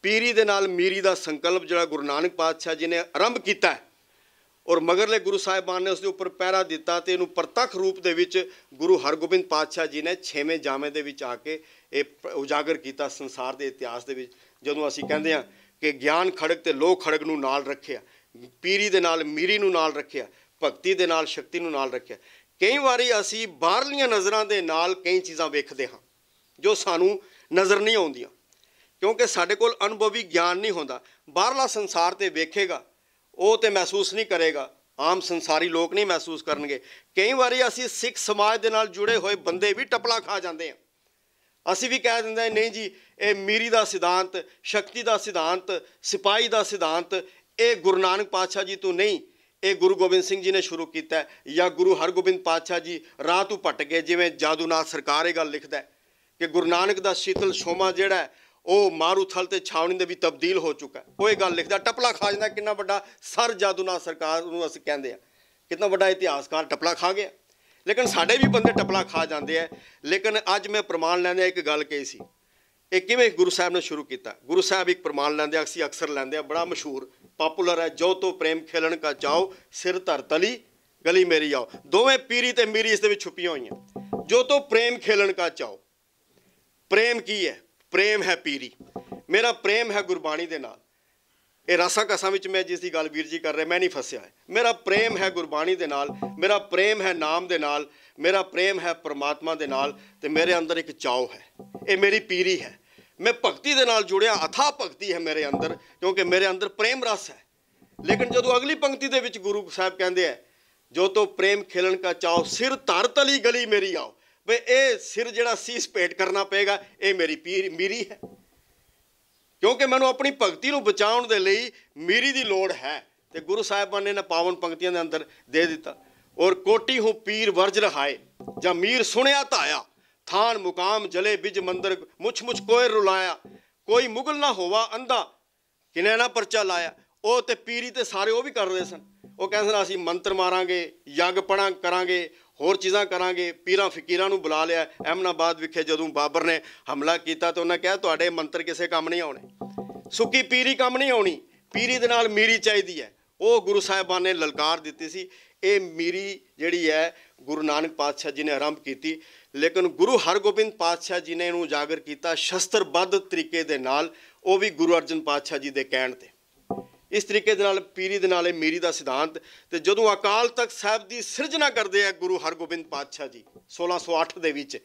ਪੀਰੀ ਦੇ ਨਾਲ ਮੀਰੀ ਦਾ ਸੰਕਲਪ ਜਿਹੜਾ ਗੁਰੂ ਨਾਨਕ ਪਾਤਸ਼ਾਹ ਜੀ ਨੇ ਆਰੰਭ ਕੀਤਾ ਔਰ ਮਗਰਲੇ ਗੁਰੂ ਸਾਹਿਬਾਨ ਨੇ ਉਸ ਦੇ ਉੱਪਰ ਪਹਿਰਾ ਦਿੱਤਾ ਤੇ ਇਹਨੂੰ ਪ੍ਰਤੱਖ ਰੂਪ ਦੇ ਵਿੱਚ ਗੁਰੂ ਹਰਗੋਬਿੰਦ ਪਾਤਸ਼ਾਹ ਜੀ ਨੇ 6ਵੇਂ ਜਾਮੇ ਦੇ ਵਿੱਚ ਆ ਕੇ ਇਹ ਉਜਾਗਰ ਕੀਤਾ ਸੰਸਾਰ ਦੇ ਇਤਿਹਾਸ ਦੇ ਵਿੱਚ ਜਦੋਂ ਅਸੀਂ ਕਹਿੰਦੇ ਹਾਂ ਕਿ ਗਿਆਨ ਖੜਕ ਤੇ ਲੋਹ ਖੜਕ ਨੂੰ ਨਾਲ ਰੱਖਿਆ ਪੀਰੀ ਦੇ ਨਾਲ ਮੀਰੀ ਨੂੰ ਨਾਲ ਰੱਖਿਆ ਭਗਤੀ ਦੇ ਨਾਲ ਸ਼ਕਤੀ ਨੂੰ ਨਾਲ ਰੱਖਿਆ ਕਈ ਵਾਰੀ ਅਸੀਂ ਬਾਹਰਲੀਆਂ ਨਜ਼ਰਾਂ ਦੇ ਨਾਲ ਕਈ ਚੀਜ਼ਾਂ ਵੇਖਦੇ ਹਾਂ ਜੋ ਸਾਨੂੰ ਨਜ਼ਰ ਨਹੀਂ ਆਉਂਦੀਆਂ ਕਿਉਂਕਿ ਸਾਡੇ ਕੋਲ ਅਨੁਭਵੀ ਗਿਆਨ ਨਹੀਂ ਹੁੰਦਾ ਬਾਹਰਲਾ ਸੰਸਾਰ ਤੇ ਵੇਖੇਗਾ ਉਹ ਤੇ ਮਹਿਸੂਸ ਨਹੀਂ ਕਰੇਗਾ ਆਮ ਸੰਸਾਰੀ ਲੋਕ ਨਹੀਂ ਮਹਿਸੂਸ ਕਰਨਗੇ ਕਈ ਵਾਰੀ ਅਸੀਂ ਸਿੱਖ ਸਮਾਜ ਦੇ ਨਾਲ ਜੁੜੇ ਹੋਏ ਬੰਦੇ ਵੀ ਟਪਲਾ ਖਾ ਜਾਂਦੇ ਆ ਅਸੀਂ ਵੀ ਕਹਿ ਦਿੰਦੇ ਨਹੀਂ ਜੀ ਇਹ ਮੀਰੀ ਦਾ ਸਿਧਾਂਤ ਸ਼ਕਤੀ ਦਾ ਸਿਧਾਂਤ ਸਿਪਾਈ ਦਾ ਸਿਧਾਂਤ ਇਹ ਗੁਰੂ ਨਾਨਕ ਪਾਤਸ਼ਾਹ ਜੀ ਤੋਂ ਨਹੀਂ ਇਹ ਗੁਰੂ ਗੋਬਿੰਦ ਸਿੰਘ ਜੀ ਨੇ ਸ਼ੁਰੂ ਕੀਤਾ ਜਾਂ ਗੁਰੂ ਹਰਗੋਬਿੰਦ ਪਾਤਸ਼ਾਹ ਜੀ ਰਾਹ ਤੋਂ ਭਟ ਗਏ ਜਿਵੇਂ ਜਾਦੂਨਾਥ ਸਰਕਾਰ ਇਹ ਗੱਲ ਲਿਖਦਾ ਕਿ ਗੁਰੂ ਨਾਨਕ ਦਾ ਸ਼ੀਤਲ ਸ਼ੋਮਾ ਜਿਹੜਾ ਉਹ ਮਾਰੂਥਲ ਤੇ ਛਾਵਣੀ ਦੇ ਵੀ ਤਬਦੀਲ ਹੋ ਚੁੱਕਾ ਉਹ ਇਹ ਗੱਲ ਲਿਖਦਾ ਟਪਲਾ ਖਾ ਜਾਂਦਾ ਕਿੰਨਾ ਵੱਡਾ ਸਰ ਜਾਦੂਨਾਥ ਸਰਕਾਰ ਨੂੰ ਅਸੀਂ ਕਹਿੰਦੇ ਆ ਕਿੰਨਾ ਵੱਡਾ ਇਤਿਹਾਸਕਾਰ ਟਪਲਾ ਖਾ ਗਿਆ ਲੇਕਿਨ ਸਾਡੇ ਵੀ ਬੰਦੇ ਟਪਲਾ ਖਾ ਜਾਂਦੇ ਆ ਲੇਕਿਨ ਅੱਜ ਮੈਂ ਪ੍ਰਮਾਣ ਲੈਣ ਲੈਂਦੇ ਇੱਕ ਗੱਲ ਕਹੀ ਸੀ ਇਹ ਕਿਵੇਂ ਗੁਰੂ ਸਾਹਿਬ ਨੇ ਸ਼ੁਰੂ ਕੀਤਾ ਗੁਰੂ ਸਾਹਿਬ ਇੱਕ ਪ੍ਰਮਾਣ ਲੈਂਦੇ ਆ ਅਸੀਂ ਅਕਸਰ ਲੈਂਦੇ ਆ ਬੜਾ ਮਸ਼ਹੂਰ ਪਪੂਲਰ ਹੈ ਜੋ ਤੋ ਪ੍ਰੇਮ ਖੇਲਣ ਕਾ ਚਾਓ ਸਿਰ ਧਰ ਤਲੀ ਗਲੀ ਮੇਰੀ ਆਓ ਦੋਵੇਂ ਪੀਰੀ ਤੇ ਮੀਰੀ ਇਸ ਦੇ ਵਿੱਚ ਛੁਪੀਆਂ ਹੋਈਆਂ ਜੋ ਤੋ ਪ੍ਰੇਮ ਖੇਲਣ ਕਾ ਚਾਓ ਪ੍ਰੇਮ ਕੀ ਹੈ ਪ੍ਰੇਮ ਹੈ ਪੀਰੀ ਮੇਰਾ ਪ੍ਰੇਮ ਹੈ ਗੁਰਬਾਣੀ ਦੇ ਨਾਲ ਇਹ ਰਸਾ ਕਸਾਂ ਵਿੱਚ ਮੈਂ ਜਿਸ ਦੀ ਗੱਲ ਵੀਰ ਜੀ ਕਰ ਰਹੇ ਮੈਂ ਨਹੀਂ ਫਸਿਆ ਮੇਰਾ ਪ੍ਰੇਮ ਹੈ ਗੁਰਬਾਣੀ ਦੇ ਨਾਲ ਮੇਰਾ ਪ੍ਰੇਮ ਹੈ ਨਾਮ ਦੇ ਨਾਲ ਮੇਰਾ ਪ੍ਰੇਮ ਹੈ ਪਰਮਾਤਮਾ ਦੇ ਨਾਲ ਤੇ ਮੇਰੇ ਅੰਦਰ ਇੱਕ ਚਾਉ ਹੈ ਇਹ ਮੇਰੀ ਪੀਰੀ ਹੈ ਮੈਂ ਭਗਤੀ ਦੇ ਨਾਲ ਜੁੜਿਆ ਅਥਾ ਭਗਤੀ ਹੈ ਮੇਰੇ ਅੰਦਰ ਕਿਉਂਕਿ ਮੇਰੇ ਅੰਦਰ ਪ੍ਰੇਮ ਰਸ ਹੈ ਲੇਕਿਨ ਜਦੋਂ ਅਗਲੀ ਪੰਕਤੀ ਦੇ ਵਿੱਚ ਗੁਰੂ ਸਾਹਿਬ ਕਹਿੰਦੇ ਆ ਜੋ ਤੋ ਪ੍ਰੇਮ ਖੇਲਣ ਕਾ ਚਾਉ ਸਿਰ ਧਰ ਤਲੀ ਗਲੀ ਮੇਰੀ ਆਓ ਵੇ ਇਹ ਸਿਰ ਜਿਹੜਾ ਸੀਸ ਭੇਟ ਕਰਨਾ ਪਏਗਾ ਇਹ ਮੇਰੀ ਪੀਰ ਮੀਰੀ ਹੈ ਕਿਉਂਕਿ ਮੈਨੂੰ ਆਪਣੀ ਭਗਤੀ ਨੂੰ ਬਚਾਉਣ ਦੇ ਲਈ ਮੀਰੀ ਦੀ ਲੋੜ ਹੈ ਤੇ ਗੁਰੂ ਸਾਹਿਬਾਨ ਨੇ ਨਾ ਪਾਵਨ ਪੰਕਤੀਆਂ ਦੇ ਅੰਦਰ ਦੇ ਦਿੱਤਾ ਔਰ ਕੋਟੀ ਹੂੰ ਪੀਰ ਵਰਜ ਰਹਾਏ ਜਾਂ ਮੀਰ ਸੁਣਿਆ ਤਾਇਆ ਥਾਨ ਮੁਕਾਮ ਜਲੇ ਬਿਜ ਮੰਦਰ ਮੁਛ ਮੁਛ ਕੋਇ ਰੁਲਾਇਆ ਕੋਈ ਮੁਗਲ ਨਾ ਹੋਵਾ ਅੰਦਾ ਕਿਨੇ ਨਾ ਪਰਚਾ ਲਾਇਆ ਉਹ ਤੇ ਪੀਰੀ ਤੇ ਸਾਰੇ ਉਹ ਵੀ ਕਰ ਰਹੇ ਸਨ ਉਹ ਕਹਿੰਦੇ ਸਨ ਅਸੀਂ ਮੰਤਰ ਮਾਰਾਂਗੇ ਯੱਗ ਪੜਾਂ ਕਰਾਂਗੇ ਹੋਰ ਚੀਜ਼ਾਂ ਕਰਾਂਗੇ ਪੀਰਾਂ ਫਕੀਰਾਂ ਨੂੰ ਬੁਲਾ ਲਿਆ ਅਹਿਮਦਾਬਾਦ ਵਿਖੇ ਜਦੋਂ ਬਾਬਰ ਨੇ ਹਮਲਾ ਕੀਤਾ ਤਾਂ ਉਹਨਾਂ ਕਿਹਾ ਤੁਹਾਡੇ ਮੰਤਰ ਕਿਸੇ ਕੰਮ ਨਹੀਂ ਆਉਣੇ ਸੁੱਕੀ ਪੀਰੀ ਕੰਮ ਨਹੀਂ ਆਉਣੀ ਪੀਰੀ ਦੇ ਨਾਲ ਮੀਰੀ ਚਾਹੀਦੀ ਹੈ ਉਹ ਗੁਰੂ ਸਾਹਿਬਾਨ ਨੇ ਲਲਕਾਰ ਦਿੱਤੀ ਸੀ ਇਹ ਮੀਰੀ ਜਿਹੜੀ ਹੈ ਗੁਰੂ ਨਾਨਕ ਪਾਤਸ਼ਾਹ ਜੀ ਨੇ ਆਰੰਭ ਕੀਤੀ ਲੇਕਿਨ ਗੁਰੂ ਹਰਗੋਬਿੰਦ ਪਾਤਸ਼ਾਹ ਜੀ ਨੇ ਇਹਨੂੰ ਜਾਗਰ ਕੀਤਾ ਸ਼ਸਤਰਬੱਧ ਤਰੀਕੇ ਦੇ ਨਾਲ ਉਹ ਵੀ ਗੁਰੂ ਅਰਜਨ ਪਾਤਸ਼ਾਹ ਜੀ ਦੇ ਕਹਿਣ ਤੇ ਇਸ ਤਰੀਕੇ ਦੇ ਨਾਲ ਪੀਰੀ ਦੇ ਨਾਲ ਇਹ ਮੀਰੀ ਦਾ ਸਿਧਾਂਤ ਤੇ ਜਦੋਂ ਅਕਾਲ ਤਖਤ ਸਾਹਿਬ ਦੀ ਸਿਰਜਣਾ ਕਰਦੇ ਆ ਗੁਰੂ ਹਰਗੋਬਿੰਦ ਪਾਤਸ਼ਾਹ ਜੀ 1608 ਦੇ ਵਿੱਚ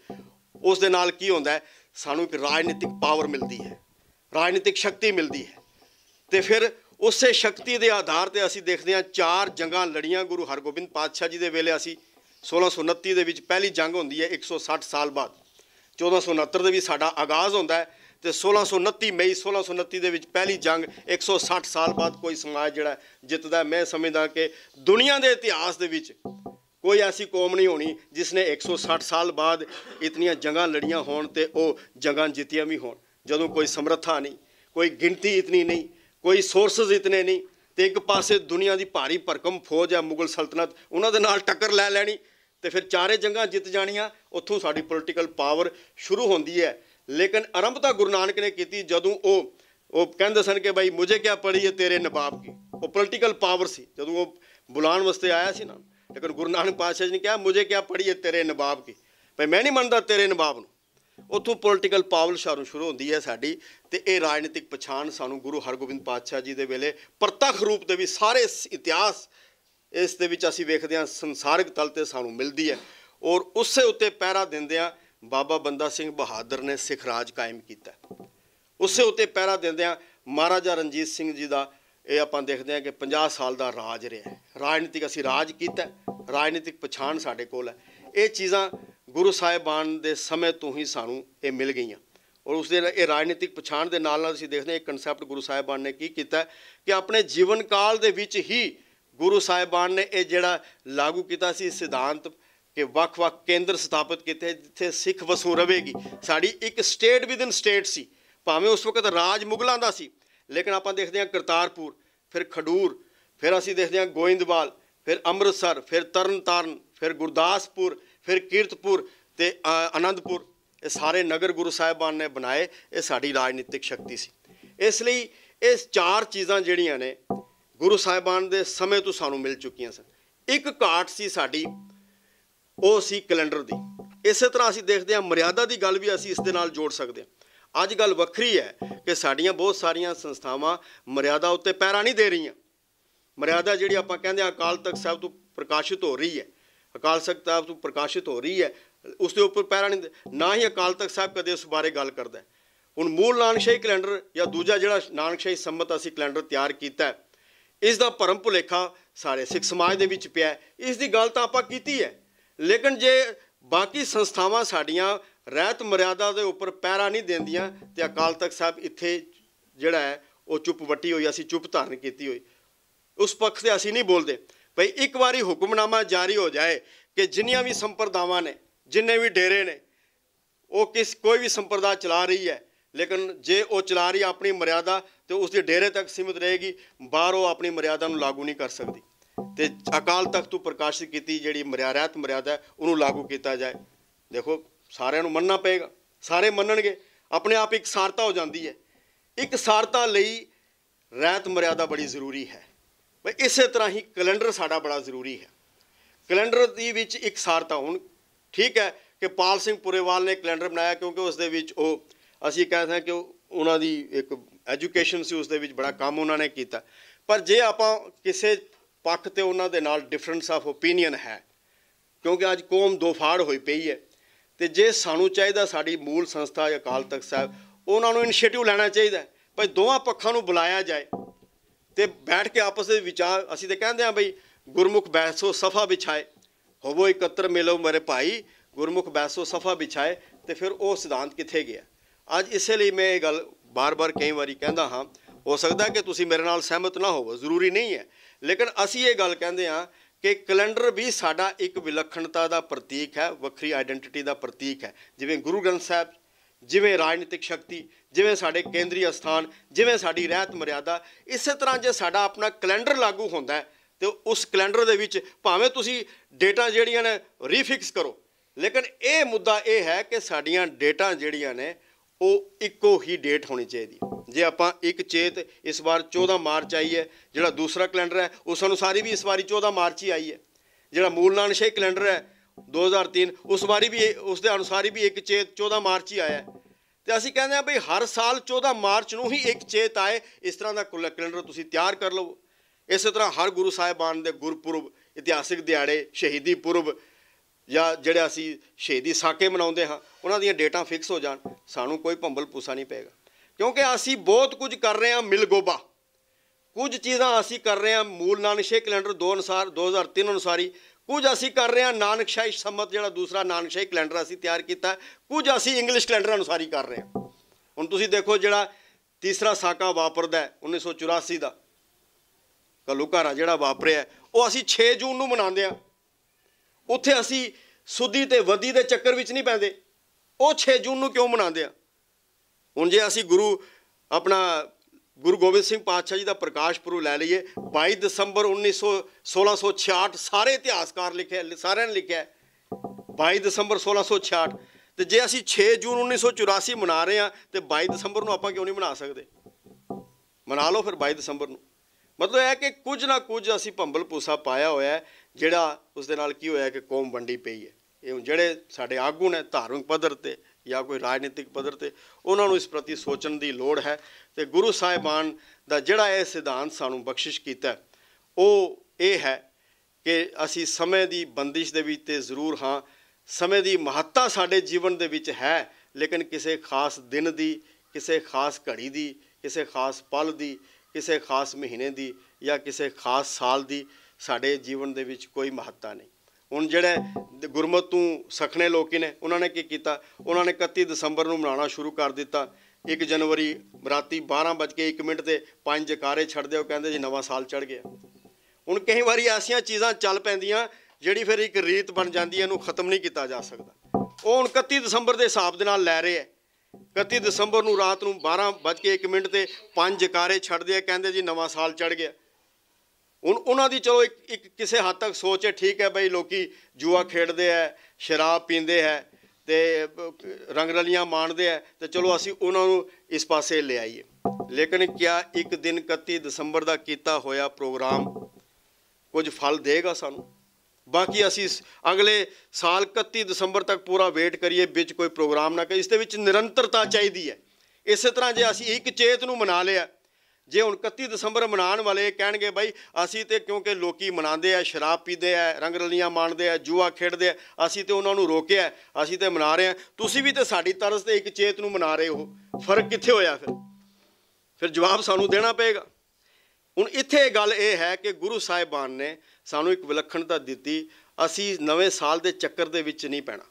ਉਸ ਦੇ ਨਾਲ ਕੀ ਹੁੰਦਾ ਸਾਨੂੰ ਇੱਕ ਰਾਜਨੀਤਿਕ ਪਾਵਰ ਮਿਲਦੀ ਹੈ ਰਾਜਨੀਤਿਕ ਸ਼ਕਤੀ ਮਿਲਦੀ ਹੈ ਤੇ ਫਿਰ ਉਸੇ ਸ਼ਕਤੀ ਦੇ ਆਧਾਰ ਤੇ ਅਸੀਂ ਦੇਖਦੇ ਹਾਂ ਚਾਰ ਜੰਗਾਂ ਲੜੀਆਂ ਗੁਰੂ ਹਰਗੋਬਿੰਦ ਪਾਤਸ਼ਾਹ ਜੀ ਦੇ ਵੇਲੇ ਅਸੀਂ 1629 ਦੇ ਵਿੱਚ ਪਹਿਲੀ ਜੰਗ ਹੁੰਦੀ ਹੈ 160 ਸਾਲ ਬਾਅਦ 1469 ਦੇ ਵੀ ਸਾਡਾ ਆਗਾਜ਼ ਹੁੰਦਾ ਹੈ ਤੇ 1629 ਮਈ 1629 ਦੇ ਵਿੱਚ ਪਹਿਲੀ ਜੰਗ 160 ਸਾਲ ਬਾਅਦ ਕੋਈ ਸਮਾਜ ਜਿਹੜਾ ਜਿੱਤਦਾ ਮੈਂ ਸਮਝਦਾ ਕਿ ਦੁਨੀਆ ਦੇ ਇਤਿਹਾਸ ਦੇ ਵਿੱਚ ਕੋਈ ਐਸੀ ਕੌਮ ਨਹੀਂ ਹੋਣੀ ਜਿਸ ਨੇ 160 ਸਾਲ ਬਾਅਦ ਇਤਨੀਆਂ ਜੰਗਾਂ ਲੜੀਆਂ ਹੋਣ ਤੇ ਉਹ ਜੰਗਾਂ ਜਿੱਤੀਆਂ ਵੀ ਹੋਣ ਜਦੋਂ ਕੋਈ ਸਮਰੱਥਾ ਨਹੀਂ ਕੋਈ ਗਿਣਤੀ ਇਤਨੀ ਨਹੀਂ ਕੋਈ ਸੋਰਸਸ ਇਤਨੇ ਨਹੀਂ ਤੇ ਇੱਕ ਪਾਸੇ ਦੁਨੀਆ ਦੀ ਭਾਰੀ ਭਰਕਮ ਫੌਜ ਹੈ ਮੁਗਲ ਸਲਤਨਤ ਉਹਨਾਂ ਦੇ ਨਾਲ ਟੱਕਰ ਲੈ ਲੈਣੀ ਤੇ ਫਿਰ ਚਾਰੇ ਜੰਗਾਂ ਜਿੱਤ ਜਾਣੀਆਂ ਉੱਥੋਂ ਸਾਡੀ ਪੋਲੀਟੀਕਲ ਪਾਵਰ ਸ਼ੁਰੂ ਹੁੰਦੀ ਹੈ ਲੇਕਿਨ ਆਰੰਭ ਤਾਂ ਗੁਰੂ ਨਾਨਕ ਨੇ ਕੀਤੀ ਜਦੋਂ ਉਹ ਉਹ ਕਹਿੰਦੇ ਸਨ ਕਿ ਭਾਈ ਮੁਝੇ ਕਿਆ ਪੜੀ ਹੈ ਤੇਰੇ ਨਵਾਬ ਕੀ ਉਹ ਪੋਲੀਟੀਕਲ ਪਾਵਰ ਸੀ ਜਦੋਂ ਉਹ ਬੁਲਾਣ ਵਾਸਤੇ ਆਇਆ ਸੀ ਨਾ ਲੇਕਿਨ ਗੁਰੂ ਨਾਨਕ ਪਾਤਸ਼ਾਹ ਜੀ ਨੇ ਕਿਹਾ ਮੁਝੇ ਕਿਆ ਪੜੀ ਹੈ ਤੇਰੇ ਨਵਾਬ ਕੀ ਭਾਈ ਮੈਂ ਨਹੀਂ ਮੰਨਦਾ ਤੇਰੇ ਨਵਾਬ ਨੂੰ ਉੱਥੋਂ ਪੋਲੀਟੀਕਲ ਪਾਵਰ ਸ਼ਾਰੂ ਸ਼ੁਰੂ ਹੁੰਦੀ ਹੈ ਸਾਡੀ ਤੇ ਇਹ ਰਾਜਨੀਤਿਕ ਪਛਾਣ ਸਾਨੂੰ ਗੁਰੂ ਹਰਗੋਬਿੰਦ ਪਾਤਸ਼ਾਹ ਜੀ ਦੇ ਵੇਲੇ ਪ੍ਰਤੱਖ ਰੂਪ ਦੇ ਵੀ ਸਾਰੇ ਇਤਿਹਾਸ ਇਸ ਦੇ ਵਿੱਚ ਅਸੀਂ ਵੇਖਦੇ ਹਾਂ ਸੰਸਾਰਿਕ ਤਲ ਤੇ ਸਾਨੂੰ ਮਿਲਦੀ ਹੈ ਔਰ ਉਸੇ ਉੱਤੇ ਪਹਿਰਾ ਦਿੰਦਿਆਂ ਬਾਬਾ ਬੰਦਾ ਸਿੰਘ ਬਹਾਦਰ ਨੇ ਸਿੱਖ ਰਾਜ ਕਾਇਮ ਕੀਤਾ ਉਸੇ ਉੱਤੇ ਪਹਿਰਾ ਦਿੰਦਿਆਂ ਮਹਾਰਾਜਾ ਰਣਜੀਤ ਸਿੰਘ ਜੀ ਦਾ ਇਹ ਆਪਾਂ ਦੇਖਦੇ ਹਾਂ ਕਿ 50 ਸਾਲ ਦਾ ਰਾਜ ਰਿਹਾ ਰਾਜਨੀਤਿਕ ਅਸੀਂ ਰਾਜ ਕੀਤਾ ਰਾਜਨੀਤਿਕ ਪਛਾਣ ਸਾਡੇ ਕੋਲ ਹੈ ਇਹ ਚੀਜ਼ਾਂ ਗੁਰੂ ਸਾਹਿਬਾਨ ਦੇ ਸਮੇਂ ਤੋਂ ਹੀ ਸਾਨੂੰ ਇਹ ਮਿਲ ਗਈਆਂ ਔਰ ਉਸ ਦੇ ਇਹ ਰਾਜਨੀਤਿਕ ਪਛਾਣ ਦੇ ਨਾਲ ਨਾਲ ਅਸੀਂ ਦੇਖਦੇ ਹਾਂ ਇਹ ਕਨਸੈਪਟ ਗੁਰੂ ਸਾਹਿਬਾਨ ਨੇ ਕੀ ਕੀਤਾ ਕਿ ਆਪਣੇ ਜੀਵਨ ਕਾਲ ਦੇ ਵਿੱਚ ਹੀ ਗੁਰੂ ਸਾਹਿਬਾਨ ਨੇ ਇਹ ਜਿਹੜਾ ਲਾਗੂ ਕੀਤਾ ਸੀ ਸਿਧਾਂਤ ਕਿ ਵੱਖ-ਵੱਖ ਕੇਂਦਰ ਸਥਾਪਿਤ ਕੀਤੇ ਜਿੱਥੇ ਸਿੱਖ ਵਸੂ ਰਹੇਗੀ ਸਾਡੀ ਇੱਕ ਸਟੇਟ ਵਿਦਨ ਸਟੇਟ ਸੀ ਭਾਵੇਂ ਉਸ ਵਕਤ ਰਾਜ ਮੁਗਲਾਂ ਦਾ ਸੀ ਲੇਕਿਨ ਆਪਾਂ ਦੇਖਦੇ ਹਾਂ ਕਰਤਾਰਪੁਰ ਫਿਰ ਖਡੂਰ ਫਿਰ ਅਸੀਂ ਦੇਖਦੇ ਹਾਂ ਗੋਇੰਦਵਾਲ ਫਿਰ ਅੰਮ੍ਰਿਤਸਰ ਫਿਰ ਤਰਨਤਾਰਨ ਫਿਰ ਗੁਰਦਾਸਪੁਰ ਫਿਰ ਕੀਰਤਪੁਰ ਤੇ ਆਨੰਦਪੁਰ ਇਹ ਸਾਰੇ ਨਗਰ ਗੁਰੂ ਸਾਹਿਬਾਨ ਨੇ ਬਣਾਏ ਇਹ ਸਾਡੀ ਰਾਜਨੀਤਿਕ ਸ਼ਕਤੀ ਸੀ ਇਸ ਲਈ ਇਹ ਚਾਰ ਚੀਜ਼ਾਂ ਜਿਹੜੀਆਂ ਨੇ ਗੁਰੂ ਸਾਹਿਬਾਨ ਦੇ ਸਮੇਂ ਤੋਂ ਸਾਨੂੰ ਮਿਲ ਚੁੱਕੀਆਂ ਸਨ ਇੱਕ ਘਾਟ ਸੀ ਸਾਡੀ ਉਹ ਸੀ ਕੈਲੰਡਰ ਦੀ ਇਸੇ ਤਰ੍ਹਾਂ ਅਸੀਂ ਦੇਖਦੇ ਹਾਂ ਮਰਿਆਦਾ ਦੀ ਗੱਲ ਵੀ ਅਸੀਂ ਇਸ ਦੇ ਨਾਲ ਜੋੜ ਸਕਦੇ ਹਾਂ ਅੱਜ ਗੱਲ ਵੱਖਰੀ ਹੈ ਕਿ ਸਾਡੀਆਂ ਬਹੁਤ ਸਾਰੀਆਂ ਸੰਸਥਾਵਾਂ ਮਰਿਆਦਾ ਉੱਤੇ ਪੈਰਾ ਨਹੀਂ ਦੇ ਰਹੀਆਂ ਮਰਿਆਦਾ ਜਿਹੜੀ ਆਪਾਂ ਕਹਿੰਦੇ ਆ ਅਕਾਲ ਤਖਤ ਸਾਹਿਬ ਤੋਂ ਪ੍ਰਕਾਸ਼ਿਤ ਹੋ ਰਹੀ ਹੈ ਅਕਾਲ ਤਖਤ ਸਾਹਿਬ ਤੋਂ ਪ੍ਰਕਾਸ਼ਿਤ ਹੋ ਰਹੀ ਹੈ ਉਸ ਦੇ ਉੱਪਰ ਪੈਰਾ ਨਹੀਂ ਨਾ ਹੀ ਅਕਾਲ ਤਖਤ ਸਾਹਿਬ ਕਦੇ ਉਸ ਬਾਰੇ ਗੱਲ ਕਰਦਾ ਹੁਣ ਮੂਲ ਨਾਨਕਸ਼ਾਹੀ ਕੈਲੰਡਰ ਜਾਂ ਦੂਜਾ ਜਿਹੜਾ ਨਾਨਕਸ਼ਾਹੀ ਸੰਮਤ ਅਸੀਂ ਕੈਲੰਡਰ ਤਿਆਰ ਕੀਤਾ ਹੈ ਇਸ ਦਾ ਭਰਮ ਭੁਲੇਖਾ ਸਾਰੇ ਸਿੱਖ ਸਮਾਜ ਦੇ ਵਿੱਚ ਪਿਆ ਇਸ ਦੀ ਗੱਲ ਤਾਂ ਆਪਾਂ ਕੀਤੀ ਹੈ ਲੇਕਿਨ ਜੇ ਬਾਕੀ ਸੰਸਥਾਵਾਂ ਸਾਡੀਆਂ ਰਹਿਤ ਮਰਿਆਦਾ ਦੇ ਉੱਪਰ ਪੈਰਾ ਨਹੀਂ ਦਿੰਦੀਆਂ ਤੇ ਅਕਾਲ ਤਖਤ ਸਾਹਿਬ ਇੱਥੇ ਜਿਹੜਾ ਹੈ ਉਹ ਚੁੱਪ ਵੱਟੀ ਹੋਈ ਅਸੀਂ ਚੁੱਪ ਧਾਰਨ ਕੀਤੀ ਹੋਈ ਉਸ ਪੱਖ ਤੇ ਅਸੀਂ ਨਹੀਂ ਬੋਲਦੇ ਭਈ ਇੱਕ ਵਾਰੀ ਹੁਕਮਨਾਮਾ ਜਾਰੀ ਹੋ ਜਾਏ ਕਿ ਜਿੰਨੀਆਂ ਵੀ ਸੰਪਰਦਾਵਾਂ ਨੇ ਜਿੰਨੇ ਵੀ ਡੇਰੇ ਨੇ ਉਹ ਕਿਸ ਕੋਈ ਵੀ ਸੰਪਰਦਾ ਚਲਾ ਰਹੀ ਹੈ ਲੇਕਿਨ ਜੇ ਉਹ ਚਲਾ ਰਹੀ ਆਪਣੀ ਮਰਿਆਦਾ ਤੇ ਉਸ ਦੇ ਡੇਰੇ ਤੱਕ ਸੀਮਿਤ ਰਹੇਗੀ ਬਾਹਰ ਉਹ ਆਪਣੀ ਮਰਿਆਦਾ ਨੂੰ ਲਾਗੂ ਨਹੀਂ ਕਰ ਸਕਦੀ ਤੇ ਅਕਾਲ ਤਖਤ ਤੋਂ ਪ੍ਰਕਾਸ਼ਿਤ ਕੀਤੀ ਜਿਹੜੀ ਮਰਿਆਦਾਤ ਮਰਿਆਦਾ ਉਹਨੂੰ ਲਾਗੂ ਕੀਤਾ ਜਾਏ ਦੇਖੋ ਸਾਰਿਆਂ ਨੂੰ ਮੰਨਣਾ ਪਏਗਾ ਸਾਰੇ ਮੰਨਣਗੇ ਆਪਣੇ ਆਪ ਇੱਕ ਸਾਰਤਾ ਹੋ ਜਾਂਦੀ ਹੈ ਇੱਕ ਸਾਰਤਾ ਲਈ ਰਹਿਤ ਮਰਿਆਦਾ ਬੜੀ ਜ਼ਰੂਰੀ ਹੈ ਬਈ ਇਸੇ ਤਰ੍ਹਾਂ ਹੀ ਕੈਲੰਡਰ ਸਾਡਾ ਬੜਾ ਜ਼ਰੂਰੀ ਹੈ ਕੈਲੰਡਰ ਦੀ ਵਿੱਚ ਇੱਕ ਸਾਰਤਾ ਹੁਣ ਠੀਕ ਹੈ ਕਿ ਪਾਲ ਸਿੰਘ ਪੁਰੇਵਾਲ ਨੇ ਕੈਲੰਡਰ ਬਣਾਇਆ ਕਿਉਂਕਿ ਉਸ ਦੇ ਵਿੱਚ ਉਹ ਅਸੀਂ ਕਹਿ ਸਕਦੇ ਕਿ ਉਹਨਾਂ ਦੀ ਇੱਕ ਐਜੂਕੇਸ਼ਨ ਸੀ ਉਸ ਦੇ ਵਿੱਚ ਬੜਾ ਕੰਮ ਉਹਨਾਂ ਨੇ ਕੀਤਾ ਪਰ ਜੇ ਆਪਾਂ ਕਿਸੇ ਪੱਖ ਤੇ ਉਹਨਾਂ ਦੇ ਨਾਲ ਡਿਫਰੈਂਸ ਆਫ ਓਪੀਨੀਅਨ ਹੈ ਕਿਉਂਕਿ ਅੱਜ ਕੌਮ ਦੋ ਫਾੜ ਹੋਈ ਪਈ ਹੈ ਤੇ ਜੇ ਸਾਨੂੰ ਚਾਹੀਦਾ ਸਾਡੀ ਮੂਲ ਸੰਸਥਾ ਅਕਾਲ ਤਖਤ ਸਾਹਿਬ ਉਹਨਾਂ ਨੂੰ ਇਨੀਸ਼ੀਏਟਿਵ ਲੈਣਾ ਚਾਹੀਦਾ ਭਾਈ ਦੋਵਾਂ ਪੱਖਾਂ ਨੂੰ ਬੁਲਾਇਆ ਜਾਏ ਤੇ ਬੈਠ ਕੇ ਆਪਸ ਵਿੱਚ ਵਿਚਾਰ ਅਸੀਂ ਤੇ ਕਹਿੰਦੇ ਆ ਬਈ ਗੁਰਮੁਖ ਬੈਸੋ ਸਫਾ ਵਿਛਾਏ ਹੋਵੋ ਇਕੱਤਰ ਮਿਲੋ ਮਰੇ ਭਾਈ ਗੁਰਮੁਖ ਬੈਸੋ ਸਫਾ ਵਿਛਾਏ ਤੇ ਫਿਰ ਉਹ ਸਿਧਾਂਤ ਕਿੱਥੇ ਗਿਆ ਅੱਜ ਇਸੇ ਲਈ ਮੈਂ ਇਹ ਗੱਲ ਬਾਰ-ਬਾਰ ਕਈ ਵਾਰੀ ਕਹਿੰਦਾ ਹਾਂ ਹੋ ਸਕਦਾ ਕਿ ਤੁਸੀਂ ਮੇਰੇ ਨਾਲ ਸਹਿਮਤ ਨਾ ਹੋਵੋ ਜ਼ਰੂਰੀ ਨਹੀਂ ਹੈ ਲੇਕਿਨ ਅਸੀਂ ਇਹ ਗੱਲ ਕਹਿੰਦੇ ਹਾਂ ਕਿ ਕੈਲੰਡਰ ਵੀ ਸਾਡਾ ਇੱਕ ਵਿਲੱਖਣਤਾ ਦਾ ਪ੍ਰਤੀਕ ਹੈ ਵੱਖਰੀ ਆਇਡੈਂਟੀਟੀ ਦਾ ਪ੍ਰਤੀਕ ਹੈ ਜਿਵੇਂ ਗੁਰੂ ਗ੍ਰੰਥ ਸਾਹਿਬ ਜਿਵੇਂ ਰਾਜਨੀਤਿਕ ਸ਼ਕਤੀ ਜਿਵੇਂ ਸਾਡੇ ਕੇਂਦਰੀ ਸਥਾਨ ਜਿਵੇਂ ਸਾਡੀ ਰਹਿਤ ਮਰਿਆਦਾ ਇਸੇ ਤਰ੍ਹਾਂ ਜੇ ਸਾਡਾ ਆਪਣਾ ਕੈਲੰਡਰ ਲਾਗੂ ਹੁੰਦਾ ਹੈ ਤੇ ਉਸ ਕੈਲੰਡਰ ਦੇ ਵਿੱਚ ਭਾਵੇਂ ਤੁਸੀਂ ਡੇਟਾ ਜਿਹੜੀਆਂ ਨੇ ਰੀਫਿਕਸ ਕਰੋ ਲੇਕਿਨ ਇਹ ਮੁੱਦਾ ਇਹ ਹੈ ਕਿ ਸਾਡੀਆਂ ਡੇਟਾ ਜਿਹੜੀਆਂ ਨੇ ਉਹ ਇੱਕੋ ਹੀ ਡੇਟ ਹੋਣੀ ਚਾਹੀਦੀ ਜੇ ਆਪਾਂ ਇੱਕ ਚੇਤ ਇਸ ਵਾਰ 14 ਮਾਰਚ ਆਈ ਹੈ ਜਿਹੜਾ ਦੂਸਰਾ ਕੈਲੰਡਰ ਹੈ ਉਸ ਅਨੁਸਾਰੀ ਵੀ ਇਸ ਵਾਰੀ 14 ਮਾਰਚ ਹੀ ਆਈ ਹੈ ਜਿਹੜਾ ਮੂਲ ਨਾਨਸ਼ੇ ਕੈਲੰਡਰ ਹੈ 2003 ਉਸ ਵਾਰੀ ਵੀ ਉਸ ਦੇ ਅਨੁਸਾਰੀ ਵੀ ਇੱਕ ਚੇਤ 14 ਮਾਰਚ ਹੀ ਆਇਆ ਹੈ ਤੇ ਅਸੀਂ ਕਹਿੰਦੇ ਆ ਵੀ ਹਰ ਸਾਲ 14 ਮਾਰਚ ਨੂੰ ਹੀ ਇੱਕ ਚੇਤ ਆਏ ਇਸ ਤਰ੍ਹਾਂ ਦਾ ਕੈਲੰਡਰ ਤੁਸੀਂ ਤਿਆਰ ਕਰ ਲਵੋ ਇਸੇ ਤਰ੍ਹਾਂ ਹਰ ਗੁਰੂ ਸਾਹਿਬਾਨ ਦੇ ਗੁਰਪੁਰਬ ਇਤਿਹਾਸਿਕ ਦਿਹਾੜੇ ਸ਼ਹੀਦੀ ਪੁਰਬ ਜਾਂ ਜਿਹੜਾ ਅਸੀਂ ਸ਼ਹੀਦੀ ਸਾਕੇ ਮਨਾਉਂਦੇ ਹਾਂ ਉਹਨਾਂ ਦੀਆਂ ਡੇਟਾਂ ਫਿਕਸ ਹੋ ਜਾਣ ਸਾਨੂੰ ਕੋਈ ਭੰਬਲ ਪੂਸਾ ਨਹੀਂ ਪਏਗਾ ਕਿਉਂਕਿ ਅਸੀਂ ਬਹੁਤ ਕੁਝ ਕਰ ਰਹੇ ਹਾਂ ਮਿਲ ਗੋਬਾ ਕੁਝ ਚੀਜ਼ਾਂ ਅਸੀਂ ਕਰ ਰਹੇ ਹਾਂ ਮੂਲ ਨਾਨਕ ਕੈਲੰਡਰ 2 ਅਨੁਸਾਰ 2003 ਅਨੁਸਾਰੀ ਕੁਝ ਅਸੀਂ ਕਰ ਰਹੇ ਹਾਂ ਨਾਨਕ ਸ਼ਾਹੀ ਸੰਮਤ ਜਿਹੜਾ ਦੂਸਰਾ ਨਾਨਕ ਸ਼ਾਹੀ ਕੈਲੰਡਰ ਅਸੀਂ ਤਿਆਰ ਕੀਤਾ ਕੁਝ ਅਸੀਂ ਇੰਗਲਿਸ਼ ਕੈਲੰਡਰ ਅਨੁਸਾਰੀ ਕਰ ਰਹੇ ਹਾਂ ਹੁਣ ਤੁਸੀਂ ਦੇਖੋ ਜਿਹੜਾ ਤੀਸਰਾ ਸਾਕਾ ਵਾਪਰਦਾ 1984 ਦਾ ਕਲੂਕਾਰਾ ਜਿਹੜਾ ਵਾਪਰਿਆ ਉਹ ਅਸੀਂ 6 ਜੂਨ ਨੂੰ ਮਨਾਉਂਦੇ ਹਾਂ ਉੱਥੇ ਅਸੀਂ ਸੁੱਧੀ ਤੇ ਵਦੀ ਦੇ ਚੱਕਰ ਵਿੱਚ ਨਹੀਂ ਪੈਂਦੇ ਉਹ 6 ਜੂਨ ਨੂੰ ਕਿਉਂ ਮਨਾਉਂਦੇ ਆ ਹੁਣ ਜੇ ਅਸੀਂ ਗੁਰੂ ਆਪਣਾ ਗੁਰੂ ਗੋਬਿੰਦ ਸਿੰਘ ਪਾਤਸ਼ਾਹ ਜੀ ਦਾ ਪ੍ਰਕਾਸ਼ ਪੁਰੂ ਲੈ ਲਈਏ 22 ਦਸੰਬਰ 1900 1666 ਸਾਰੇ ਇਤਿਹਾਸਕਾਰ ਲਿਖਿਆ ਸਾਰਿਆਂ ਨੇ ਲਿਖਿਆ 22 ਦਸੰਬਰ 1666 ਤੇ ਜੇ ਅਸੀਂ 6 ਜੂਨ 1984 ਮਨਾ ਰਹੇ ਆ ਤੇ 22 ਦਸੰਬਰ ਨੂੰ ਆਪਾਂ ਕਿਉਂ ਨਹੀਂ ਮਨਾ ਸਕਦੇ ਮਨਾ ਲਓ ਫਿਰ 22 ਦਸੰਬਰ ਨੂੰ ਮਤਲਬ ਇਹ ਕਿ ਕੁਝ ਨਾ ਕੁਝ ਅਸੀਂ ਭੰਬਲ ਪੂਸਾ ਪਾਇਆ ਹੋਇਆ ਹੈ ਜਿਹੜਾ ਉਸ ਦੇ ਨਾਲ ਕੀ ਹੋਇਆ ਕਿ ਕੌਮ ਵੰਡੀ ਪਈ ਹੈ ਇਹ ਜਿਹੜੇ ਸਾਡੇ ਆਗੂ ਨੇ ਧਾਰਮਿਕ ਪੱਧਰ ਤੇ ਜਾਂ ਕੋਈ ਰਾਜਨੀਤਿਕ ਪੱਧਰ ਤੇ ਉਹਨਾਂ ਨੂੰ ਇਸ ਪ੍ਰਤੀ ਸੋਚਣ ਦੀ ਲੋੜ ਹੈ ਤੇ ਗੁਰੂ ਸਾਹਿਬਾਨ ਦਾ ਜਿਹੜਾ ਇਹ ਸਿਧਾਂਤ ਸਾਨੂੰ ਬਖਸ਼ਿਸ਼ ਕੀਤਾ ਉਹ ਇਹ ਹੈ ਕਿ ਅਸੀਂ ਸਮੇਂ ਦੀ ਬੰਦਿਸ਼ ਦੇ ਵਿੱਚ ਤੇ ਜ਼ਰੂਰ ਹਾਂ ਸਮੇਂ ਦੀ ਮਹੱਤਤਾ ਸਾਡੇ ਜੀਵਨ ਦੇ ਵਿੱਚ ਹੈ ਲੇਕਿਨ ਕਿਸੇ ਖਾਸ ਦਿਨ ਦੀ ਕਿਸੇ ਖਾਸ ਘੜੀ ਦੀ ਕਿਸੇ ਖਾਸ ਪਲ ਦੀ ਕਿਸੇ ਖਾਸ ਮਹੀਨੇ ਦੀ ਜਾਂ ਕਿਸੇ ਖਾਸ ਸਾਲ ਦੀ ਸਾਡੇ ਜੀਵਨ ਦੇ ਵਿੱਚ ਕੋਈ ਮਹੱਤਤਾ ਨਹੀਂ ਹੁਣ ਜਿਹੜੇ ਗੁਰਮਤ ਤੋਂ ਸਖਣੇ ਲੋਕੀ ਨੇ ਉਹਨਾਂ ਨੇ ਕੀ ਕੀਤਾ ਉਹਨਾਂ ਨੇ 31 ਦਸੰਬਰ ਨੂੰ ਮਨਾਉਣਾ ਸ਼ੁਰੂ ਕਰ ਦਿੱਤਾ 1 ਜਨਵਰੀ ਰਾਤੀ 12:01 ਮਿੰਟ ਤੇ ਪੰਜ ਜਕਾਰੇ ਛੱਡਦੇ ਉਹ ਕਹਿੰਦੇ ਜੀ ਨਵਾਂ ਸਾਲ ਚੜ ਗਿਆ ਹੁਣ ਕਈ ਵਾਰੀ ਐਸੀਆਂ ਚੀਜ਼ਾਂ ਚੱਲ ਪੈਂਦੀਆਂ ਜਿਹੜੀ ਫਿਰ ਇੱਕ ਰੀਤ ਬਣ ਜਾਂਦੀ ਹੈ ਇਹਨੂੰ ਖਤਮ ਨਹੀਂ ਕੀਤਾ ਜਾ ਸਕਦਾ ਉਹ 31 ਦਸੰਬਰ ਦੇ ਹਿਸਾਬ ਦੇ ਨਾਲ ਲੈ ਰਹੇ ਹੈ 31 ਦਸੰਬਰ ਨੂੰ ਰਾਤ ਨੂੰ 12:01 ਮਿੰਟ ਤੇ ਪੰਜ ਜਕਾਰੇ ਛੱਡਦੇ ਆ ਕਹਿੰਦੇ ਜੀ ਨਵਾਂ ਸਾਲ ਚੜ ਗਿਆ ਉਹਨਾਂ ਦੀ ਚਲੋ ਇੱਕ ਇੱਕ ਕਿਸੇ ਹੱਦ ਤੱਕ ਸੋਚ ਹੈ ਠੀਕ ਹੈ ਬਈ ਲੋਕੀ ਜੂਆ ਖੇਡਦੇ ਐ ਸ਼ਰਾਬ ਪੀਂਦੇ ਐ ਤੇ ਰੰਗ ਰਲੀਆਂ ਮਾਣਦੇ ਐ ਤੇ ਚਲੋ ਅਸੀਂ ਉਹਨਾਂ ਨੂੰ ਇਸ ਪਾਸੇ ਲੈ ਆਈਏ ਲੇਕਿਨ ਕਿਆ ਇੱਕ ਦਿਨ 31 ਦਸੰਬਰ ਦਾ ਕੀਤਾ ਹੋਇਆ ਪ੍ਰੋਗਰਾਮ ਕੁਝ ਫਲ ਦੇਗਾ ਸਾਨੂੰ ਬਾਕੀ ਅਸੀਂ ਅਗਲੇ ਸਾਲ 31 ਦਸੰਬਰ ਤੱਕ ਪੂਰਾ ਵੇਟ ਕਰੀਏ ਵਿੱਚ ਕੋਈ ਪ੍ਰੋਗਰਾਮ ਨਾ ਕਰੀਏ ਇਸ ਦੇ ਵਿੱਚ ਨਿਰੰਤਰਤਾ ਚਾਹੀਦੀ ਹੈ ਇਸੇ ਤਰ੍ਹਾਂ ਜੇ ਅਸੀਂ ਇੱਕ ਚੇਤ ਨੂੰ ਮਨਾ ਲਿਆ ਜੇ 29 ਦਸੰਬਰ ਮਨਾਉਣ ਵਾਲੇ ਕਹਿਣਗੇ ਬਾਈ ਅਸੀਂ ਤੇ ਕਿਉਂਕਿ ਲੋਕੀ ਮਨਾਉਂਦੇ ਆ ਸ਼ਰਾਬ ਪੀਂਦੇ ਆ ਰੰਗ ਰਲੀਆਂ ਮਾਣਦੇ ਆ ਜੂਆ ਖੇਡਦੇ ਆ ਅਸੀਂ ਤੇ ਉਹਨਾਂ ਨੂੰ ਰੋਕਿਆ ਅਸੀਂ ਤੇ ਮਨਾ ਰਹੇ ਆ ਤੁਸੀਂ ਵੀ ਤੇ ਸਾਡੀ ਤਰਸ ਤੇ ਇੱਕ ਚੇਤ ਨੂੰ ਮਨਾ ਰਹੇ ਹੋ ਫਰਕ ਕਿੱਥੇ ਹੋਇਆ ਫਿਰ ਫਿਰ ਜਵਾਬ ਸਾਨੂੰ ਦੇਣਾ ਪਏਗਾ ਹੁਣ ਇੱਥੇ ਗੱਲ ਇਹ ਹੈ ਕਿ ਗੁਰੂ ਸਾਹਿਬਾਨ ਨੇ ਸਾਨੂੰ ਇੱਕ ਵਿਲੱਖਣਤਾ ਦਿੱਤੀ ਅਸੀਂ ਨਵੇਂ ਸਾਲ ਦੇ ਚੱਕਰ ਦੇ ਵਿੱਚ ਨਹੀਂ ਪੈਣਾ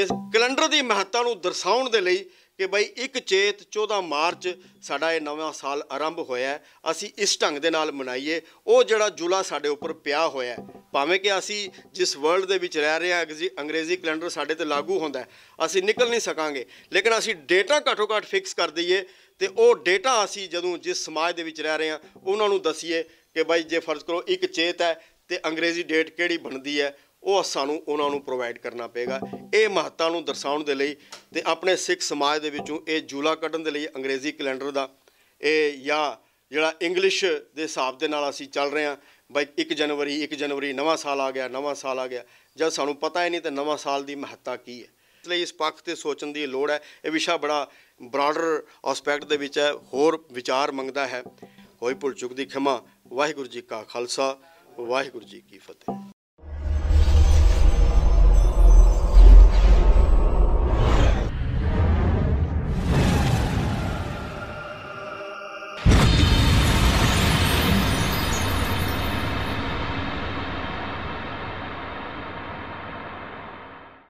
ਇਸ ਕੈਲੰਡਰ ਦੀ ਮਹੱਤਤਾ ਨੂੰ ਦਰਸਾਉਣ ਦੇ ਲਈ ਕਿ ਬਈ ਇੱਕ ਚੇਤ 14 ਮਾਰਚ ਸਾਡਾ ਇਹ ਨਵਾਂ ਸਾਲ ਆਰੰਭ ਹੋਇਆ ਅਸੀਂ ਇਸ ਢੰਗ ਦੇ ਨਾਲ ਮਨਾਈਏ ਉਹ ਜਿਹੜਾ ਜੁਲਾ ਸਾਡੇ ਉੱਪਰ ਪਿਆ ਹੋਇਆ ਭਾਵੇਂ ਕਿ ਅਸੀਂ ਜਿਸ ਵਰਲਡ ਦੇ ਵਿੱਚ ਰਹਿ ਰਹੇ ਹਾਂ ਅੰਗਰੇਜ਼ੀ ਕੈਲੰਡਰ ਸਾਡੇ ਤੇ ਲਾਗੂ ਹੁੰਦਾ ਅਸੀਂ ਨਿਕਲ ਨਹੀਂ ਸਕਾਂਗੇ ਲੇਕਿਨ ਅਸੀਂ ਡੇਟਾ ਘੱਟੋ ਘੱਟ ਫਿਕਸ ਕਰ ਦਈਏ ਤੇ ਉਹ ਡੇਟਾ ਅਸੀਂ ਜਦੋਂ ਜਿਸ ਸਮਾਜ ਦੇ ਵਿੱਚ ਰਹਿ ਰਹੇ ਹਾਂ ਉਹਨਾਂ ਨੂੰ ਦਸੀਏ ਕਿ ਭਾਈ ਜੇ ਫਰਜ਼ ਕਰੋ ਇੱਕ ਚੇਤ ਹੈ ਤੇ ਅੰਗਰੇਜ਼ੀ ਡੇਟ ਕਿਹੜੀ ਬਣਦੀ ਹੈ ਉਹ ਸਾਨੂੰ ਉਹਨਾਂ ਨੂੰ ਪ੍ਰੋਵਾਈਡ ਕਰਨਾ ਪਏਗਾ ਇਹ ਮਹੱਤਤਾ ਨੂੰ ਦਰਸਾਉਣ ਦੇ ਲਈ ਤੇ ਆਪਣੇ ਸਿੱਖ ਸਮਾਜ ਦੇ ਵਿੱਚੋਂ ਇਹ ਜੂਲਾ ਕੱਢਣ ਦੇ ਲਈ ਅੰਗਰੇਜ਼ੀ ਕੈਲੰਡਰ ਦਾ ਇਹ ਜਾਂ ਜਿਹੜਾ ਇੰਗਲਿਸ਼ ਦੇ ਹਿਸਾਬ ਦੇ ਨਾਲ ਅਸੀਂ ਚੱਲ ਰਹੇ ਹਾਂ ਬਈ 1 ਜਨਵਰੀ 1 ਜਨਵਰੀ ਨਵਾਂ ਸਾਲ ਆ ਗਿਆ ਨਵਾਂ ਸਾਲ ਆ ਗਿਆ ਜਦ ਸਾਨੂੰ ਪਤਾ ਹੀ ਨਹੀਂ ਤੇ ਨਵਾਂ ਸਾਲ ਦੀ ਮਹੱਤਤਾ ਕੀ ਹੈ ਇਸ ਲਈ ਇਸ ਪੱਖ ਤੇ ਸੋਚਣ ਦੀ ਲੋੜ ਹੈ ਇਹ ਵਿਸ਼ਾ ਬੜਾ ਬ੍ਰਾਡਰ ਐਸਪੈਕਟ ਦੇ ਵਿੱਚ ਹੈ ਹੋਰ ਵਿਚਾਰ ਮੰਗਦਾ ਹੈ ਹੋਈ ਭੁੱਲ ਚੁੱਕ ਦੀ ਖਿਮਾ ਵਾਹਿਗੁਰੂ ਜੀ ਕਾ ਖਾਲਸਾ ਵਾਹਿਗੁਰੂ ਜੀ ਕੀ ਫਤਿਹ